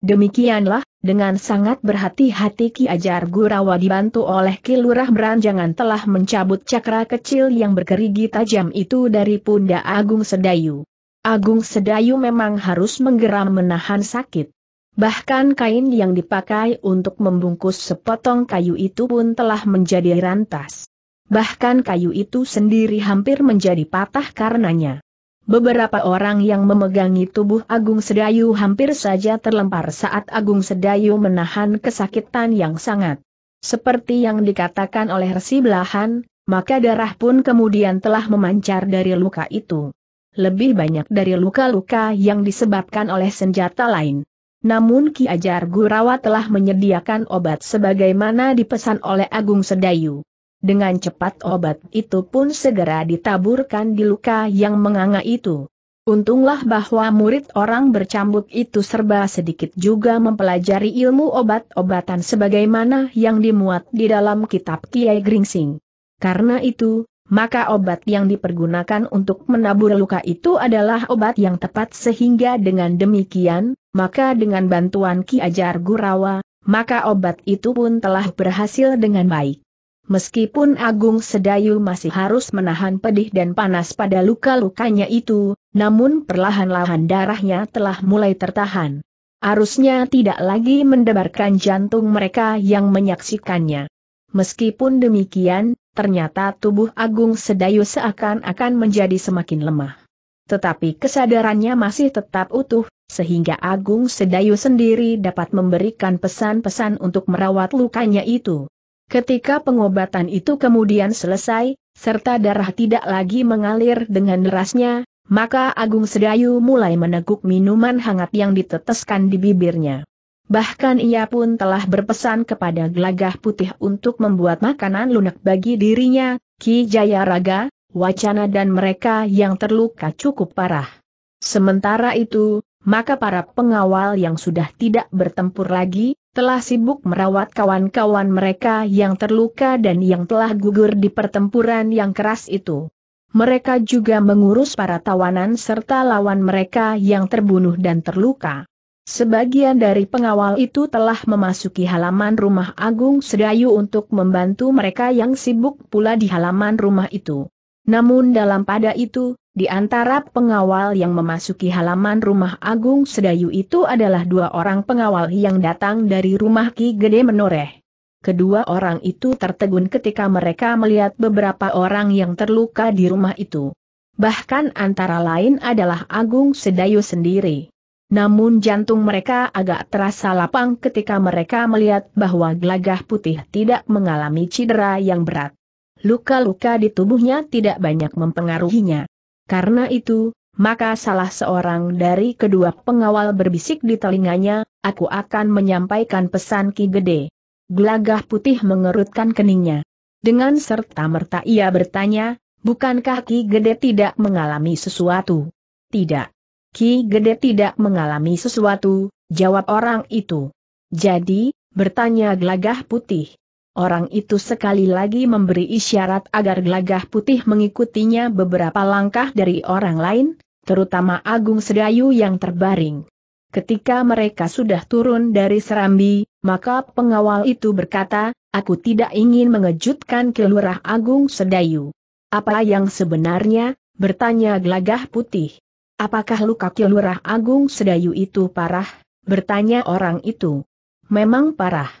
Demikianlah, dengan sangat berhati-hati Ki Ajar Gurawa dibantu oleh Ki Lurah Beranjangan telah mencabut cakra kecil yang berkerigi tajam itu dari pundak Agung Sedayu. Agung Sedayu memang harus menggeram menahan sakit. Bahkan kain yang dipakai untuk membungkus sepotong kayu itu pun telah menjadi rantas. Bahkan kayu itu sendiri hampir menjadi patah karenanya. Beberapa orang yang memegangi tubuh Agung Sedayu hampir saja terlempar saat Agung Sedayu menahan kesakitan yang sangat. Seperti yang dikatakan oleh Resi Belahan, maka darah pun kemudian telah memancar dari luka itu. Lebih banyak dari luka-luka yang disebabkan oleh senjata lain. Namun Ki Ajar Gurawa telah menyediakan obat sebagaimana dipesan oleh Agung Sedayu. Dengan cepat obat itu pun segera ditaburkan di luka yang menganga itu. Untunglah bahwa murid orang bercambuk itu serba sedikit juga mempelajari ilmu obat-obatan sebagaimana yang dimuat di dalam kitab Kiai Gringsing. Karena itu, maka obat yang dipergunakan untuk menabur luka itu adalah obat yang tepat sehingga dengan demikian, maka dengan bantuan Ki Ajar Gurawa, maka obat itu pun telah berhasil dengan baik. Meskipun Agung Sedayu masih harus menahan pedih dan panas pada luka-lukanya itu, namun perlahan-lahan darahnya telah mulai tertahan. Arusnya tidak lagi mendebarkan jantung mereka yang menyaksikannya. Meskipun demikian, ternyata tubuh Agung Sedayu seakan-akan menjadi semakin lemah. Tetapi kesadarannya masih tetap utuh, sehingga Agung Sedayu sendiri dapat memberikan pesan-pesan untuk merawat lukanya itu. Ketika pengobatan itu kemudian selesai, serta darah tidak lagi mengalir dengan derasnya, maka Agung Sedayu mulai meneguk minuman hangat yang diteteskan di bibirnya. Bahkan ia pun telah berpesan kepada Glagah putih untuk membuat makanan lunak bagi dirinya, Ki Jayaraga, wacana dan mereka yang terluka cukup parah. Sementara itu, maka para pengawal yang sudah tidak bertempur lagi, telah sibuk merawat kawan-kawan mereka yang terluka dan yang telah gugur di pertempuran yang keras itu. Mereka juga mengurus para tawanan serta lawan mereka yang terbunuh dan terluka. Sebagian dari pengawal itu telah memasuki halaman rumah Agung Sedayu untuk membantu mereka yang sibuk pula di halaman rumah itu. Namun dalam pada itu, di antara pengawal yang memasuki halaman rumah Agung Sedayu itu adalah dua orang pengawal yang datang dari rumah Ki Gede Menoreh. Kedua orang itu tertegun ketika mereka melihat beberapa orang yang terluka di rumah itu. Bahkan antara lain adalah Agung Sedayu sendiri. Namun jantung mereka agak terasa lapang ketika mereka melihat bahwa gelagah putih tidak mengalami cedera yang berat. Luka-luka di tubuhnya tidak banyak mempengaruhinya. Karena itu, maka salah seorang dari kedua pengawal berbisik di telinganya, aku akan menyampaikan pesan Ki Gede. Gelagah putih mengerutkan keningnya. Dengan serta-merta ia bertanya, bukankah Ki Gede tidak mengalami sesuatu? Tidak. Ki Gede tidak mengalami sesuatu, jawab orang itu. Jadi, bertanya gelagah putih. Orang itu sekali lagi memberi isyarat agar gelagah putih mengikutinya beberapa langkah dari orang lain, terutama Agung Sedayu yang terbaring. Ketika mereka sudah turun dari serambi, maka pengawal itu berkata, aku tidak ingin mengejutkan Kelurah Agung Sedayu. Apa yang sebenarnya, bertanya gelagah putih. Apakah luka Kilurah Agung Sedayu itu parah? Bertanya orang itu. Memang parah.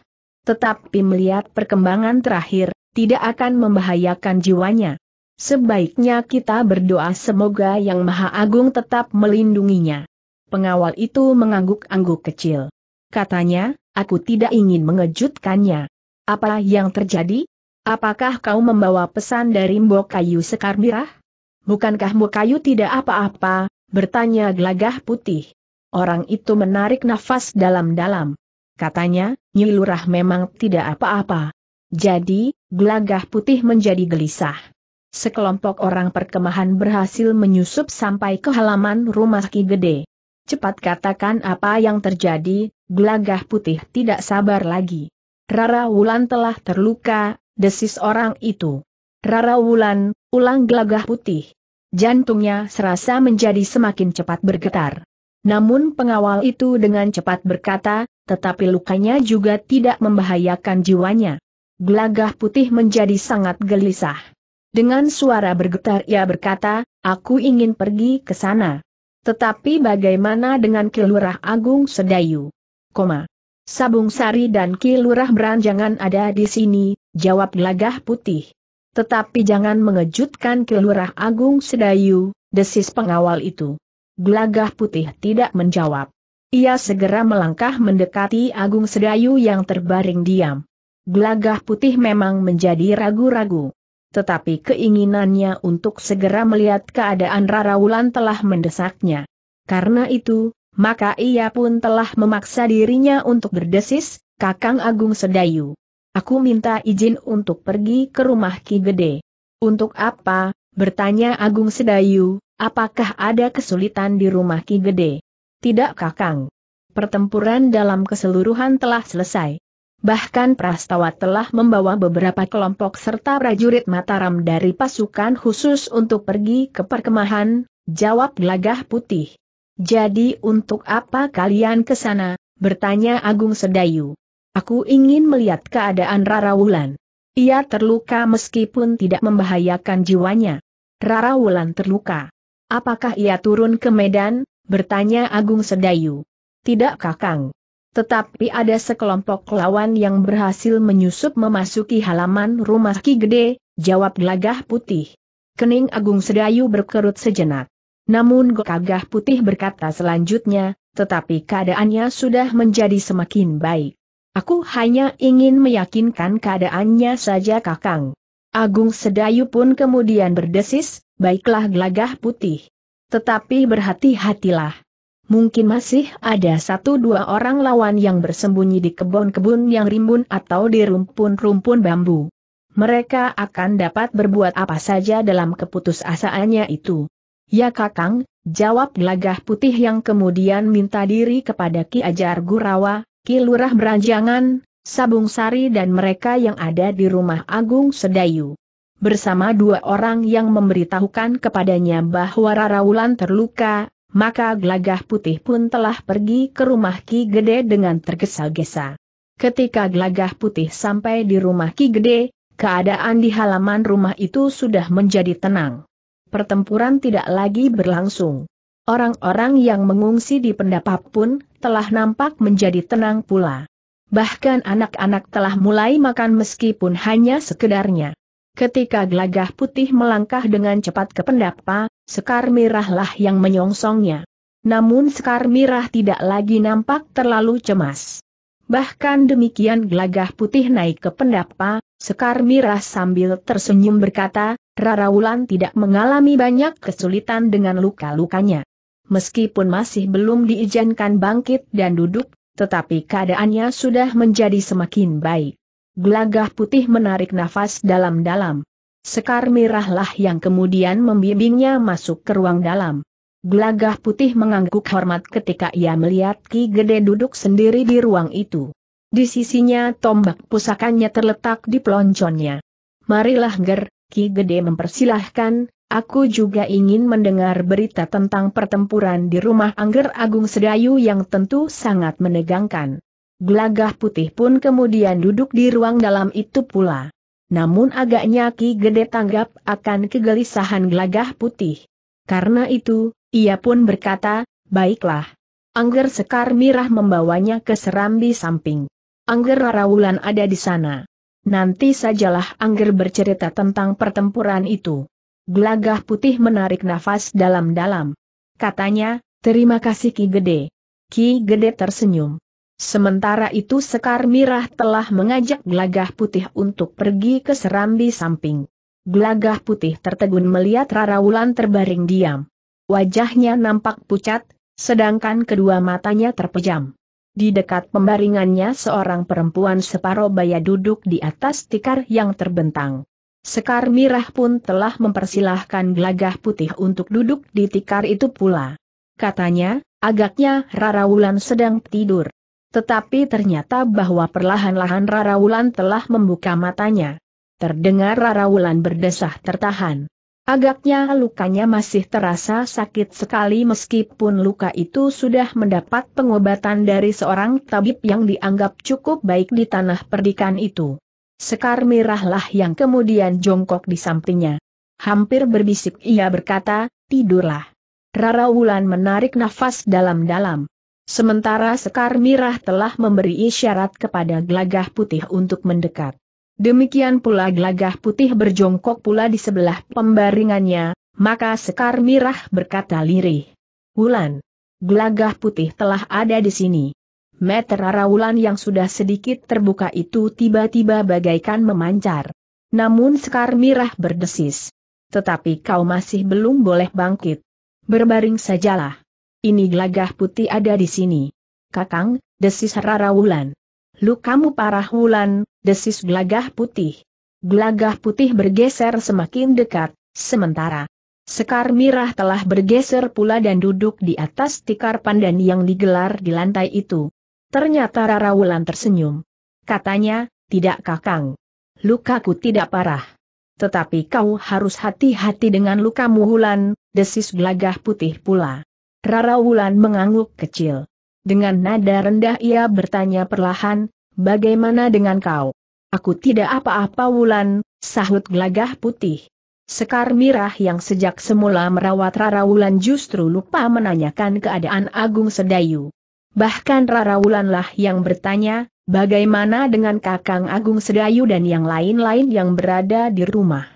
Tetapi melihat perkembangan terakhir, tidak akan membahayakan jiwanya. Sebaiknya kita berdoa semoga Yang Maha Agung tetap melindunginya. Pengawal itu mengangguk-angguk kecil. Katanya, aku tidak ingin mengejutkannya. Apa yang terjadi? Apakah kau membawa pesan dari Mbokayu Sekar Mirah? Bukankah Mbokayu tidak apa-apa, Bertanya gelagah putih. Orang itu menarik nafas dalam-dalam. Katanya, Nyilurah memang tidak apa-apa. Jadi, gelagah putih menjadi gelisah. Sekelompok orang perkemahan berhasil menyusup sampai ke halaman rumah Ki Gede. Cepat katakan apa yang terjadi, gelagah putih tidak sabar lagi. Rara Wulan telah terluka, desis orang itu. Rara Wulan, ulang gelagah putih. Jantungnya serasa menjadi semakin cepat bergetar. Namun pengawal itu dengan cepat berkata, tetapi lukanya juga tidak membahayakan jiwanya. Gelagah putih menjadi sangat gelisah. Dengan suara bergetar ia berkata, aku ingin pergi ke sana. Tetapi bagaimana dengan Kilurah Agung Sedayu? Koma. Sabung Sari dan Kilurah Beranjangan ada di sini, jawab gelagah putih. Tetapi jangan mengejutkan Kelurah Agung Sedayu, desis pengawal itu. Gelagah putih tidak menjawab. Ia segera melangkah mendekati Agung Sedayu yang terbaring diam. Gelagah putih memang menjadi ragu-ragu. Tetapi keinginannya untuk segera melihat keadaan Rara Wulan telah mendesaknya. Karena itu, maka ia pun telah memaksa dirinya untuk berdesis, Kakang Agung Sedayu. Aku minta izin untuk pergi ke rumah Ki Gede. Untuk apa? Bertanya Agung Sedayu, apakah ada kesulitan di rumah Ki Gede? Tidak kakang. Pertempuran dalam keseluruhan telah selesai. Bahkan Prastawa telah membawa beberapa kelompok serta prajurit Mataram dari pasukan khusus untuk pergi ke perkemahan, jawab Gelagah Putih. Jadi untuk apa kalian ke sana? bertanya Agung Sedayu. Aku ingin melihat keadaan Rara Wulan. Ia terluka meskipun tidak membahayakan jiwanya. Rara Wulan terluka. Apakah ia turun ke Medan? Bertanya Agung Sedayu. Tidak kakang. Tetapi ada sekelompok lawan yang berhasil menyusup memasuki halaman rumah Ki Gede, jawab Gelagah Putih. Kening Agung Sedayu berkerut sejenak. Namun Gelagah Putih berkata selanjutnya, tetapi keadaannya sudah menjadi semakin baik. Aku hanya ingin meyakinkan keadaannya saja kakang. Agung Sedayu pun kemudian berdesis, baiklah gelagah putih. Tetapi berhati-hatilah. Mungkin masih ada satu dua orang lawan yang bersembunyi di kebun-kebun yang rimbun atau di rumpun-rumpun bambu. Mereka akan dapat berbuat apa saja dalam keputusasaannya itu. Ya kakang, jawab gelagah putih yang kemudian minta diri kepada Ki Ajar Gurawa, Ki Lurah Beranjangan, Sabung Sari dan mereka yang ada di rumah Agung Sedayu. Bersama dua orang yang memberitahukan kepadanya bahwa Raraulan terluka, maka Glagah Putih pun telah pergi ke rumah Ki Gede dengan tergesa-gesa. Ketika Glagah Putih sampai di rumah Ki Gede, keadaan di halaman rumah itu sudah menjadi tenang. Pertempuran tidak lagi berlangsung. Orang-orang yang mengungsi di pendapat pun, telah nampak menjadi tenang pula. Bahkan anak-anak telah mulai makan meskipun hanya sekedarnya. Ketika glagah putih melangkah dengan cepat ke pendapa, Sekar Mirahlah yang menyongsongnya. Namun Sekar Mirah tidak lagi nampak terlalu cemas. Bahkan demikian glagah putih naik ke pendapa, Sekar Mirah sambil tersenyum berkata, Rara Wulan tidak mengalami banyak kesulitan dengan luka-lukanya meskipun masih belum diizinkan bangkit dan duduk, tetapi keadaannya sudah menjadi semakin baik. Gelagah putih menarik nafas dalam-dalam. Sekar merahlah yang kemudian membimbingnya masuk ke ruang dalam. Gelagah putih mengangguk hormat ketika ia melihat Ki Gede duduk sendiri di ruang itu. Di sisinya tombak pusakanya terletak di pelonconnya. Marilah ger, Ki Gede mempersilahkan, Aku juga ingin mendengar berita tentang pertempuran di rumah Angger Agung Sedayu yang tentu sangat menegangkan. Gelagah putih pun kemudian duduk di ruang dalam itu pula. Namun agaknya Ki Gede tanggap akan kegelisahan gelagah putih. Karena itu, ia pun berkata, baiklah. Angger Sekar Mirah membawanya ke serambi samping. Angger Rarawulan ada di sana. Nanti sajalah Angger bercerita tentang pertempuran itu. Gelagah putih menarik nafas dalam-dalam. Katanya, terima kasih Ki Gede. Ki Gede tersenyum. Sementara itu Sekar Mirah telah mengajak Gelagah putih untuk pergi ke serambi samping. Gelagah putih tertegun melihat Rara Wulan terbaring diam. Wajahnya nampak pucat, sedangkan kedua matanya terpejam. Di dekat pembaringannya seorang perempuan separuh baya duduk di atas tikar yang terbentang. Sekar Mirah pun telah mempersilahkan gelagah putih untuk duduk di tikar itu pula. Katanya, agaknya Rara Wulan sedang tidur. Tetapi ternyata bahwa perlahan-lahan Rara Wulan telah membuka matanya. Terdengar Rara Wulan berdesah tertahan. Agaknya lukanya masih terasa sakit sekali meskipun luka itu sudah mendapat pengobatan dari seorang tabib yang dianggap cukup baik di tanah perdikan itu. Sekar merahlah yang kemudian jongkok di sampingnya. Hampir berbisik ia berkata, tidurlah. Rara Wulan menarik nafas dalam-dalam. Sementara Sekar Mirah telah memberi isyarat kepada glagah putih untuk mendekat. Demikian pula glagah putih berjongkok pula di sebelah pembaringannya, maka Sekar Mirah berkata lirih. Wulan, glagah putih telah ada di sini meter araulan yang sudah sedikit terbuka itu tiba-tiba bagaikan memancar. Namun Sekar Mirah berdesis. Tetapi kau masih belum boleh bangkit. Berbaring sajalah. Ini gelagah putih ada di sini. Kakang, desis Rarawulan. Lu kamu parah Wulan, desis gelagah putih. Gelagah putih bergeser semakin dekat, sementara Sekar Mirah telah bergeser pula dan duduk di atas tikar pandan yang digelar di lantai itu. Ternyata Rara Wulan tersenyum. Katanya, tidak kakang. Lukaku tidak parah. Tetapi kau harus hati-hati dengan lukamu Wulan, desis gelagah putih pula. Rara Wulan mengangguk kecil. Dengan nada rendah ia bertanya perlahan, bagaimana dengan kau? Aku tidak apa-apa Wulan, sahut gelagah putih. Sekar Mirah yang sejak semula merawat Rara Wulan justru lupa menanyakan keadaan Agung Sedayu. Bahkan Rara Wulanlah yang bertanya, bagaimana dengan Kakang Agung Sedayu dan yang lain-lain yang berada di rumah.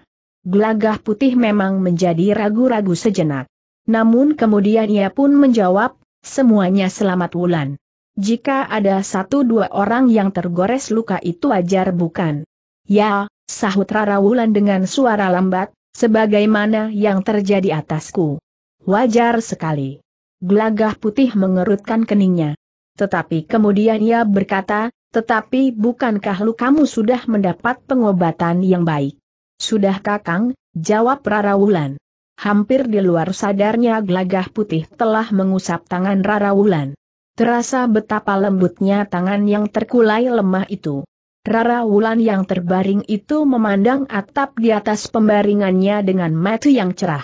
Gelagah putih memang menjadi ragu-ragu sejenak. Namun kemudian ia pun menjawab, semuanya selamat Wulan. Jika ada satu dua orang yang tergores luka itu wajar bukan? Ya, sahut Rara Wulan dengan suara lambat, sebagaimana yang terjadi atasku. Wajar sekali. Gelagah putih mengerutkan keningnya. Tetapi kemudian ia berkata, tetapi bukankah lu kamu sudah mendapat pengobatan yang baik? Sudah kakang, jawab Rara Wulan. Hampir di luar sadarnya gelagah putih telah mengusap tangan Rara Wulan. Terasa betapa lembutnya tangan yang terkulai lemah itu. Rara Wulan yang terbaring itu memandang atap di atas pembaringannya dengan mata yang cerah.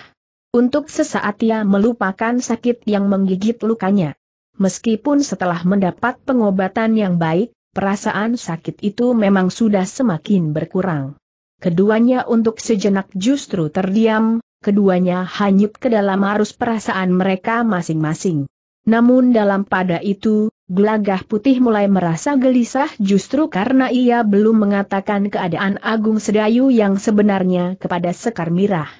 Untuk sesaat ia melupakan sakit yang menggigit lukanya. Meskipun setelah mendapat pengobatan yang baik, perasaan sakit itu memang sudah semakin berkurang. Keduanya untuk sejenak justru terdiam, keduanya hanyut ke dalam arus perasaan mereka masing-masing. Namun dalam pada itu, gelagah putih mulai merasa gelisah justru karena ia belum mengatakan keadaan Agung Sedayu yang sebenarnya kepada Sekar Mirah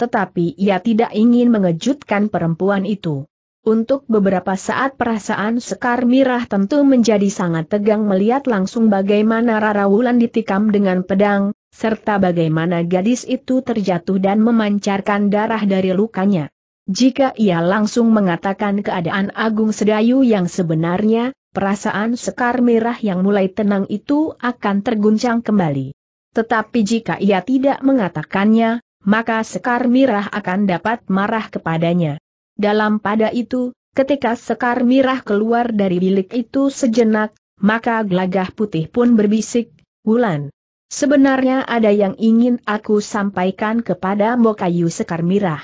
tetapi ia tidak ingin mengejutkan perempuan itu. Untuk beberapa saat perasaan Sekar Mirah tentu menjadi sangat tegang melihat langsung bagaimana Rara Wulan ditikam dengan pedang, serta bagaimana gadis itu terjatuh dan memancarkan darah dari lukanya. Jika ia langsung mengatakan keadaan Agung Sedayu yang sebenarnya, perasaan Sekar Mirah yang mulai tenang itu akan terguncang kembali. Tetapi jika ia tidak mengatakannya, maka Sekar Mirah akan dapat marah kepadanya. Dalam pada itu, ketika Sekar Mirah keluar dari bilik itu sejenak, maka gelagah putih pun berbisik, Wulan. Sebenarnya ada yang ingin aku sampaikan kepada Mokayu Sekar Mirah.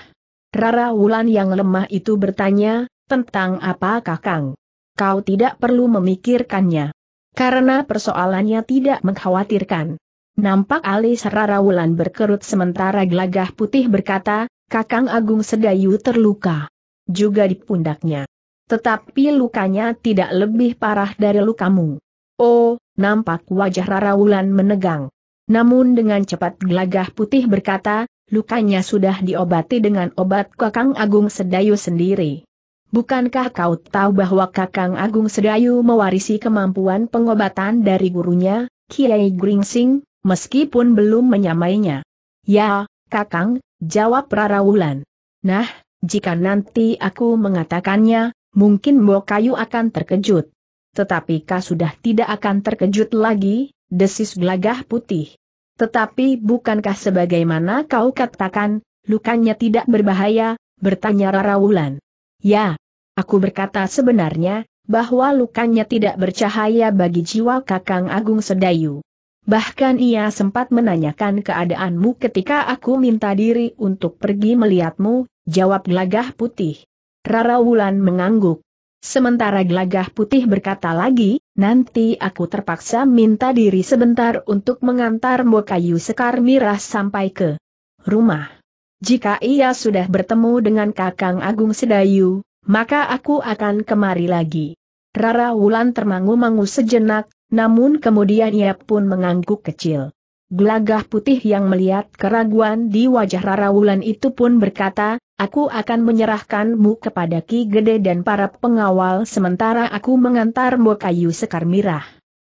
Rara Wulan yang lemah itu bertanya, tentang apa kakang? Kau tidak perlu memikirkannya. Karena persoalannya tidak mengkhawatirkan. Nampak alis Raraulan berkerut sementara Glagah putih berkata, Kakang Agung Sedayu terluka. Juga di pundaknya. Tetapi lukanya tidak lebih parah dari lukamu. Oh, nampak wajah Raraulan menegang. Namun dengan cepat gelagah putih berkata, lukanya sudah diobati dengan obat Kakang Agung Sedayu sendiri. Bukankah kau tahu bahwa Kakang Agung Sedayu mewarisi kemampuan pengobatan dari gurunya, Kiai Gringsing? meskipun belum menyamainya. Ya, Kakang, jawab Rara Wulan. Nah, jika nanti aku mengatakannya, mungkin Bo Kayu akan terkejut. Tetapi Kau sudah tidak akan terkejut lagi, desis gelagah putih. Tetapi bukankah sebagaimana kau katakan, lukanya tidak berbahaya, bertanya Rara Wulan. Ya, aku berkata sebenarnya, bahwa lukanya tidak bercahaya bagi jiwa Kakang Agung Sedayu. Bahkan ia sempat menanyakan keadaanmu ketika aku minta diri untuk pergi melihatmu, jawab gelagah putih. Rara Wulan mengangguk. Sementara gelagah putih berkata lagi, nanti aku terpaksa minta diri sebentar untuk mengantar Kayu Sekar Mirah sampai ke rumah. Jika ia sudah bertemu dengan Kakang Agung Sedayu, maka aku akan kemari lagi. Rara Wulan termangu-mangu sejenak, namun kemudian ia pun mengangguk kecil. Gelagah putih yang melihat keraguan di wajah Rara Wulan itu pun berkata, Aku akan menyerahkanmu kepada Ki Gede dan para pengawal sementara aku mengantarmu kayu sekar mirah.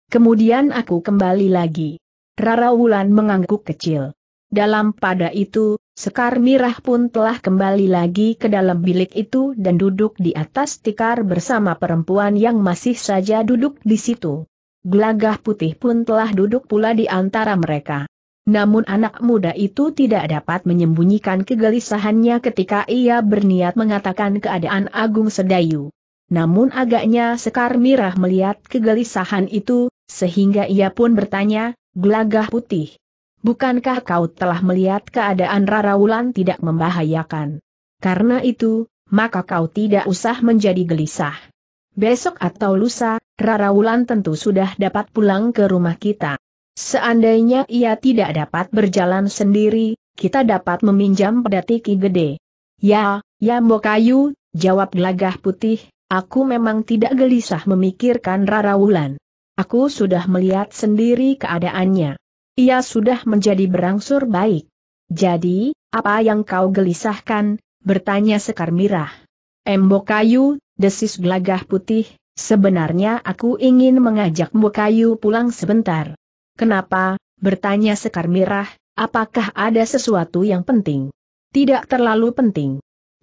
Kemudian aku kembali lagi. Rara Wulan mengangguk kecil. Dalam pada itu, Sekar Mirah pun telah kembali lagi ke dalam bilik itu dan duduk di atas tikar bersama perempuan yang masih saja duduk di situ. Gelagah putih pun telah duduk pula di antara mereka. Namun anak muda itu tidak dapat menyembunyikan kegelisahannya ketika ia berniat mengatakan keadaan Agung Sedayu. Namun agaknya Sekar Mirah melihat kegelisahan itu, sehingga ia pun bertanya, Gelagah putih, bukankah kau telah melihat keadaan Rara Wulan tidak membahayakan? Karena itu, maka kau tidak usah menjadi gelisah. Besok atau lusa, Rara Wulan tentu sudah dapat pulang ke rumah kita. Seandainya ia tidak dapat berjalan sendiri, kita dapat meminjam pedati Ki Gede. Ya, ya Mbokayu, jawab gelagah putih, aku memang tidak gelisah memikirkan Rara Wulan. Aku sudah melihat sendiri keadaannya. Ia sudah menjadi berangsur baik. Jadi, apa yang kau gelisahkan? bertanya Sekar Mirah. Mbokayu, desis gelagah putih, Sebenarnya aku ingin mengajakmu kayu pulang sebentar. Kenapa? Bertanya Sekar Mirah, apakah ada sesuatu yang penting? Tidak terlalu penting.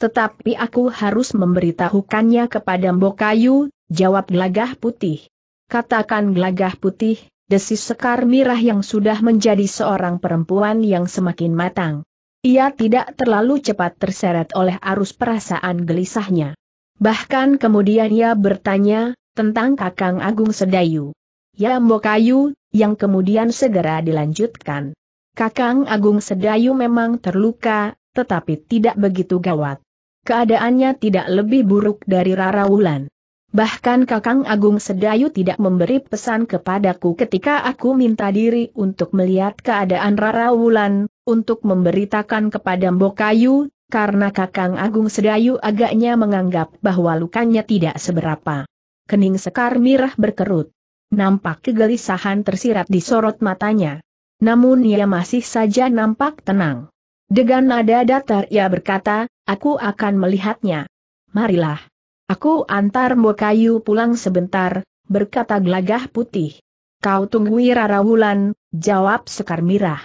Tetapi aku harus memberitahukannya kepada Mukayu. jawab gelagah putih. Katakan gelagah putih, desis Sekar Mirah yang sudah menjadi seorang perempuan yang semakin matang. Ia tidak terlalu cepat terseret oleh arus perasaan gelisahnya. Bahkan kemudian ia bertanya, tentang Kakang Agung Sedayu. ya Mbokayu, yang kemudian segera dilanjutkan. Kakang Agung Sedayu memang terluka, tetapi tidak begitu gawat. Keadaannya tidak lebih buruk dari Rara Wulan. Bahkan Kakang Agung Sedayu tidak memberi pesan kepadaku ketika aku minta diri untuk melihat keadaan Rara Wulan, untuk memberitakan kepada Mbokayu, karena Kakang Agung Sedayu agaknya menganggap bahwa lukanya tidak seberapa. Kening Sekar mirah berkerut. Nampak kegelisahan tersirat di sorot matanya. Namun ia masih saja nampak tenang. Dengan nada datar ia berkata, aku akan melihatnya. Marilah. Aku antar Mbokayu pulang sebentar, berkata Glagah putih. Kau tunggui Rara Wulan, jawab Sekar Mirah.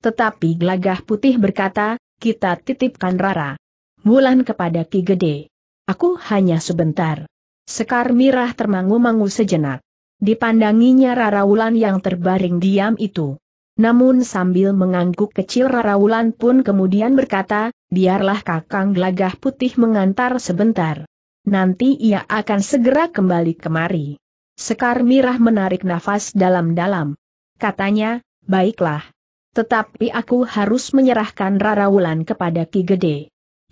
Tetapi Glagah putih berkata, kita titipkan Rara. Mulan kepada Ki Gede. Aku hanya sebentar. Sekar Mirah termangu-mangu sejenak. Dipandanginya Rara Wulan yang terbaring diam itu. Namun sambil mengangguk kecil Rara Wulan pun kemudian berkata, biarlah kakang gelagah putih mengantar sebentar. Nanti ia akan segera kembali kemari. Sekar Mirah menarik nafas dalam-dalam. Katanya, baiklah. Tetapi aku harus menyerahkan Rara Wulan kepada Ki Gede.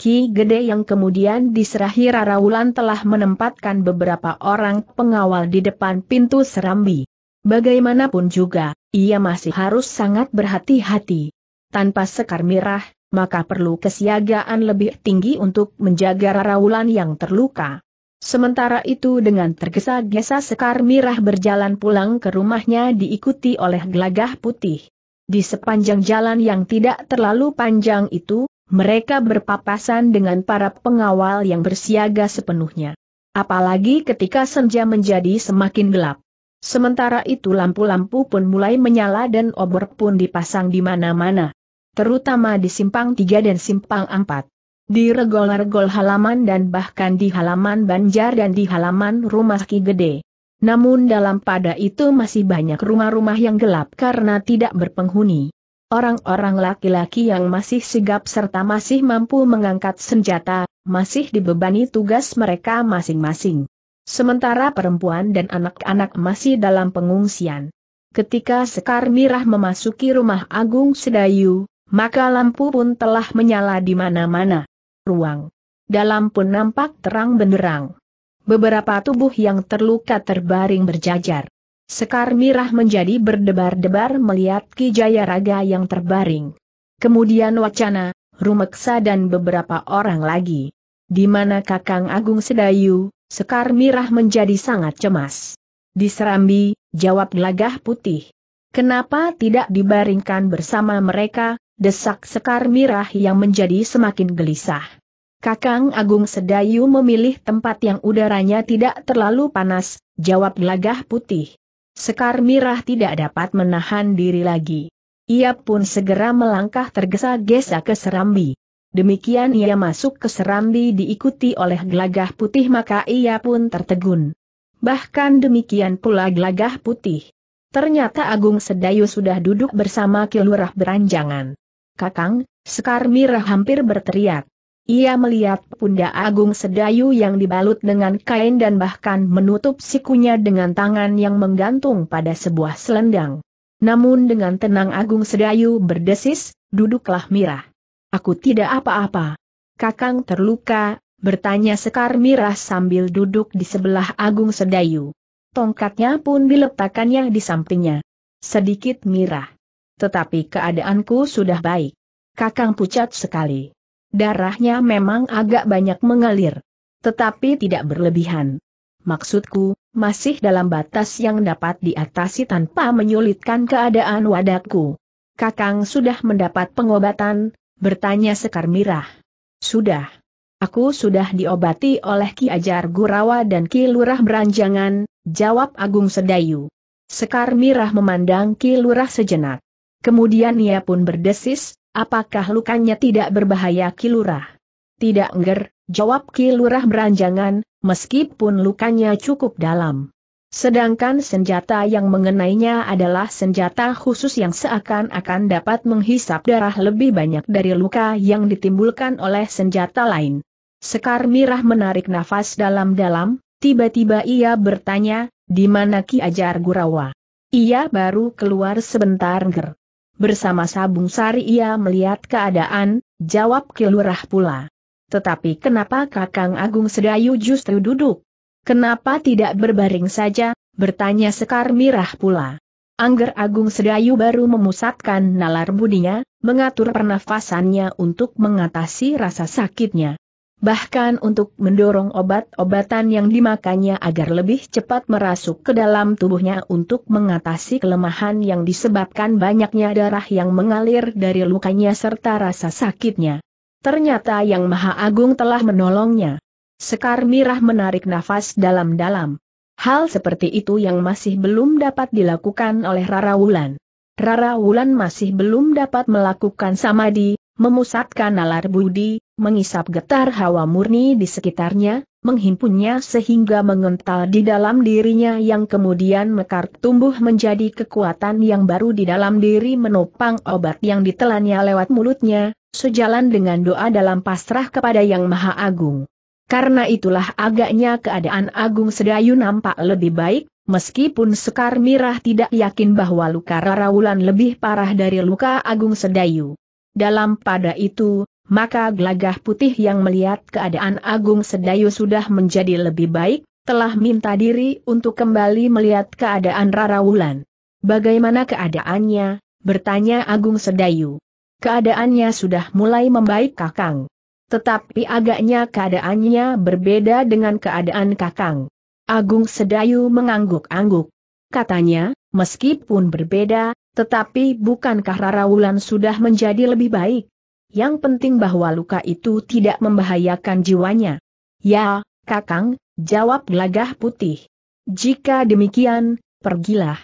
Ki Gede yang kemudian diserahi Wulan telah menempatkan beberapa orang pengawal di depan pintu serambi. Bagaimanapun juga, ia masih harus sangat berhati-hati. Tanpa sekar mirah, maka perlu kesiagaan lebih tinggi untuk menjaga Rara Wulan yang terluka. Sementara itu dengan tergesa-gesa Sekar Mirah berjalan pulang ke rumahnya diikuti oleh gelagah putih. Di sepanjang jalan yang tidak terlalu panjang itu, mereka berpapasan dengan para pengawal yang bersiaga sepenuhnya. Apalagi ketika senja menjadi semakin gelap. Sementara itu lampu-lampu pun mulai menyala dan obor pun dipasang di mana-mana. Terutama di simpang tiga dan simpang empat, Di regol-regol halaman dan bahkan di halaman banjar dan di halaman rumah Ki Gede. Namun dalam pada itu masih banyak rumah-rumah yang gelap karena tidak berpenghuni. Orang-orang laki-laki yang masih sigap serta masih mampu mengangkat senjata, masih dibebani tugas mereka masing-masing. Sementara perempuan dan anak-anak masih dalam pengungsian. Ketika Sekar Mirah memasuki rumah Agung Sedayu, maka lampu pun telah menyala di mana-mana. Ruang dalam pun nampak terang benderang. Beberapa tubuh yang terluka terbaring berjajar. Sekar Mirah menjadi berdebar-debar melihat Ki Jayaraga yang terbaring. Kemudian Wacana, Rumeksa dan beberapa orang lagi. Di mana Kakang Agung Sedayu, Sekar Mirah menjadi sangat cemas. Diserambi, jawab Gelagah Putih. Kenapa tidak dibaringkan bersama mereka, desak Sekar Mirah yang menjadi semakin gelisah. Kakang Agung Sedayu memilih tempat yang udaranya tidak terlalu panas, jawab gelagah putih. Sekar Mirah tidak dapat menahan diri lagi. Ia pun segera melangkah tergesa-gesa ke Serambi. Demikian ia masuk ke Serambi diikuti oleh gelagah putih maka ia pun tertegun. Bahkan demikian pula gelagah putih. Ternyata Agung Sedayu sudah duduk bersama Kilurah Beranjangan. Kakang, Sekar Mirah hampir berteriak. Ia melihat pundak Agung Sedayu yang dibalut dengan kain dan bahkan menutup sikunya dengan tangan yang menggantung pada sebuah selendang. Namun dengan tenang Agung Sedayu berdesis, duduklah Mirah. Aku tidak apa-apa. Kakang terluka, bertanya Sekar Mirah sambil duduk di sebelah Agung Sedayu. Tongkatnya pun diletakkannya di sampingnya. Sedikit Mirah. Tetapi keadaanku sudah baik. Kakang pucat sekali. Darahnya memang agak banyak mengalir. Tetapi tidak berlebihan. Maksudku, masih dalam batas yang dapat diatasi tanpa menyulitkan keadaan wadaku. Kakang sudah mendapat pengobatan, bertanya Sekar Mirah. Sudah. Aku sudah diobati oleh Ki Ajar Gurawa dan Ki Lurah Beranjangan, jawab Agung Sedayu. Sekar Mirah memandang Ki Lurah sejenak. Kemudian ia pun berdesis, Apakah lukanya tidak berbahaya Kilurah? Tidak engger, jawab Kilurah beranjangan, meskipun lukanya cukup dalam. Sedangkan senjata yang mengenainya adalah senjata khusus yang seakan-akan dapat menghisap darah lebih banyak dari luka yang ditimbulkan oleh senjata lain. Sekar Mirah menarik nafas dalam-dalam, tiba-tiba ia bertanya, di mana Ki Ajar Gurawa? Ia baru keluar sebentar ger. Bersama Sabung Sari ia melihat keadaan, jawab Kilurah pula. Tetapi kenapa Kakang Agung Sedayu justru duduk? Kenapa tidak berbaring saja, bertanya Sekar Mirah pula. Angger Agung Sedayu baru memusatkan nalar budinya, mengatur pernafasannya untuk mengatasi rasa sakitnya bahkan untuk mendorong obat-obatan yang dimakannya agar lebih cepat merasuk ke dalam tubuhnya untuk mengatasi kelemahan yang disebabkan banyaknya darah yang mengalir dari lukanya serta rasa sakitnya. Ternyata Yang Maha Agung telah menolongnya. Sekar Mirah menarik nafas dalam-dalam. Hal seperti itu yang masih belum dapat dilakukan oleh Rara Wulan. Rara Wulan masih belum dapat melakukan samadi, memusatkan nalar budi, mengisap getar hawa murni di sekitarnya, menghimpunnya sehingga mengental di dalam dirinya yang kemudian mekar tumbuh menjadi kekuatan yang baru di dalam diri menopang obat yang ditelannya lewat mulutnya, sejalan dengan doa dalam pasrah kepada Yang Maha Agung. Karena itulah agaknya keadaan Agung Sedayu nampak lebih baik, Meskipun Sekar Mirah tidak yakin bahwa luka Wulan lebih parah dari luka Agung Sedayu. Dalam pada itu, maka gelagah putih yang melihat keadaan Agung Sedayu sudah menjadi lebih baik, telah minta diri untuk kembali melihat keadaan Rara Wulan. Bagaimana keadaannya? bertanya Agung Sedayu. Keadaannya sudah mulai membaik Kakang. Tetapi agaknya keadaannya berbeda dengan keadaan Kakang. Agung Sedayu mengangguk-angguk. Katanya, meskipun berbeda, tetapi bukankah Rara Wulan sudah menjadi lebih baik? Yang penting bahwa luka itu tidak membahayakan jiwanya. Ya, Kakang, jawab gelagah putih. Jika demikian, pergilah.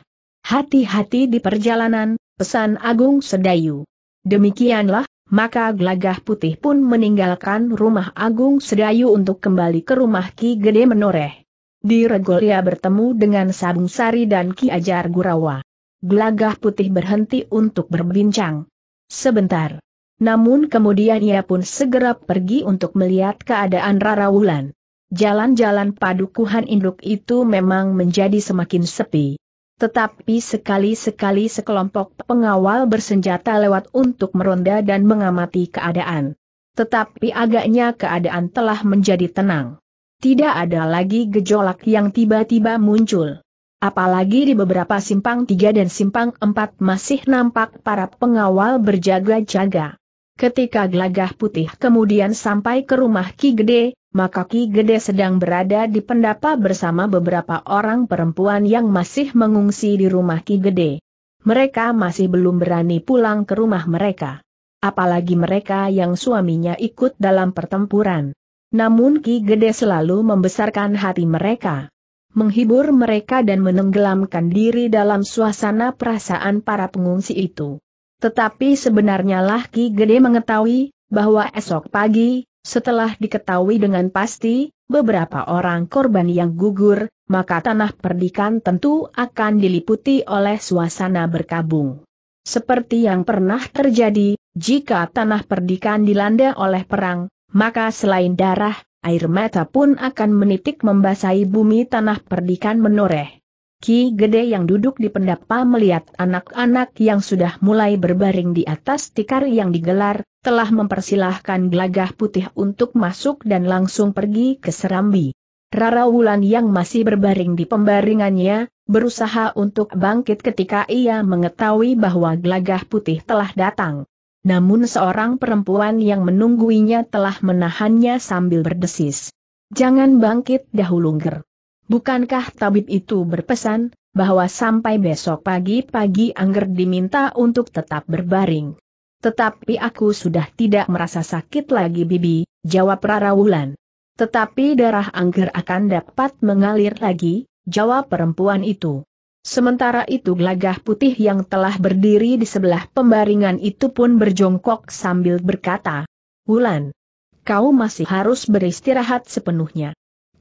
Hati-hati di perjalanan, pesan Agung Sedayu. Demikianlah, maka gelagah putih pun meninggalkan rumah Agung Sedayu untuk kembali ke rumah Ki Gede Menoreh. Di regolia bertemu dengan Sabung Sari dan Ki Ajar Gurawa. Gelagah putih berhenti untuk berbincang. Sebentar. Namun kemudian ia pun segera pergi untuk melihat keadaan Rara Wulan. Jalan-jalan padukuhan induk itu memang menjadi semakin sepi. Tetapi sekali-sekali sekelompok pengawal bersenjata lewat untuk meronda dan mengamati keadaan. Tetapi agaknya keadaan telah menjadi tenang. Tidak ada lagi gejolak yang tiba-tiba muncul. Apalagi di beberapa simpang tiga dan simpang empat masih nampak para pengawal berjaga-jaga. Ketika gelagah putih kemudian sampai ke rumah Ki Gede, maka Ki Gede sedang berada di pendapa bersama beberapa orang perempuan yang masih mengungsi di rumah Ki Gede. Mereka masih belum berani pulang ke rumah mereka. Apalagi mereka yang suaminya ikut dalam pertempuran. Namun Ki Gede selalu membesarkan hati mereka. Menghibur mereka dan menenggelamkan diri dalam suasana perasaan para pengungsi itu. Tetapi sebenarnya lah Ki Gede mengetahui, bahwa esok pagi, setelah diketahui dengan pasti, beberapa orang korban yang gugur, maka tanah perdikan tentu akan diliputi oleh suasana berkabung. Seperti yang pernah terjadi, jika tanah perdikan dilanda oleh perang, maka selain darah, air mata pun akan menitik membasahi bumi tanah perdikan menoreh. Ki Gede yang duduk di pendapa melihat anak-anak yang sudah mulai berbaring di atas tikar yang digelar, telah mempersilahkan gelagah putih untuk masuk dan langsung pergi ke Serambi. Rara Wulan yang masih berbaring di pembaringannya, berusaha untuk bangkit ketika ia mengetahui bahwa gelagah putih telah datang. Namun seorang perempuan yang menungguinya telah menahannya sambil berdesis. Jangan bangkit dahulu ger. Bukankah tabib itu berpesan, bahwa sampai besok pagi-pagi Angger diminta untuk tetap berbaring. Tetapi aku sudah tidak merasa sakit lagi Bibi, jawab Rara Wulan. Tetapi darah Angger akan dapat mengalir lagi, jawab perempuan itu. Sementara itu gelagah putih yang telah berdiri di sebelah pembaringan itu pun berjongkok sambil berkata, Wulan, kau masih harus beristirahat sepenuhnya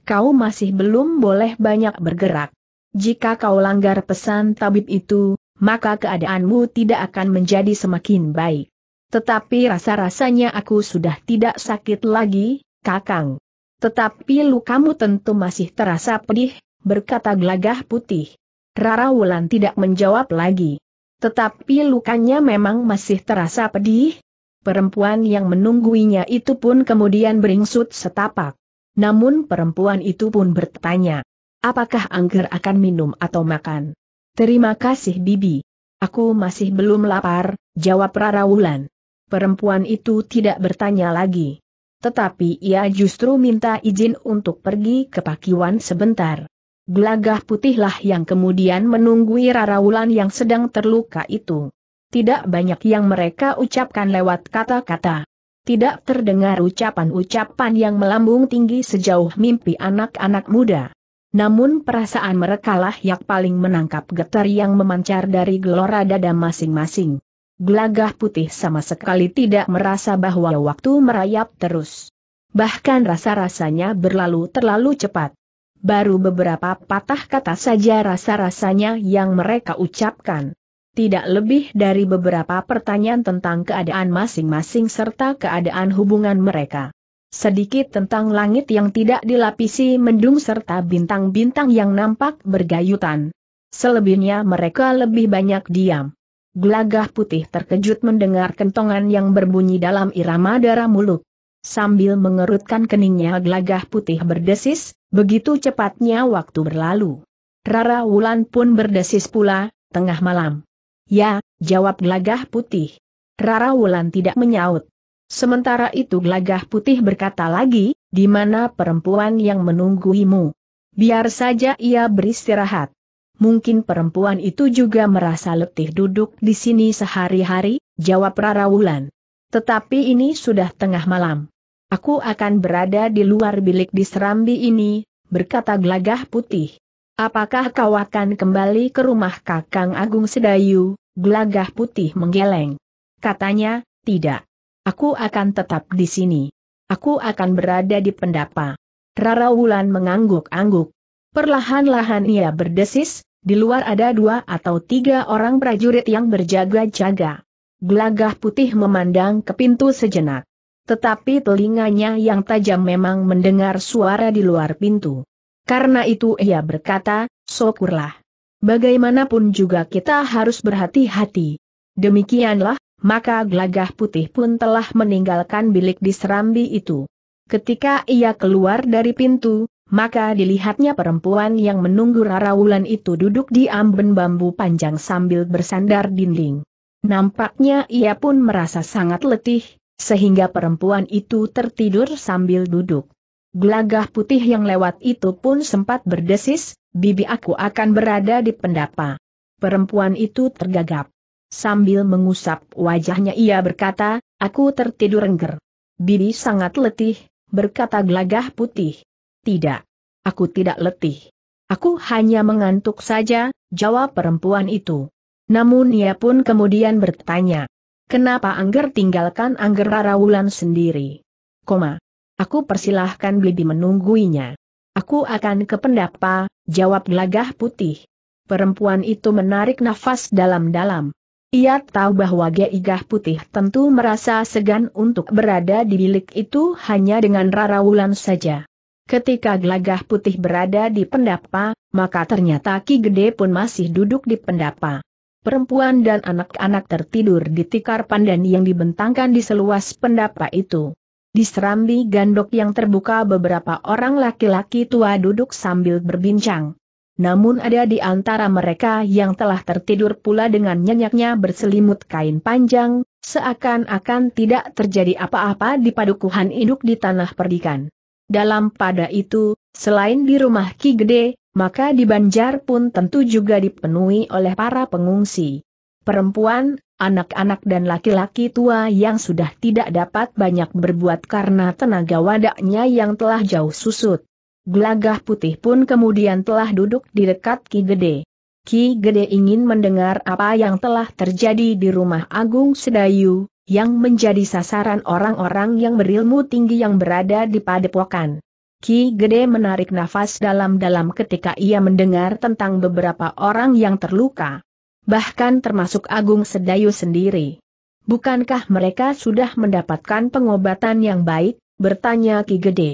kau masih belum boleh banyak bergerak. Jika kau langgar pesan tabib itu, maka keadaanmu tidak akan menjadi semakin baik. Tetapi rasa-rasanya aku sudah tidak sakit lagi, Kakang. Tetapi lukamu tentu masih terasa pedih, berkata gelagah putih. Rara Wulan tidak menjawab lagi. Tetapi lukanya memang masih terasa pedih. Perempuan yang menungguinya itu pun kemudian beringsut setapak. Namun perempuan itu pun bertanya, apakah Angger akan minum atau makan? Terima kasih Bibi. Aku masih belum lapar, jawab Rara Wulan. Perempuan itu tidak bertanya lagi. Tetapi ia justru minta izin untuk pergi ke Pakiwan sebentar. Gelagah putihlah yang kemudian menunggui Rara Wulan yang sedang terluka itu. Tidak banyak yang mereka ucapkan lewat kata-kata tidak terdengar ucapan-ucapan yang melambung tinggi sejauh mimpi anak-anak muda. Namun perasaan merekalah yang paling menangkap getar yang memancar dari gelora dada masing-masing. Gelagah putih sama sekali tidak merasa bahwa waktu merayap terus. Bahkan rasa-rasanya berlalu terlalu cepat. Baru beberapa patah kata saja rasa-rasanya yang mereka ucapkan tidak lebih dari beberapa pertanyaan tentang keadaan masing-masing serta keadaan hubungan mereka. Sedikit tentang langit yang tidak dilapisi mendung serta bintang-bintang yang nampak bergayutan. Selebihnya mereka lebih banyak diam. Gelagah putih terkejut mendengar kentongan yang berbunyi dalam irama darah mulut. Sambil mengerutkan keningnya gelagah putih berdesis, begitu cepatnya waktu berlalu. Rara Wulan pun berdesis pula, tengah malam. Ya, jawab gelagah putih. Rara Wulan tidak menyaut. Sementara itu gelagah putih berkata lagi, di mana perempuan yang menungguimu? Biar saja ia beristirahat. Mungkin perempuan itu juga merasa letih duduk di sini sehari-hari, jawab Rara Wulan. Tetapi ini sudah tengah malam. Aku akan berada di luar bilik di serambi ini, berkata gelagah putih. Apakah kau akan kembali ke rumah Kakang Agung Sedayu? Gelagah putih menggeleng. Katanya, tidak. Aku akan tetap di sini. Aku akan berada di pendapa. Rara Wulan mengangguk-angguk. Perlahan-lahan ia berdesis, di luar ada dua atau tiga orang prajurit yang berjaga-jaga. Gelagah putih memandang ke pintu sejenak. Tetapi telinganya yang tajam memang mendengar suara di luar pintu. Karena itu ia berkata, syukurlah. Bagaimanapun juga kita harus berhati-hati. Demikianlah, maka gelagah putih pun telah meninggalkan bilik di serambi itu. Ketika ia keluar dari pintu, maka dilihatnya perempuan yang menunggu Wulan itu duduk di amben bambu panjang sambil bersandar dinding. Nampaknya ia pun merasa sangat letih, sehingga perempuan itu tertidur sambil duduk. Gelagah putih yang lewat itu pun sempat berdesis, bibi aku akan berada di pendapa. Perempuan itu tergagap. Sambil mengusap wajahnya ia berkata, aku tertidur engger. Bibi sangat letih, berkata gelagah putih. Tidak. Aku tidak letih. Aku hanya mengantuk saja, jawab perempuan itu. Namun ia pun kemudian bertanya. Kenapa Angger tinggalkan Angger Rara sendiri? Koma. Aku persilahkan Bibi menungguinya. Aku akan ke pendapa, jawab gelagah putih. Perempuan itu menarik nafas dalam-dalam. Ia tahu bahwa Geigah Putih tentu merasa segan untuk berada di bilik itu hanya dengan Rara Wulan saja. Ketika Gelagah Putih berada di pendapa, maka ternyata Ki Gede pun masih duduk di pendapa. Perempuan dan anak-anak tertidur di tikar pandan yang dibentangkan di seluas pendapa itu. Di serambi gandok yang terbuka beberapa orang laki-laki tua duduk sambil berbincang. Namun ada di antara mereka yang telah tertidur pula dengan nyenyaknya berselimut kain panjang, seakan-akan tidak terjadi apa-apa di padukuhan induk di tanah perdikan. Dalam pada itu, selain di rumah Ki Gede, maka di Banjar pun tentu juga dipenuhi oleh para pengungsi. Perempuan, anak-anak dan laki-laki tua yang sudah tidak dapat banyak berbuat karena tenaga wadaknya yang telah jauh susut. Gelagah putih pun kemudian telah duduk di dekat Ki Gede. Ki Gede ingin mendengar apa yang telah terjadi di rumah Agung Sedayu, yang menjadi sasaran orang-orang yang berilmu tinggi yang berada di padepokan. Ki Gede menarik nafas dalam-dalam ketika ia mendengar tentang beberapa orang yang terluka bahkan termasuk Agung Sedayu sendiri. Bukankah mereka sudah mendapatkan pengobatan yang baik, bertanya Ki Gede.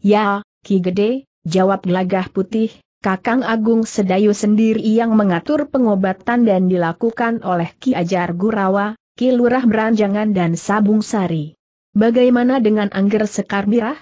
Ya, Ki Gede, jawab gelagah putih, Kakang Agung Sedayu sendiri yang mengatur pengobatan dan dilakukan oleh Ki Ajar Gurawa, Ki Lurah Beranjangan dan Sabung Sari. Bagaimana dengan Angger Sekar Mirah?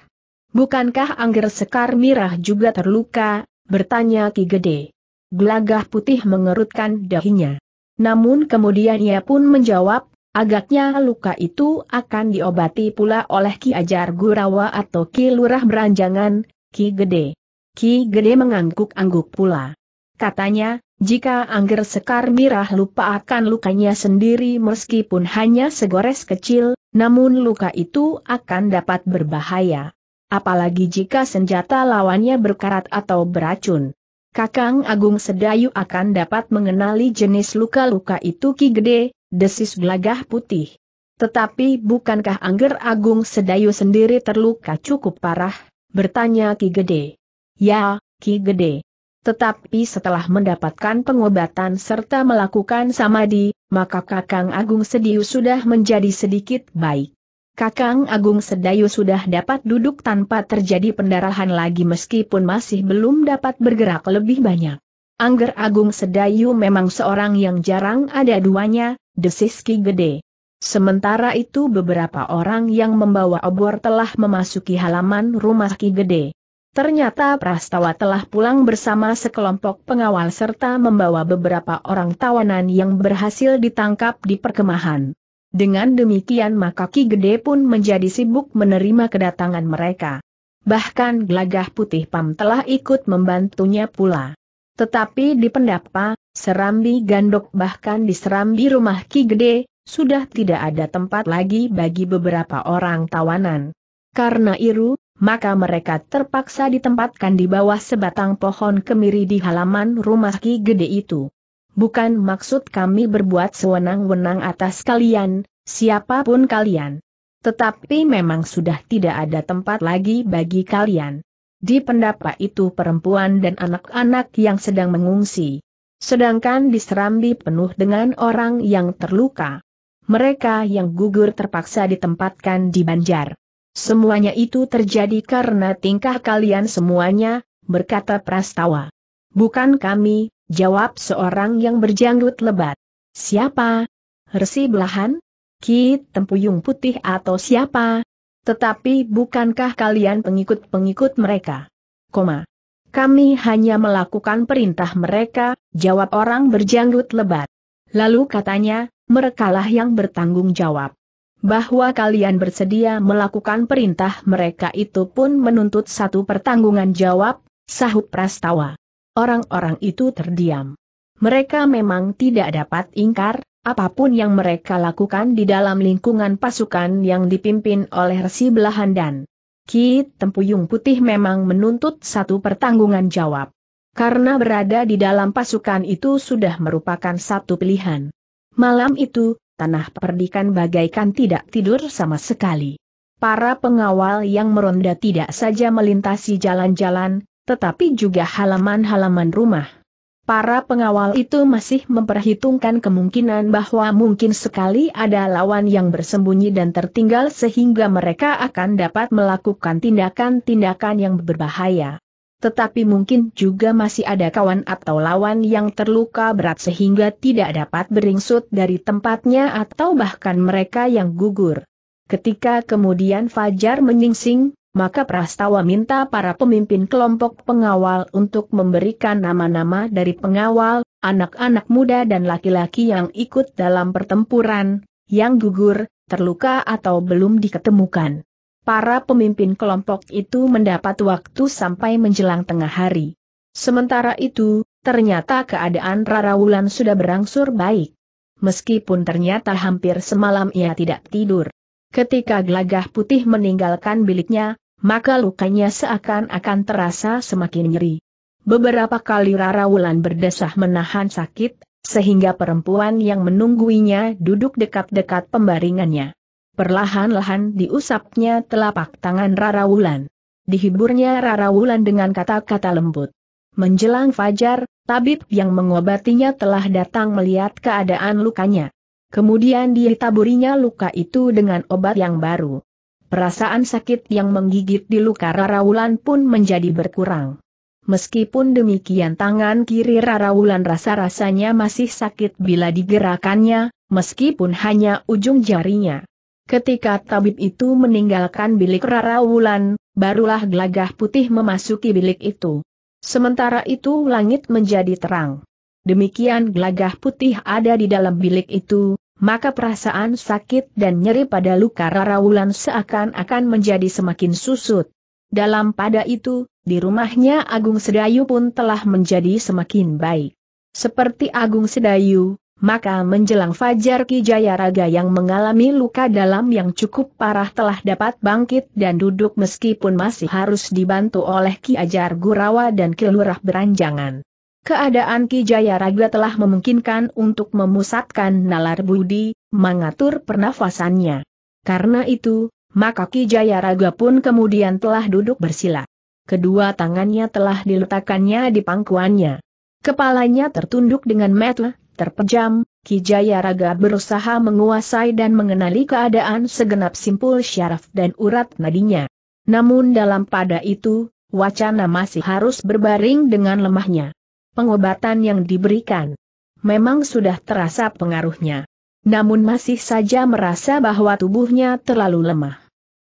Bukankah Angger Sekar Mirah juga terluka, bertanya Ki Gede. Gelagah putih mengerutkan dahinya. Namun kemudian ia pun menjawab, agaknya luka itu akan diobati pula oleh Ki Ajar Gurawa atau Ki Lurah Beranjangan, Ki Gede. Ki Gede mengangguk-angguk pula. Katanya, jika Angger Sekar Mirah lupa akan lukanya sendiri meskipun hanya segores kecil, namun luka itu akan dapat berbahaya. Apalagi jika senjata lawannya berkarat atau beracun. Kakang Agung Sedayu akan dapat mengenali jenis luka-luka itu Ki Gede, desis gelagah putih. Tetapi bukankah Angger Agung Sedayu sendiri terluka cukup parah? Bertanya Ki Gede. Ya, Ki Gede. Tetapi setelah mendapatkan pengobatan serta melakukan samadi, maka Kakang Agung Sedayu sudah menjadi sedikit baik. Kakang Agung Sedayu sudah dapat duduk tanpa terjadi pendarahan lagi meskipun masih belum dapat bergerak lebih banyak. Angger Agung Sedayu memang seorang yang jarang ada duanya, desis Ki Gede. Sementara itu beberapa orang yang membawa obor telah memasuki halaman rumah Ki Gede. Ternyata Prastawa telah pulang bersama sekelompok pengawal serta membawa beberapa orang tawanan yang berhasil ditangkap di perkemahan. Dengan demikian maka Ki Gede pun menjadi sibuk menerima kedatangan mereka. Bahkan gelagah putih Pam telah ikut membantunya pula. Tetapi di pendapa, serambi gandok bahkan di serambi rumah Ki Gede, sudah tidak ada tempat lagi bagi beberapa orang tawanan. Karena iru, maka mereka terpaksa ditempatkan di bawah sebatang pohon kemiri di halaman rumah Ki Gede itu. Bukan maksud kami berbuat sewenang-wenang atas kalian, siapapun kalian. Tetapi memang sudah tidak ada tempat lagi bagi kalian. Di pendapa itu perempuan dan anak-anak yang sedang mengungsi. Sedangkan di Serambi penuh dengan orang yang terluka. Mereka yang gugur terpaksa ditempatkan di Banjar. Semuanya itu terjadi karena tingkah kalian semuanya, berkata Prastawa. Bukan kami, Jawab seorang yang berjanggut lebat. Siapa? Resi belahan? Ki Tempuyung Putih atau siapa? Tetapi bukankah kalian pengikut-pengikut mereka? Koma. Kami hanya melakukan perintah mereka, jawab orang berjanggut lebat. Lalu katanya, merekalah yang bertanggung jawab. Bahwa kalian bersedia melakukan perintah mereka itu pun menuntut satu pertanggungan jawab, sahut Prastawa. Orang-orang itu terdiam. Mereka memang tidak dapat ingkar, apapun yang mereka lakukan di dalam lingkungan pasukan yang dipimpin oleh Resi Belahan dan Ki Tempuyung Putih memang menuntut satu pertanggungan jawab. Karena berada di dalam pasukan itu sudah merupakan satu pilihan. Malam itu, tanah perdikan bagaikan tidak tidur sama sekali. Para pengawal yang meronda tidak saja melintasi jalan-jalan, tetapi juga halaman-halaman rumah. Para pengawal itu masih memperhitungkan kemungkinan bahwa mungkin sekali ada lawan yang bersembunyi dan tertinggal sehingga mereka akan dapat melakukan tindakan-tindakan yang berbahaya. Tetapi mungkin juga masih ada kawan atau lawan yang terluka berat sehingga tidak dapat beringsut dari tempatnya atau bahkan mereka yang gugur. Ketika kemudian Fajar menyingsing, maka Prastawa minta para pemimpin kelompok pengawal untuk memberikan nama-nama dari pengawal, anak-anak muda dan laki-laki yang ikut dalam pertempuran, yang gugur, terluka atau belum diketemukan. Para pemimpin kelompok itu mendapat waktu sampai menjelang tengah hari. Sementara itu, ternyata keadaan Rara Wulan sudah berangsur baik. Meskipun ternyata hampir semalam ia tidak tidur. Ketika gelagah putih meninggalkan biliknya, maka lukanya seakan-akan terasa semakin nyeri. Beberapa kali Rara Wulan berdesah menahan sakit, sehingga perempuan yang menungguinya duduk dekat-dekat pembaringannya. Perlahan-lahan diusapnya telapak tangan Rara Wulan. Dihiburnya Rara Wulan dengan kata-kata lembut. Menjelang fajar, tabib yang mengobatinya telah datang melihat keadaan lukanya. Kemudian dia taburinya luka itu dengan obat yang baru perasaan sakit yang menggigit di luka Raraulan pun menjadi berkurang. Meskipun demikian tangan kiri Raraulan rasa-rasanya masih sakit bila digerakannya, meskipun hanya ujung jarinya. Ketika tabib itu meninggalkan bilik Raraulan, barulah gelagah putih memasuki bilik itu. Sementara itu langit menjadi terang. Demikian gelagah putih ada di dalam bilik itu, maka perasaan sakit dan nyeri pada luka Rara Wulan seakan-akan menjadi semakin susut. Dalam pada itu, di rumahnya Agung Sedayu pun telah menjadi semakin baik. Seperti Agung Sedayu, maka menjelang Fajar Ki Jayaraga yang mengalami luka dalam yang cukup parah telah dapat bangkit dan duduk meskipun masih harus dibantu oleh Ki Ajar Gurawa dan Kelurah Beranjangan. Keadaan Ki Raga telah memungkinkan untuk memusatkan nalar budi, mengatur pernafasannya. Karena itu, maka Ki Raga pun kemudian telah duduk bersila. Kedua tangannya telah diletakkannya di pangkuannya. Kepalanya tertunduk dengan metu, terpejam, Ki Raga berusaha menguasai dan mengenali keadaan segenap simpul syaraf dan urat nadinya. Namun dalam pada itu, wacana masih harus berbaring dengan lemahnya pengobatan yang diberikan. Memang sudah terasa pengaruhnya. Namun masih saja merasa bahwa tubuhnya terlalu lemah.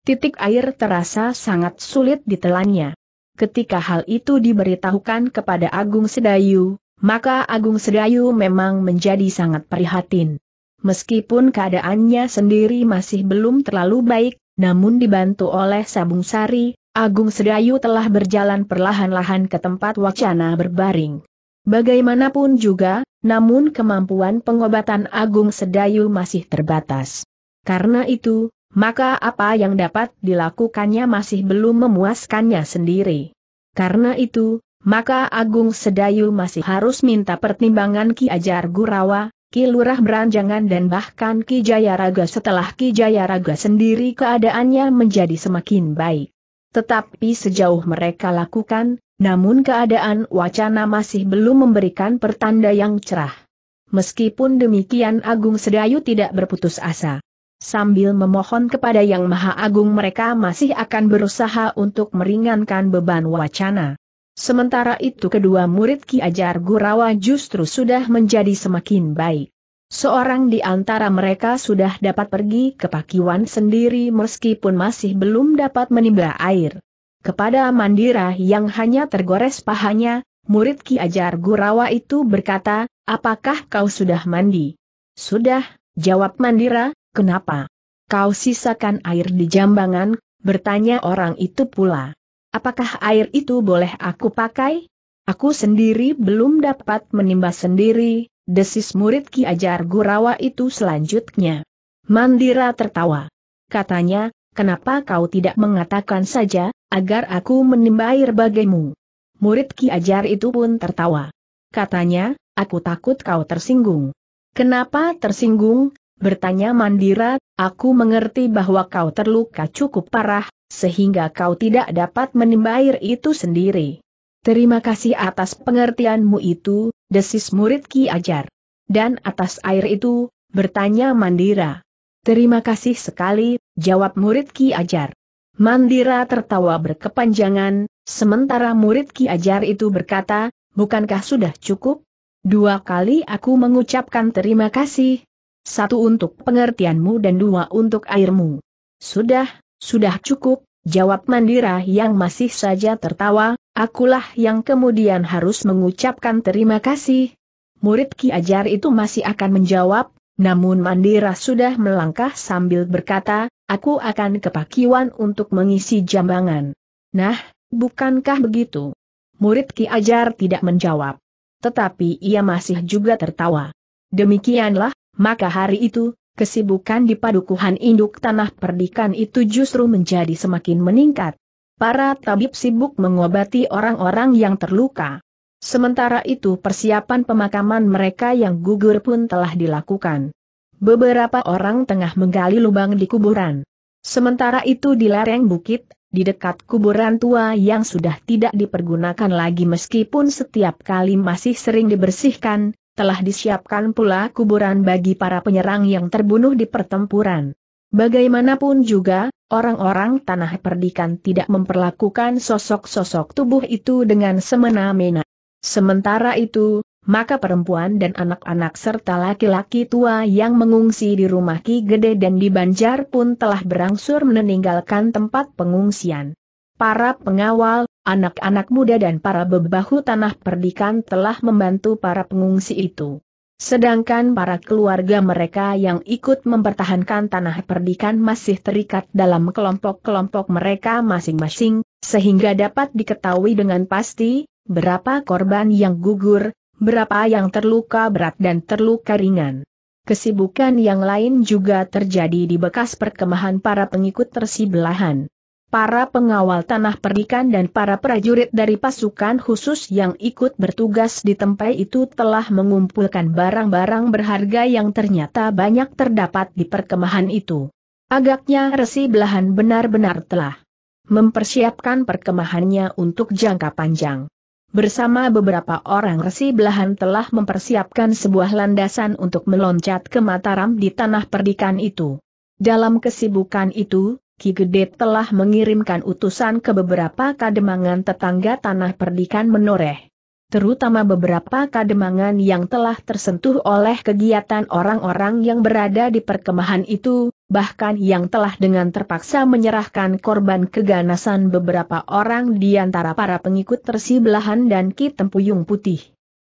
Titik air terasa sangat sulit ditelannya. Ketika hal itu diberitahukan kepada Agung Sedayu, maka Agung Sedayu memang menjadi sangat prihatin. Meskipun keadaannya sendiri masih belum terlalu baik, namun dibantu oleh Sabung Sari, Agung Sedayu telah berjalan perlahan-lahan ke tempat wacana berbaring. Bagaimanapun juga, namun kemampuan pengobatan Agung Sedayu masih terbatas. Karena itu, maka apa yang dapat dilakukannya masih belum memuaskannya sendiri. Karena itu, maka Agung Sedayu masih harus minta pertimbangan Ki Ajar Gurawa, Ki Lurah Beranjangan dan bahkan Ki Jayaraga setelah Ki Jayaraga sendiri keadaannya menjadi semakin baik. Tetapi sejauh mereka lakukan, namun keadaan wacana masih belum memberikan pertanda yang cerah. Meskipun demikian Agung Sedayu tidak berputus asa. Sambil memohon kepada Yang Maha Agung mereka masih akan berusaha untuk meringankan beban wacana. Sementara itu kedua murid Ki Ajar Gurawa justru sudah menjadi semakin baik. Seorang di antara mereka sudah dapat pergi ke Pakiwan sendiri meskipun masih belum dapat menimba air. Kepada Mandira yang hanya tergores pahanya, murid Ki Ajar Gurawa itu berkata, apakah kau sudah mandi? Sudah, jawab Mandira, kenapa? Kau sisakan air di jambangan, bertanya orang itu pula. Apakah air itu boleh aku pakai? Aku sendiri belum dapat menimba sendiri, desis murid Ki Ajar Gurawa itu selanjutnya. Mandira tertawa. Katanya, kenapa kau tidak mengatakan saja, agar aku menimba air bagimu? Murid Ki Ajar itu pun tertawa. Katanya, aku takut kau tersinggung. Kenapa tersinggung? Bertanya Mandira, aku mengerti bahwa kau terluka cukup parah, sehingga kau tidak dapat menimba air itu sendiri. Terima kasih atas pengertianmu itu, desis murid Ki Ajar. Dan atas air itu, bertanya Mandira. Terima kasih sekali, jawab murid Ki Ajar. Mandira tertawa berkepanjangan, sementara murid Ki Ajar itu berkata, bukankah sudah cukup? Dua kali aku mengucapkan terima kasih. Satu untuk pengertianmu dan dua untuk airmu. Sudah, sudah cukup, jawab Mandira yang masih saja tertawa, akulah yang kemudian harus mengucapkan terima kasih. Murid Ki Ajar itu masih akan menjawab, namun Mandira sudah melangkah sambil berkata, aku akan ke Pakiwan untuk mengisi jambangan. Nah, bukankah begitu? Murid Ki Ajar tidak menjawab. Tetapi ia masih juga tertawa. Demikianlah, maka hari itu, kesibukan di padukuhan induk tanah perdikan itu justru menjadi semakin meningkat. Para tabib sibuk mengobati orang-orang yang terluka. Sementara itu persiapan pemakaman mereka yang gugur pun telah dilakukan. Beberapa orang tengah menggali lubang di kuburan. Sementara itu di lereng bukit, di dekat kuburan tua yang sudah tidak dipergunakan lagi meskipun setiap kali masih sering dibersihkan, telah disiapkan pula kuburan bagi para penyerang yang terbunuh di pertempuran. Bagaimanapun juga, orang-orang tanah perdikan tidak memperlakukan sosok-sosok tubuh itu dengan semena-mena. Sementara itu, maka perempuan dan anak-anak serta laki-laki tua yang mengungsi di rumah Ki Gede dan di Banjar pun telah berangsur meninggalkan tempat pengungsian. Para pengawal, anak-anak muda dan para bebahu tanah perdikan telah membantu para pengungsi itu. Sedangkan para keluarga mereka yang ikut mempertahankan tanah perdikan masih terikat dalam kelompok-kelompok mereka masing-masing, sehingga dapat diketahui dengan pasti berapa korban yang gugur, berapa yang terluka berat dan terluka ringan. Kesibukan yang lain juga terjadi di bekas perkemahan para pengikut tersibelahan. Para pengawal tanah perdikan dan para prajurit dari pasukan khusus yang ikut bertugas di tempat itu telah mengumpulkan barang-barang berharga yang ternyata banyak terdapat di perkemahan itu. Agaknya resi belahan benar-benar telah mempersiapkan perkemahannya untuk jangka panjang bersama beberapa orang resi belahan telah mempersiapkan sebuah landasan untuk meloncat ke Mataram di tanah perdikan itu. Dalam kesibukan itu, Ki Gede telah mengirimkan utusan ke beberapa kademangan tetangga tanah perdikan menoreh terutama beberapa kademangan yang telah tersentuh oleh kegiatan orang-orang yang berada di perkemahan itu, bahkan yang telah dengan terpaksa menyerahkan korban keganasan beberapa orang di antara para pengikut Belahan dan Ki Tempuyung Putih.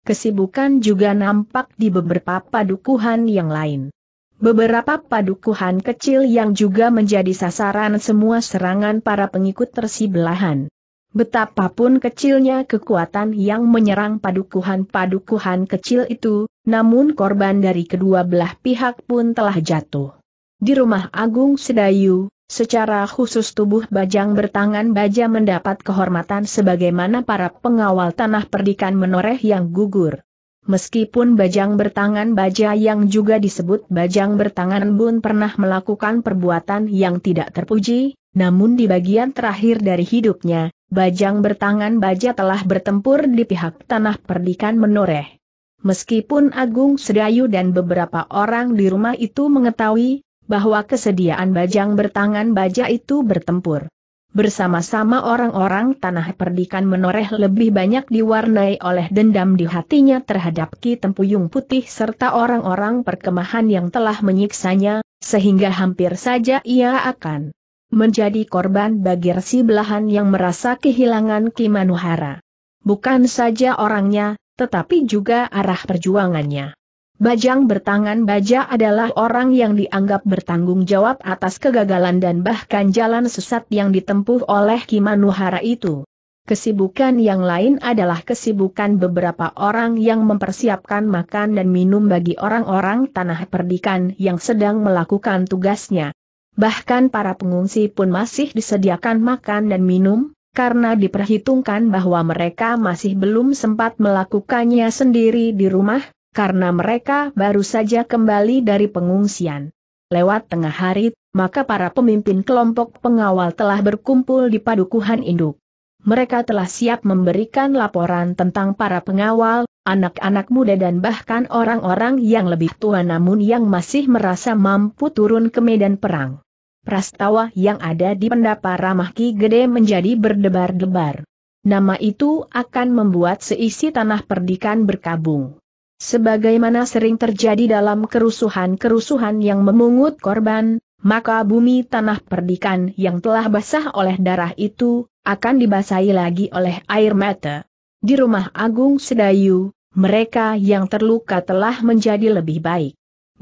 Kesibukan juga nampak di beberapa padukuhan yang lain. Beberapa padukuhan kecil yang juga menjadi sasaran semua serangan para pengikut Belahan. Betapapun kecilnya kekuatan yang menyerang padukuhan-padukuhan kecil itu, namun korban dari kedua belah pihak pun telah jatuh. Di rumah Agung Sedayu, secara khusus tubuh Bajang bertangan baja mendapat kehormatan sebagaimana para pengawal tanah perdikan menoreh yang gugur. Meskipun Bajang bertangan baja yang juga disebut Bajang bertangan bun pernah melakukan perbuatan yang tidak terpuji, namun di bagian terakhir dari hidupnya, Bajang bertangan baja telah bertempur di pihak tanah perdikan menoreh. Meskipun Agung Sedayu dan beberapa orang di rumah itu mengetahui bahwa kesediaan Bajang bertangan baja itu bertempur. Bersama-sama orang-orang tanah perdikan menoreh lebih banyak diwarnai oleh dendam di hatinya terhadap Ki Tempuyung Putih serta orang-orang perkemahan yang telah menyiksanya, sehingga hampir saja ia akan menjadi korban bagi resi belahan yang merasa kehilangan Kimanuhara. Bukan saja orangnya, tetapi juga arah perjuangannya. Bajang bertangan baja adalah orang yang dianggap bertanggung jawab atas kegagalan dan bahkan jalan sesat yang ditempuh oleh Kimanuhara itu. Kesibukan yang lain adalah kesibukan beberapa orang yang mempersiapkan makan dan minum bagi orang-orang tanah perdikan yang sedang melakukan tugasnya bahkan para pengungsi pun masih disediakan makan dan minum, karena diperhitungkan bahwa mereka masih belum sempat melakukannya sendiri di rumah, karena mereka baru saja kembali dari pengungsian. Lewat tengah hari, maka para pemimpin kelompok pengawal telah berkumpul di padukuhan induk. Mereka telah siap memberikan laporan tentang para pengawal, anak-anak muda dan bahkan orang-orang yang lebih tua namun yang masih merasa mampu turun ke medan perang prastawa yang ada di pendapa ramah Ki Gede menjadi berdebar-debar. Nama itu akan membuat seisi tanah perdikan berkabung. Sebagaimana sering terjadi dalam kerusuhan-kerusuhan yang memungut korban, maka bumi tanah perdikan yang telah basah oleh darah itu, akan dibasahi lagi oleh air mata. Di rumah Agung Sedayu, mereka yang terluka telah menjadi lebih baik.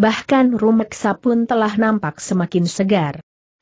Bahkan rumeksa pun telah nampak semakin segar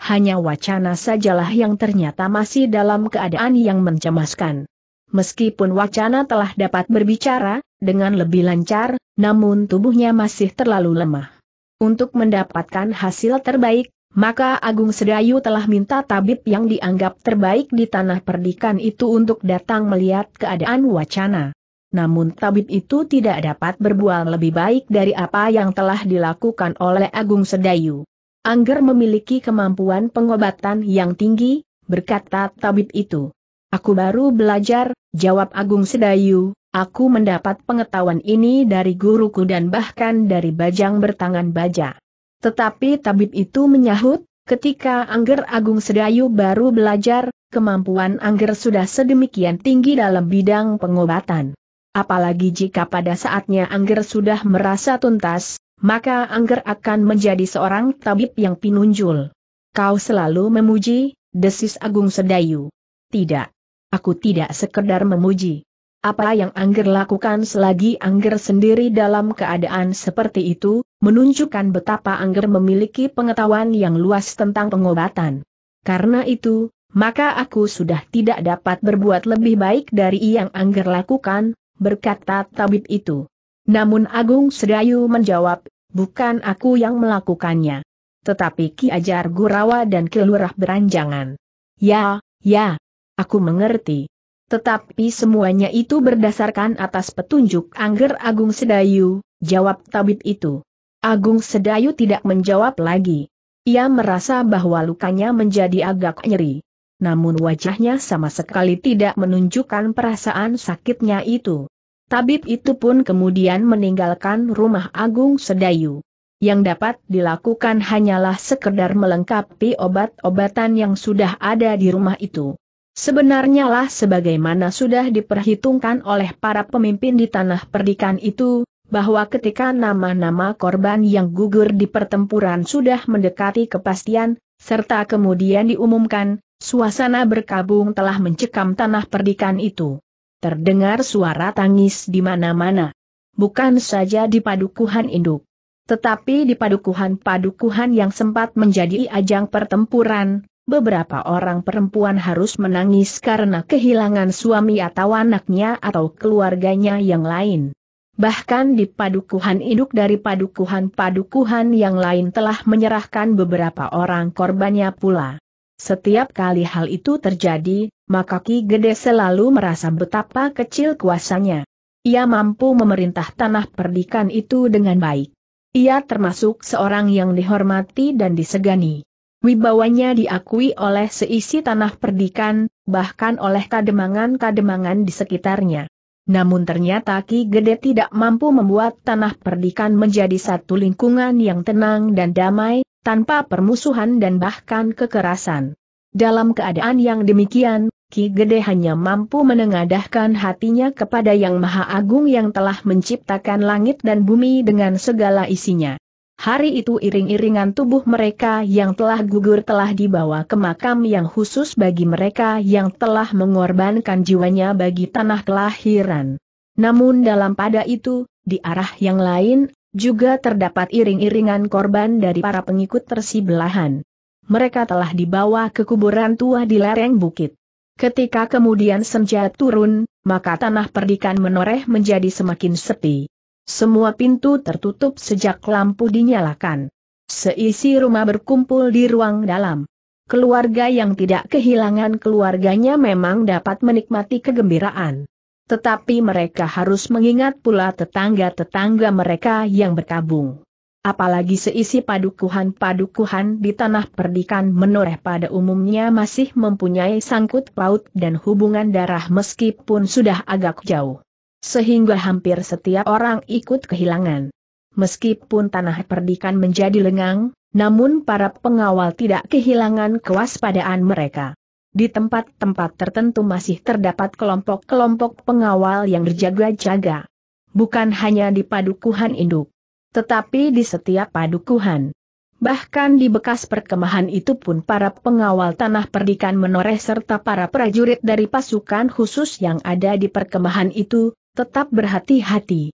hanya wacana sajalah yang ternyata masih dalam keadaan yang mencemaskan. Meskipun wacana telah dapat berbicara, dengan lebih lancar, namun tubuhnya masih terlalu lemah. Untuk mendapatkan hasil terbaik, maka Agung Sedayu telah minta tabib yang dianggap terbaik di tanah perdikan itu untuk datang melihat keadaan wacana. Namun tabib itu tidak dapat berbual lebih baik dari apa yang telah dilakukan oleh Agung Sedayu. Angger memiliki kemampuan pengobatan yang tinggi, berkata tabib itu. Aku baru belajar, jawab Agung Sedayu, aku mendapat pengetahuan ini dari guruku dan bahkan dari bajang bertangan baja. Tetapi tabib itu menyahut, ketika Angger Agung Sedayu baru belajar, kemampuan Angger sudah sedemikian tinggi dalam bidang pengobatan. Apalagi jika pada saatnya Angger sudah merasa tuntas, maka Angger akan menjadi seorang tabib yang pinunjul. Kau selalu memuji, desis Agung Sedayu. Tidak. Aku tidak sekedar memuji. Apa yang Angger lakukan selagi Angger sendiri dalam keadaan seperti itu, menunjukkan betapa Angger memiliki pengetahuan yang luas tentang pengobatan. Karena itu, maka aku sudah tidak dapat berbuat lebih baik dari yang Angger lakukan, berkata tabib itu. Namun Agung Sedayu menjawab, Bukan aku yang melakukannya. Tetapi Ki Ajar Gurawa dan Ki beranjangan. Ya, ya. Aku mengerti. Tetapi semuanya itu berdasarkan atas petunjuk Angger Agung Sedayu, jawab tabib itu. Agung Sedayu tidak menjawab lagi. Ia merasa bahwa lukanya menjadi agak nyeri. Namun wajahnya sama sekali tidak menunjukkan perasaan sakitnya itu. Tabib itu pun kemudian meninggalkan rumah Agung Sedayu. Yang dapat dilakukan hanyalah sekedar melengkapi obat-obatan yang sudah ada di rumah itu. Sebenarnya lah sebagaimana sudah diperhitungkan oleh para pemimpin di tanah perdikan itu, bahwa ketika nama-nama korban yang gugur di pertempuran sudah mendekati kepastian, serta kemudian diumumkan, suasana berkabung telah mencekam tanah perdikan itu. Terdengar suara tangis di mana-mana. Bukan saja di padukuhan induk. Tetapi di padukuhan-padukuhan yang sempat menjadi ajang pertempuran, beberapa orang perempuan harus menangis karena kehilangan suami atau anaknya atau keluarganya yang lain. Bahkan di padukuhan induk dari padukuhan-padukuhan yang lain telah menyerahkan beberapa orang korbannya pula. Setiap kali hal itu terjadi, maka Ki Gede selalu merasa betapa kecil kuasanya. Ia mampu memerintah tanah perdikan itu dengan baik. Ia termasuk seorang yang dihormati dan disegani. Wibawanya diakui oleh seisi tanah perdikan, bahkan oleh kademangan-kademangan di sekitarnya. Namun ternyata Ki Gede tidak mampu membuat tanah perdikan menjadi satu lingkungan yang tenang dan damai, tanpa permusuhan dan bahkan kekerasan. Dalam keadaan yang demikian, Ki Gede hanya mampu menengadahkan hatinya kepada Yang Maha Agung yang telah menciptakan langit dan bumi dengan segala isinya. Hari itu iring-iringan tubuh mereka yang telah gugur telah dibawa ke makam yang khusus bagi mereka yang telah mengorbankan jiwanya bagi tanah kelahiran. Namun dalam pada itu, di arah yang lain, juga terdapat iring-iringan korban dari para pengikut belahan. Mereka telah dibawa ke kuburan tua di lereng bukit. Ketika kemudian senja turun, maka tanah perdikan menoreh menjadi semakin sepi. Semua pintu tertutup sejak lampu dinyalakan. Seisi rumah berkumpul di ruang dalam. Keluarga yang tidak kehilangan keluarganya memang dapat menikmati kegembiraan. Tetapi mereka harus mengingat pula tetangga-tetangga mereka yang berkabung. Apalagi seisi padukuhan-padukuhan di tanah perdikan menoreh pada umumnya masih mempunyai sangkut paut dan hubungan darah meskipun sudah agak jauh. Sehingga hampir setiap orang ikut kehilangan. Meskipun tanah perdikan menjadi lengang, namun para pengawal tidak kehilangan kewaspadaan mereka. Di tempat-tempat tertentu masih terdapat kelompok-kelompok pengawal yang berjaga-jaga. Bukan hanya di padukuhan induk, tetapi di setiap padukuhan. Bahkan di bekas perkemahan itu pun para pengawal tanah perdikan menoreh serta para prajurit dari pasukan khusus yang ada di perkemahan itu, tetap berhati-hati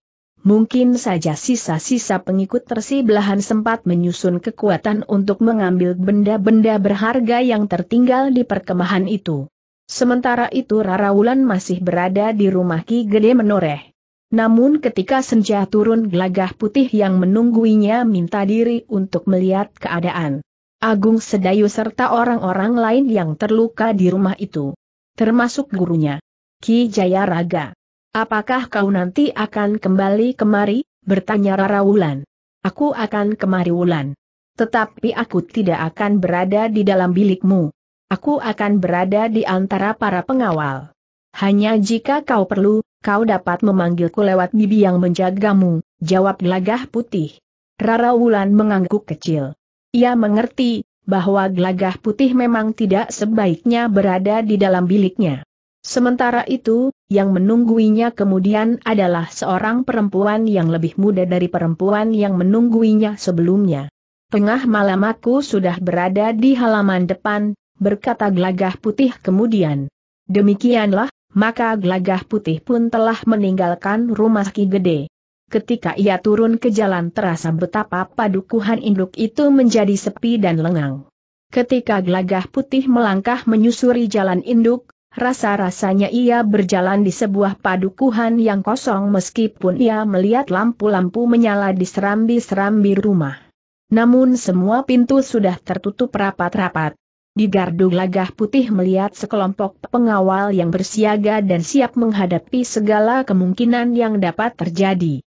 mungkin saja sisa-sisa pengikut Belahan sempat menyusun kekuatan untuk mengambil benda-benda berharga yang tertinggal di perkemahan itu. Sementara itu Wulan masih berada di rumah Ki Gede Menoreh. Namun ketika senja turun gelagah putih yang menungguinya minta diri untuk melihat keadaan. Agung Sedayu serta orang-orang lain yang terluka di rumah itu. Termasuk gurunya. Ki Jayaraga. Apakah kau nanti akan kembali kemari? Bertanya Rara Wulan. Aku akan kemari Wulan. Tetapi aku tidak akan berada di dalam bilikmu. Aku akan berada di antara para pengawal. Hanya jika kau perlu, kau dapat memanggilku lewat bibi yang menjagamu, jawab gelagah putih. Rara Wulan mengangguk kecil. Ia mengerti, bahwa gelagah putih memang tidak sebaiknya berada di dalam biliknya. Sementara itu, yang menungguinya kemudian adalah seorang perempuan yang lebih muda dari perempuan yang menungguinya sebelumnya. Tengah malam aku sudah berada di halaman depan, berkata gelagah putih kemudian. Demikianlah, maka gelagah putih pun telah meninggalkan rumah Ki Gede. Ketika ia turun ke jalan terasa betapa padukuhan induk itu menjadi sepi dan lengang. Ketika gelagah putih melangkah menyusuri jalan induk, Rasa-rasanya ia berjalan di sebuah padukuhan yang kosong meskipun ia melihat lampu-lampu menyala di serambi-serambi rumah. Namun semua pintu sudah tertutup rapat-rapat. Di gardu lagah putih melihat sekelompok pengawal yang bersiaga dan siap menghadapi segala kemungkinan yang dapat terjadi.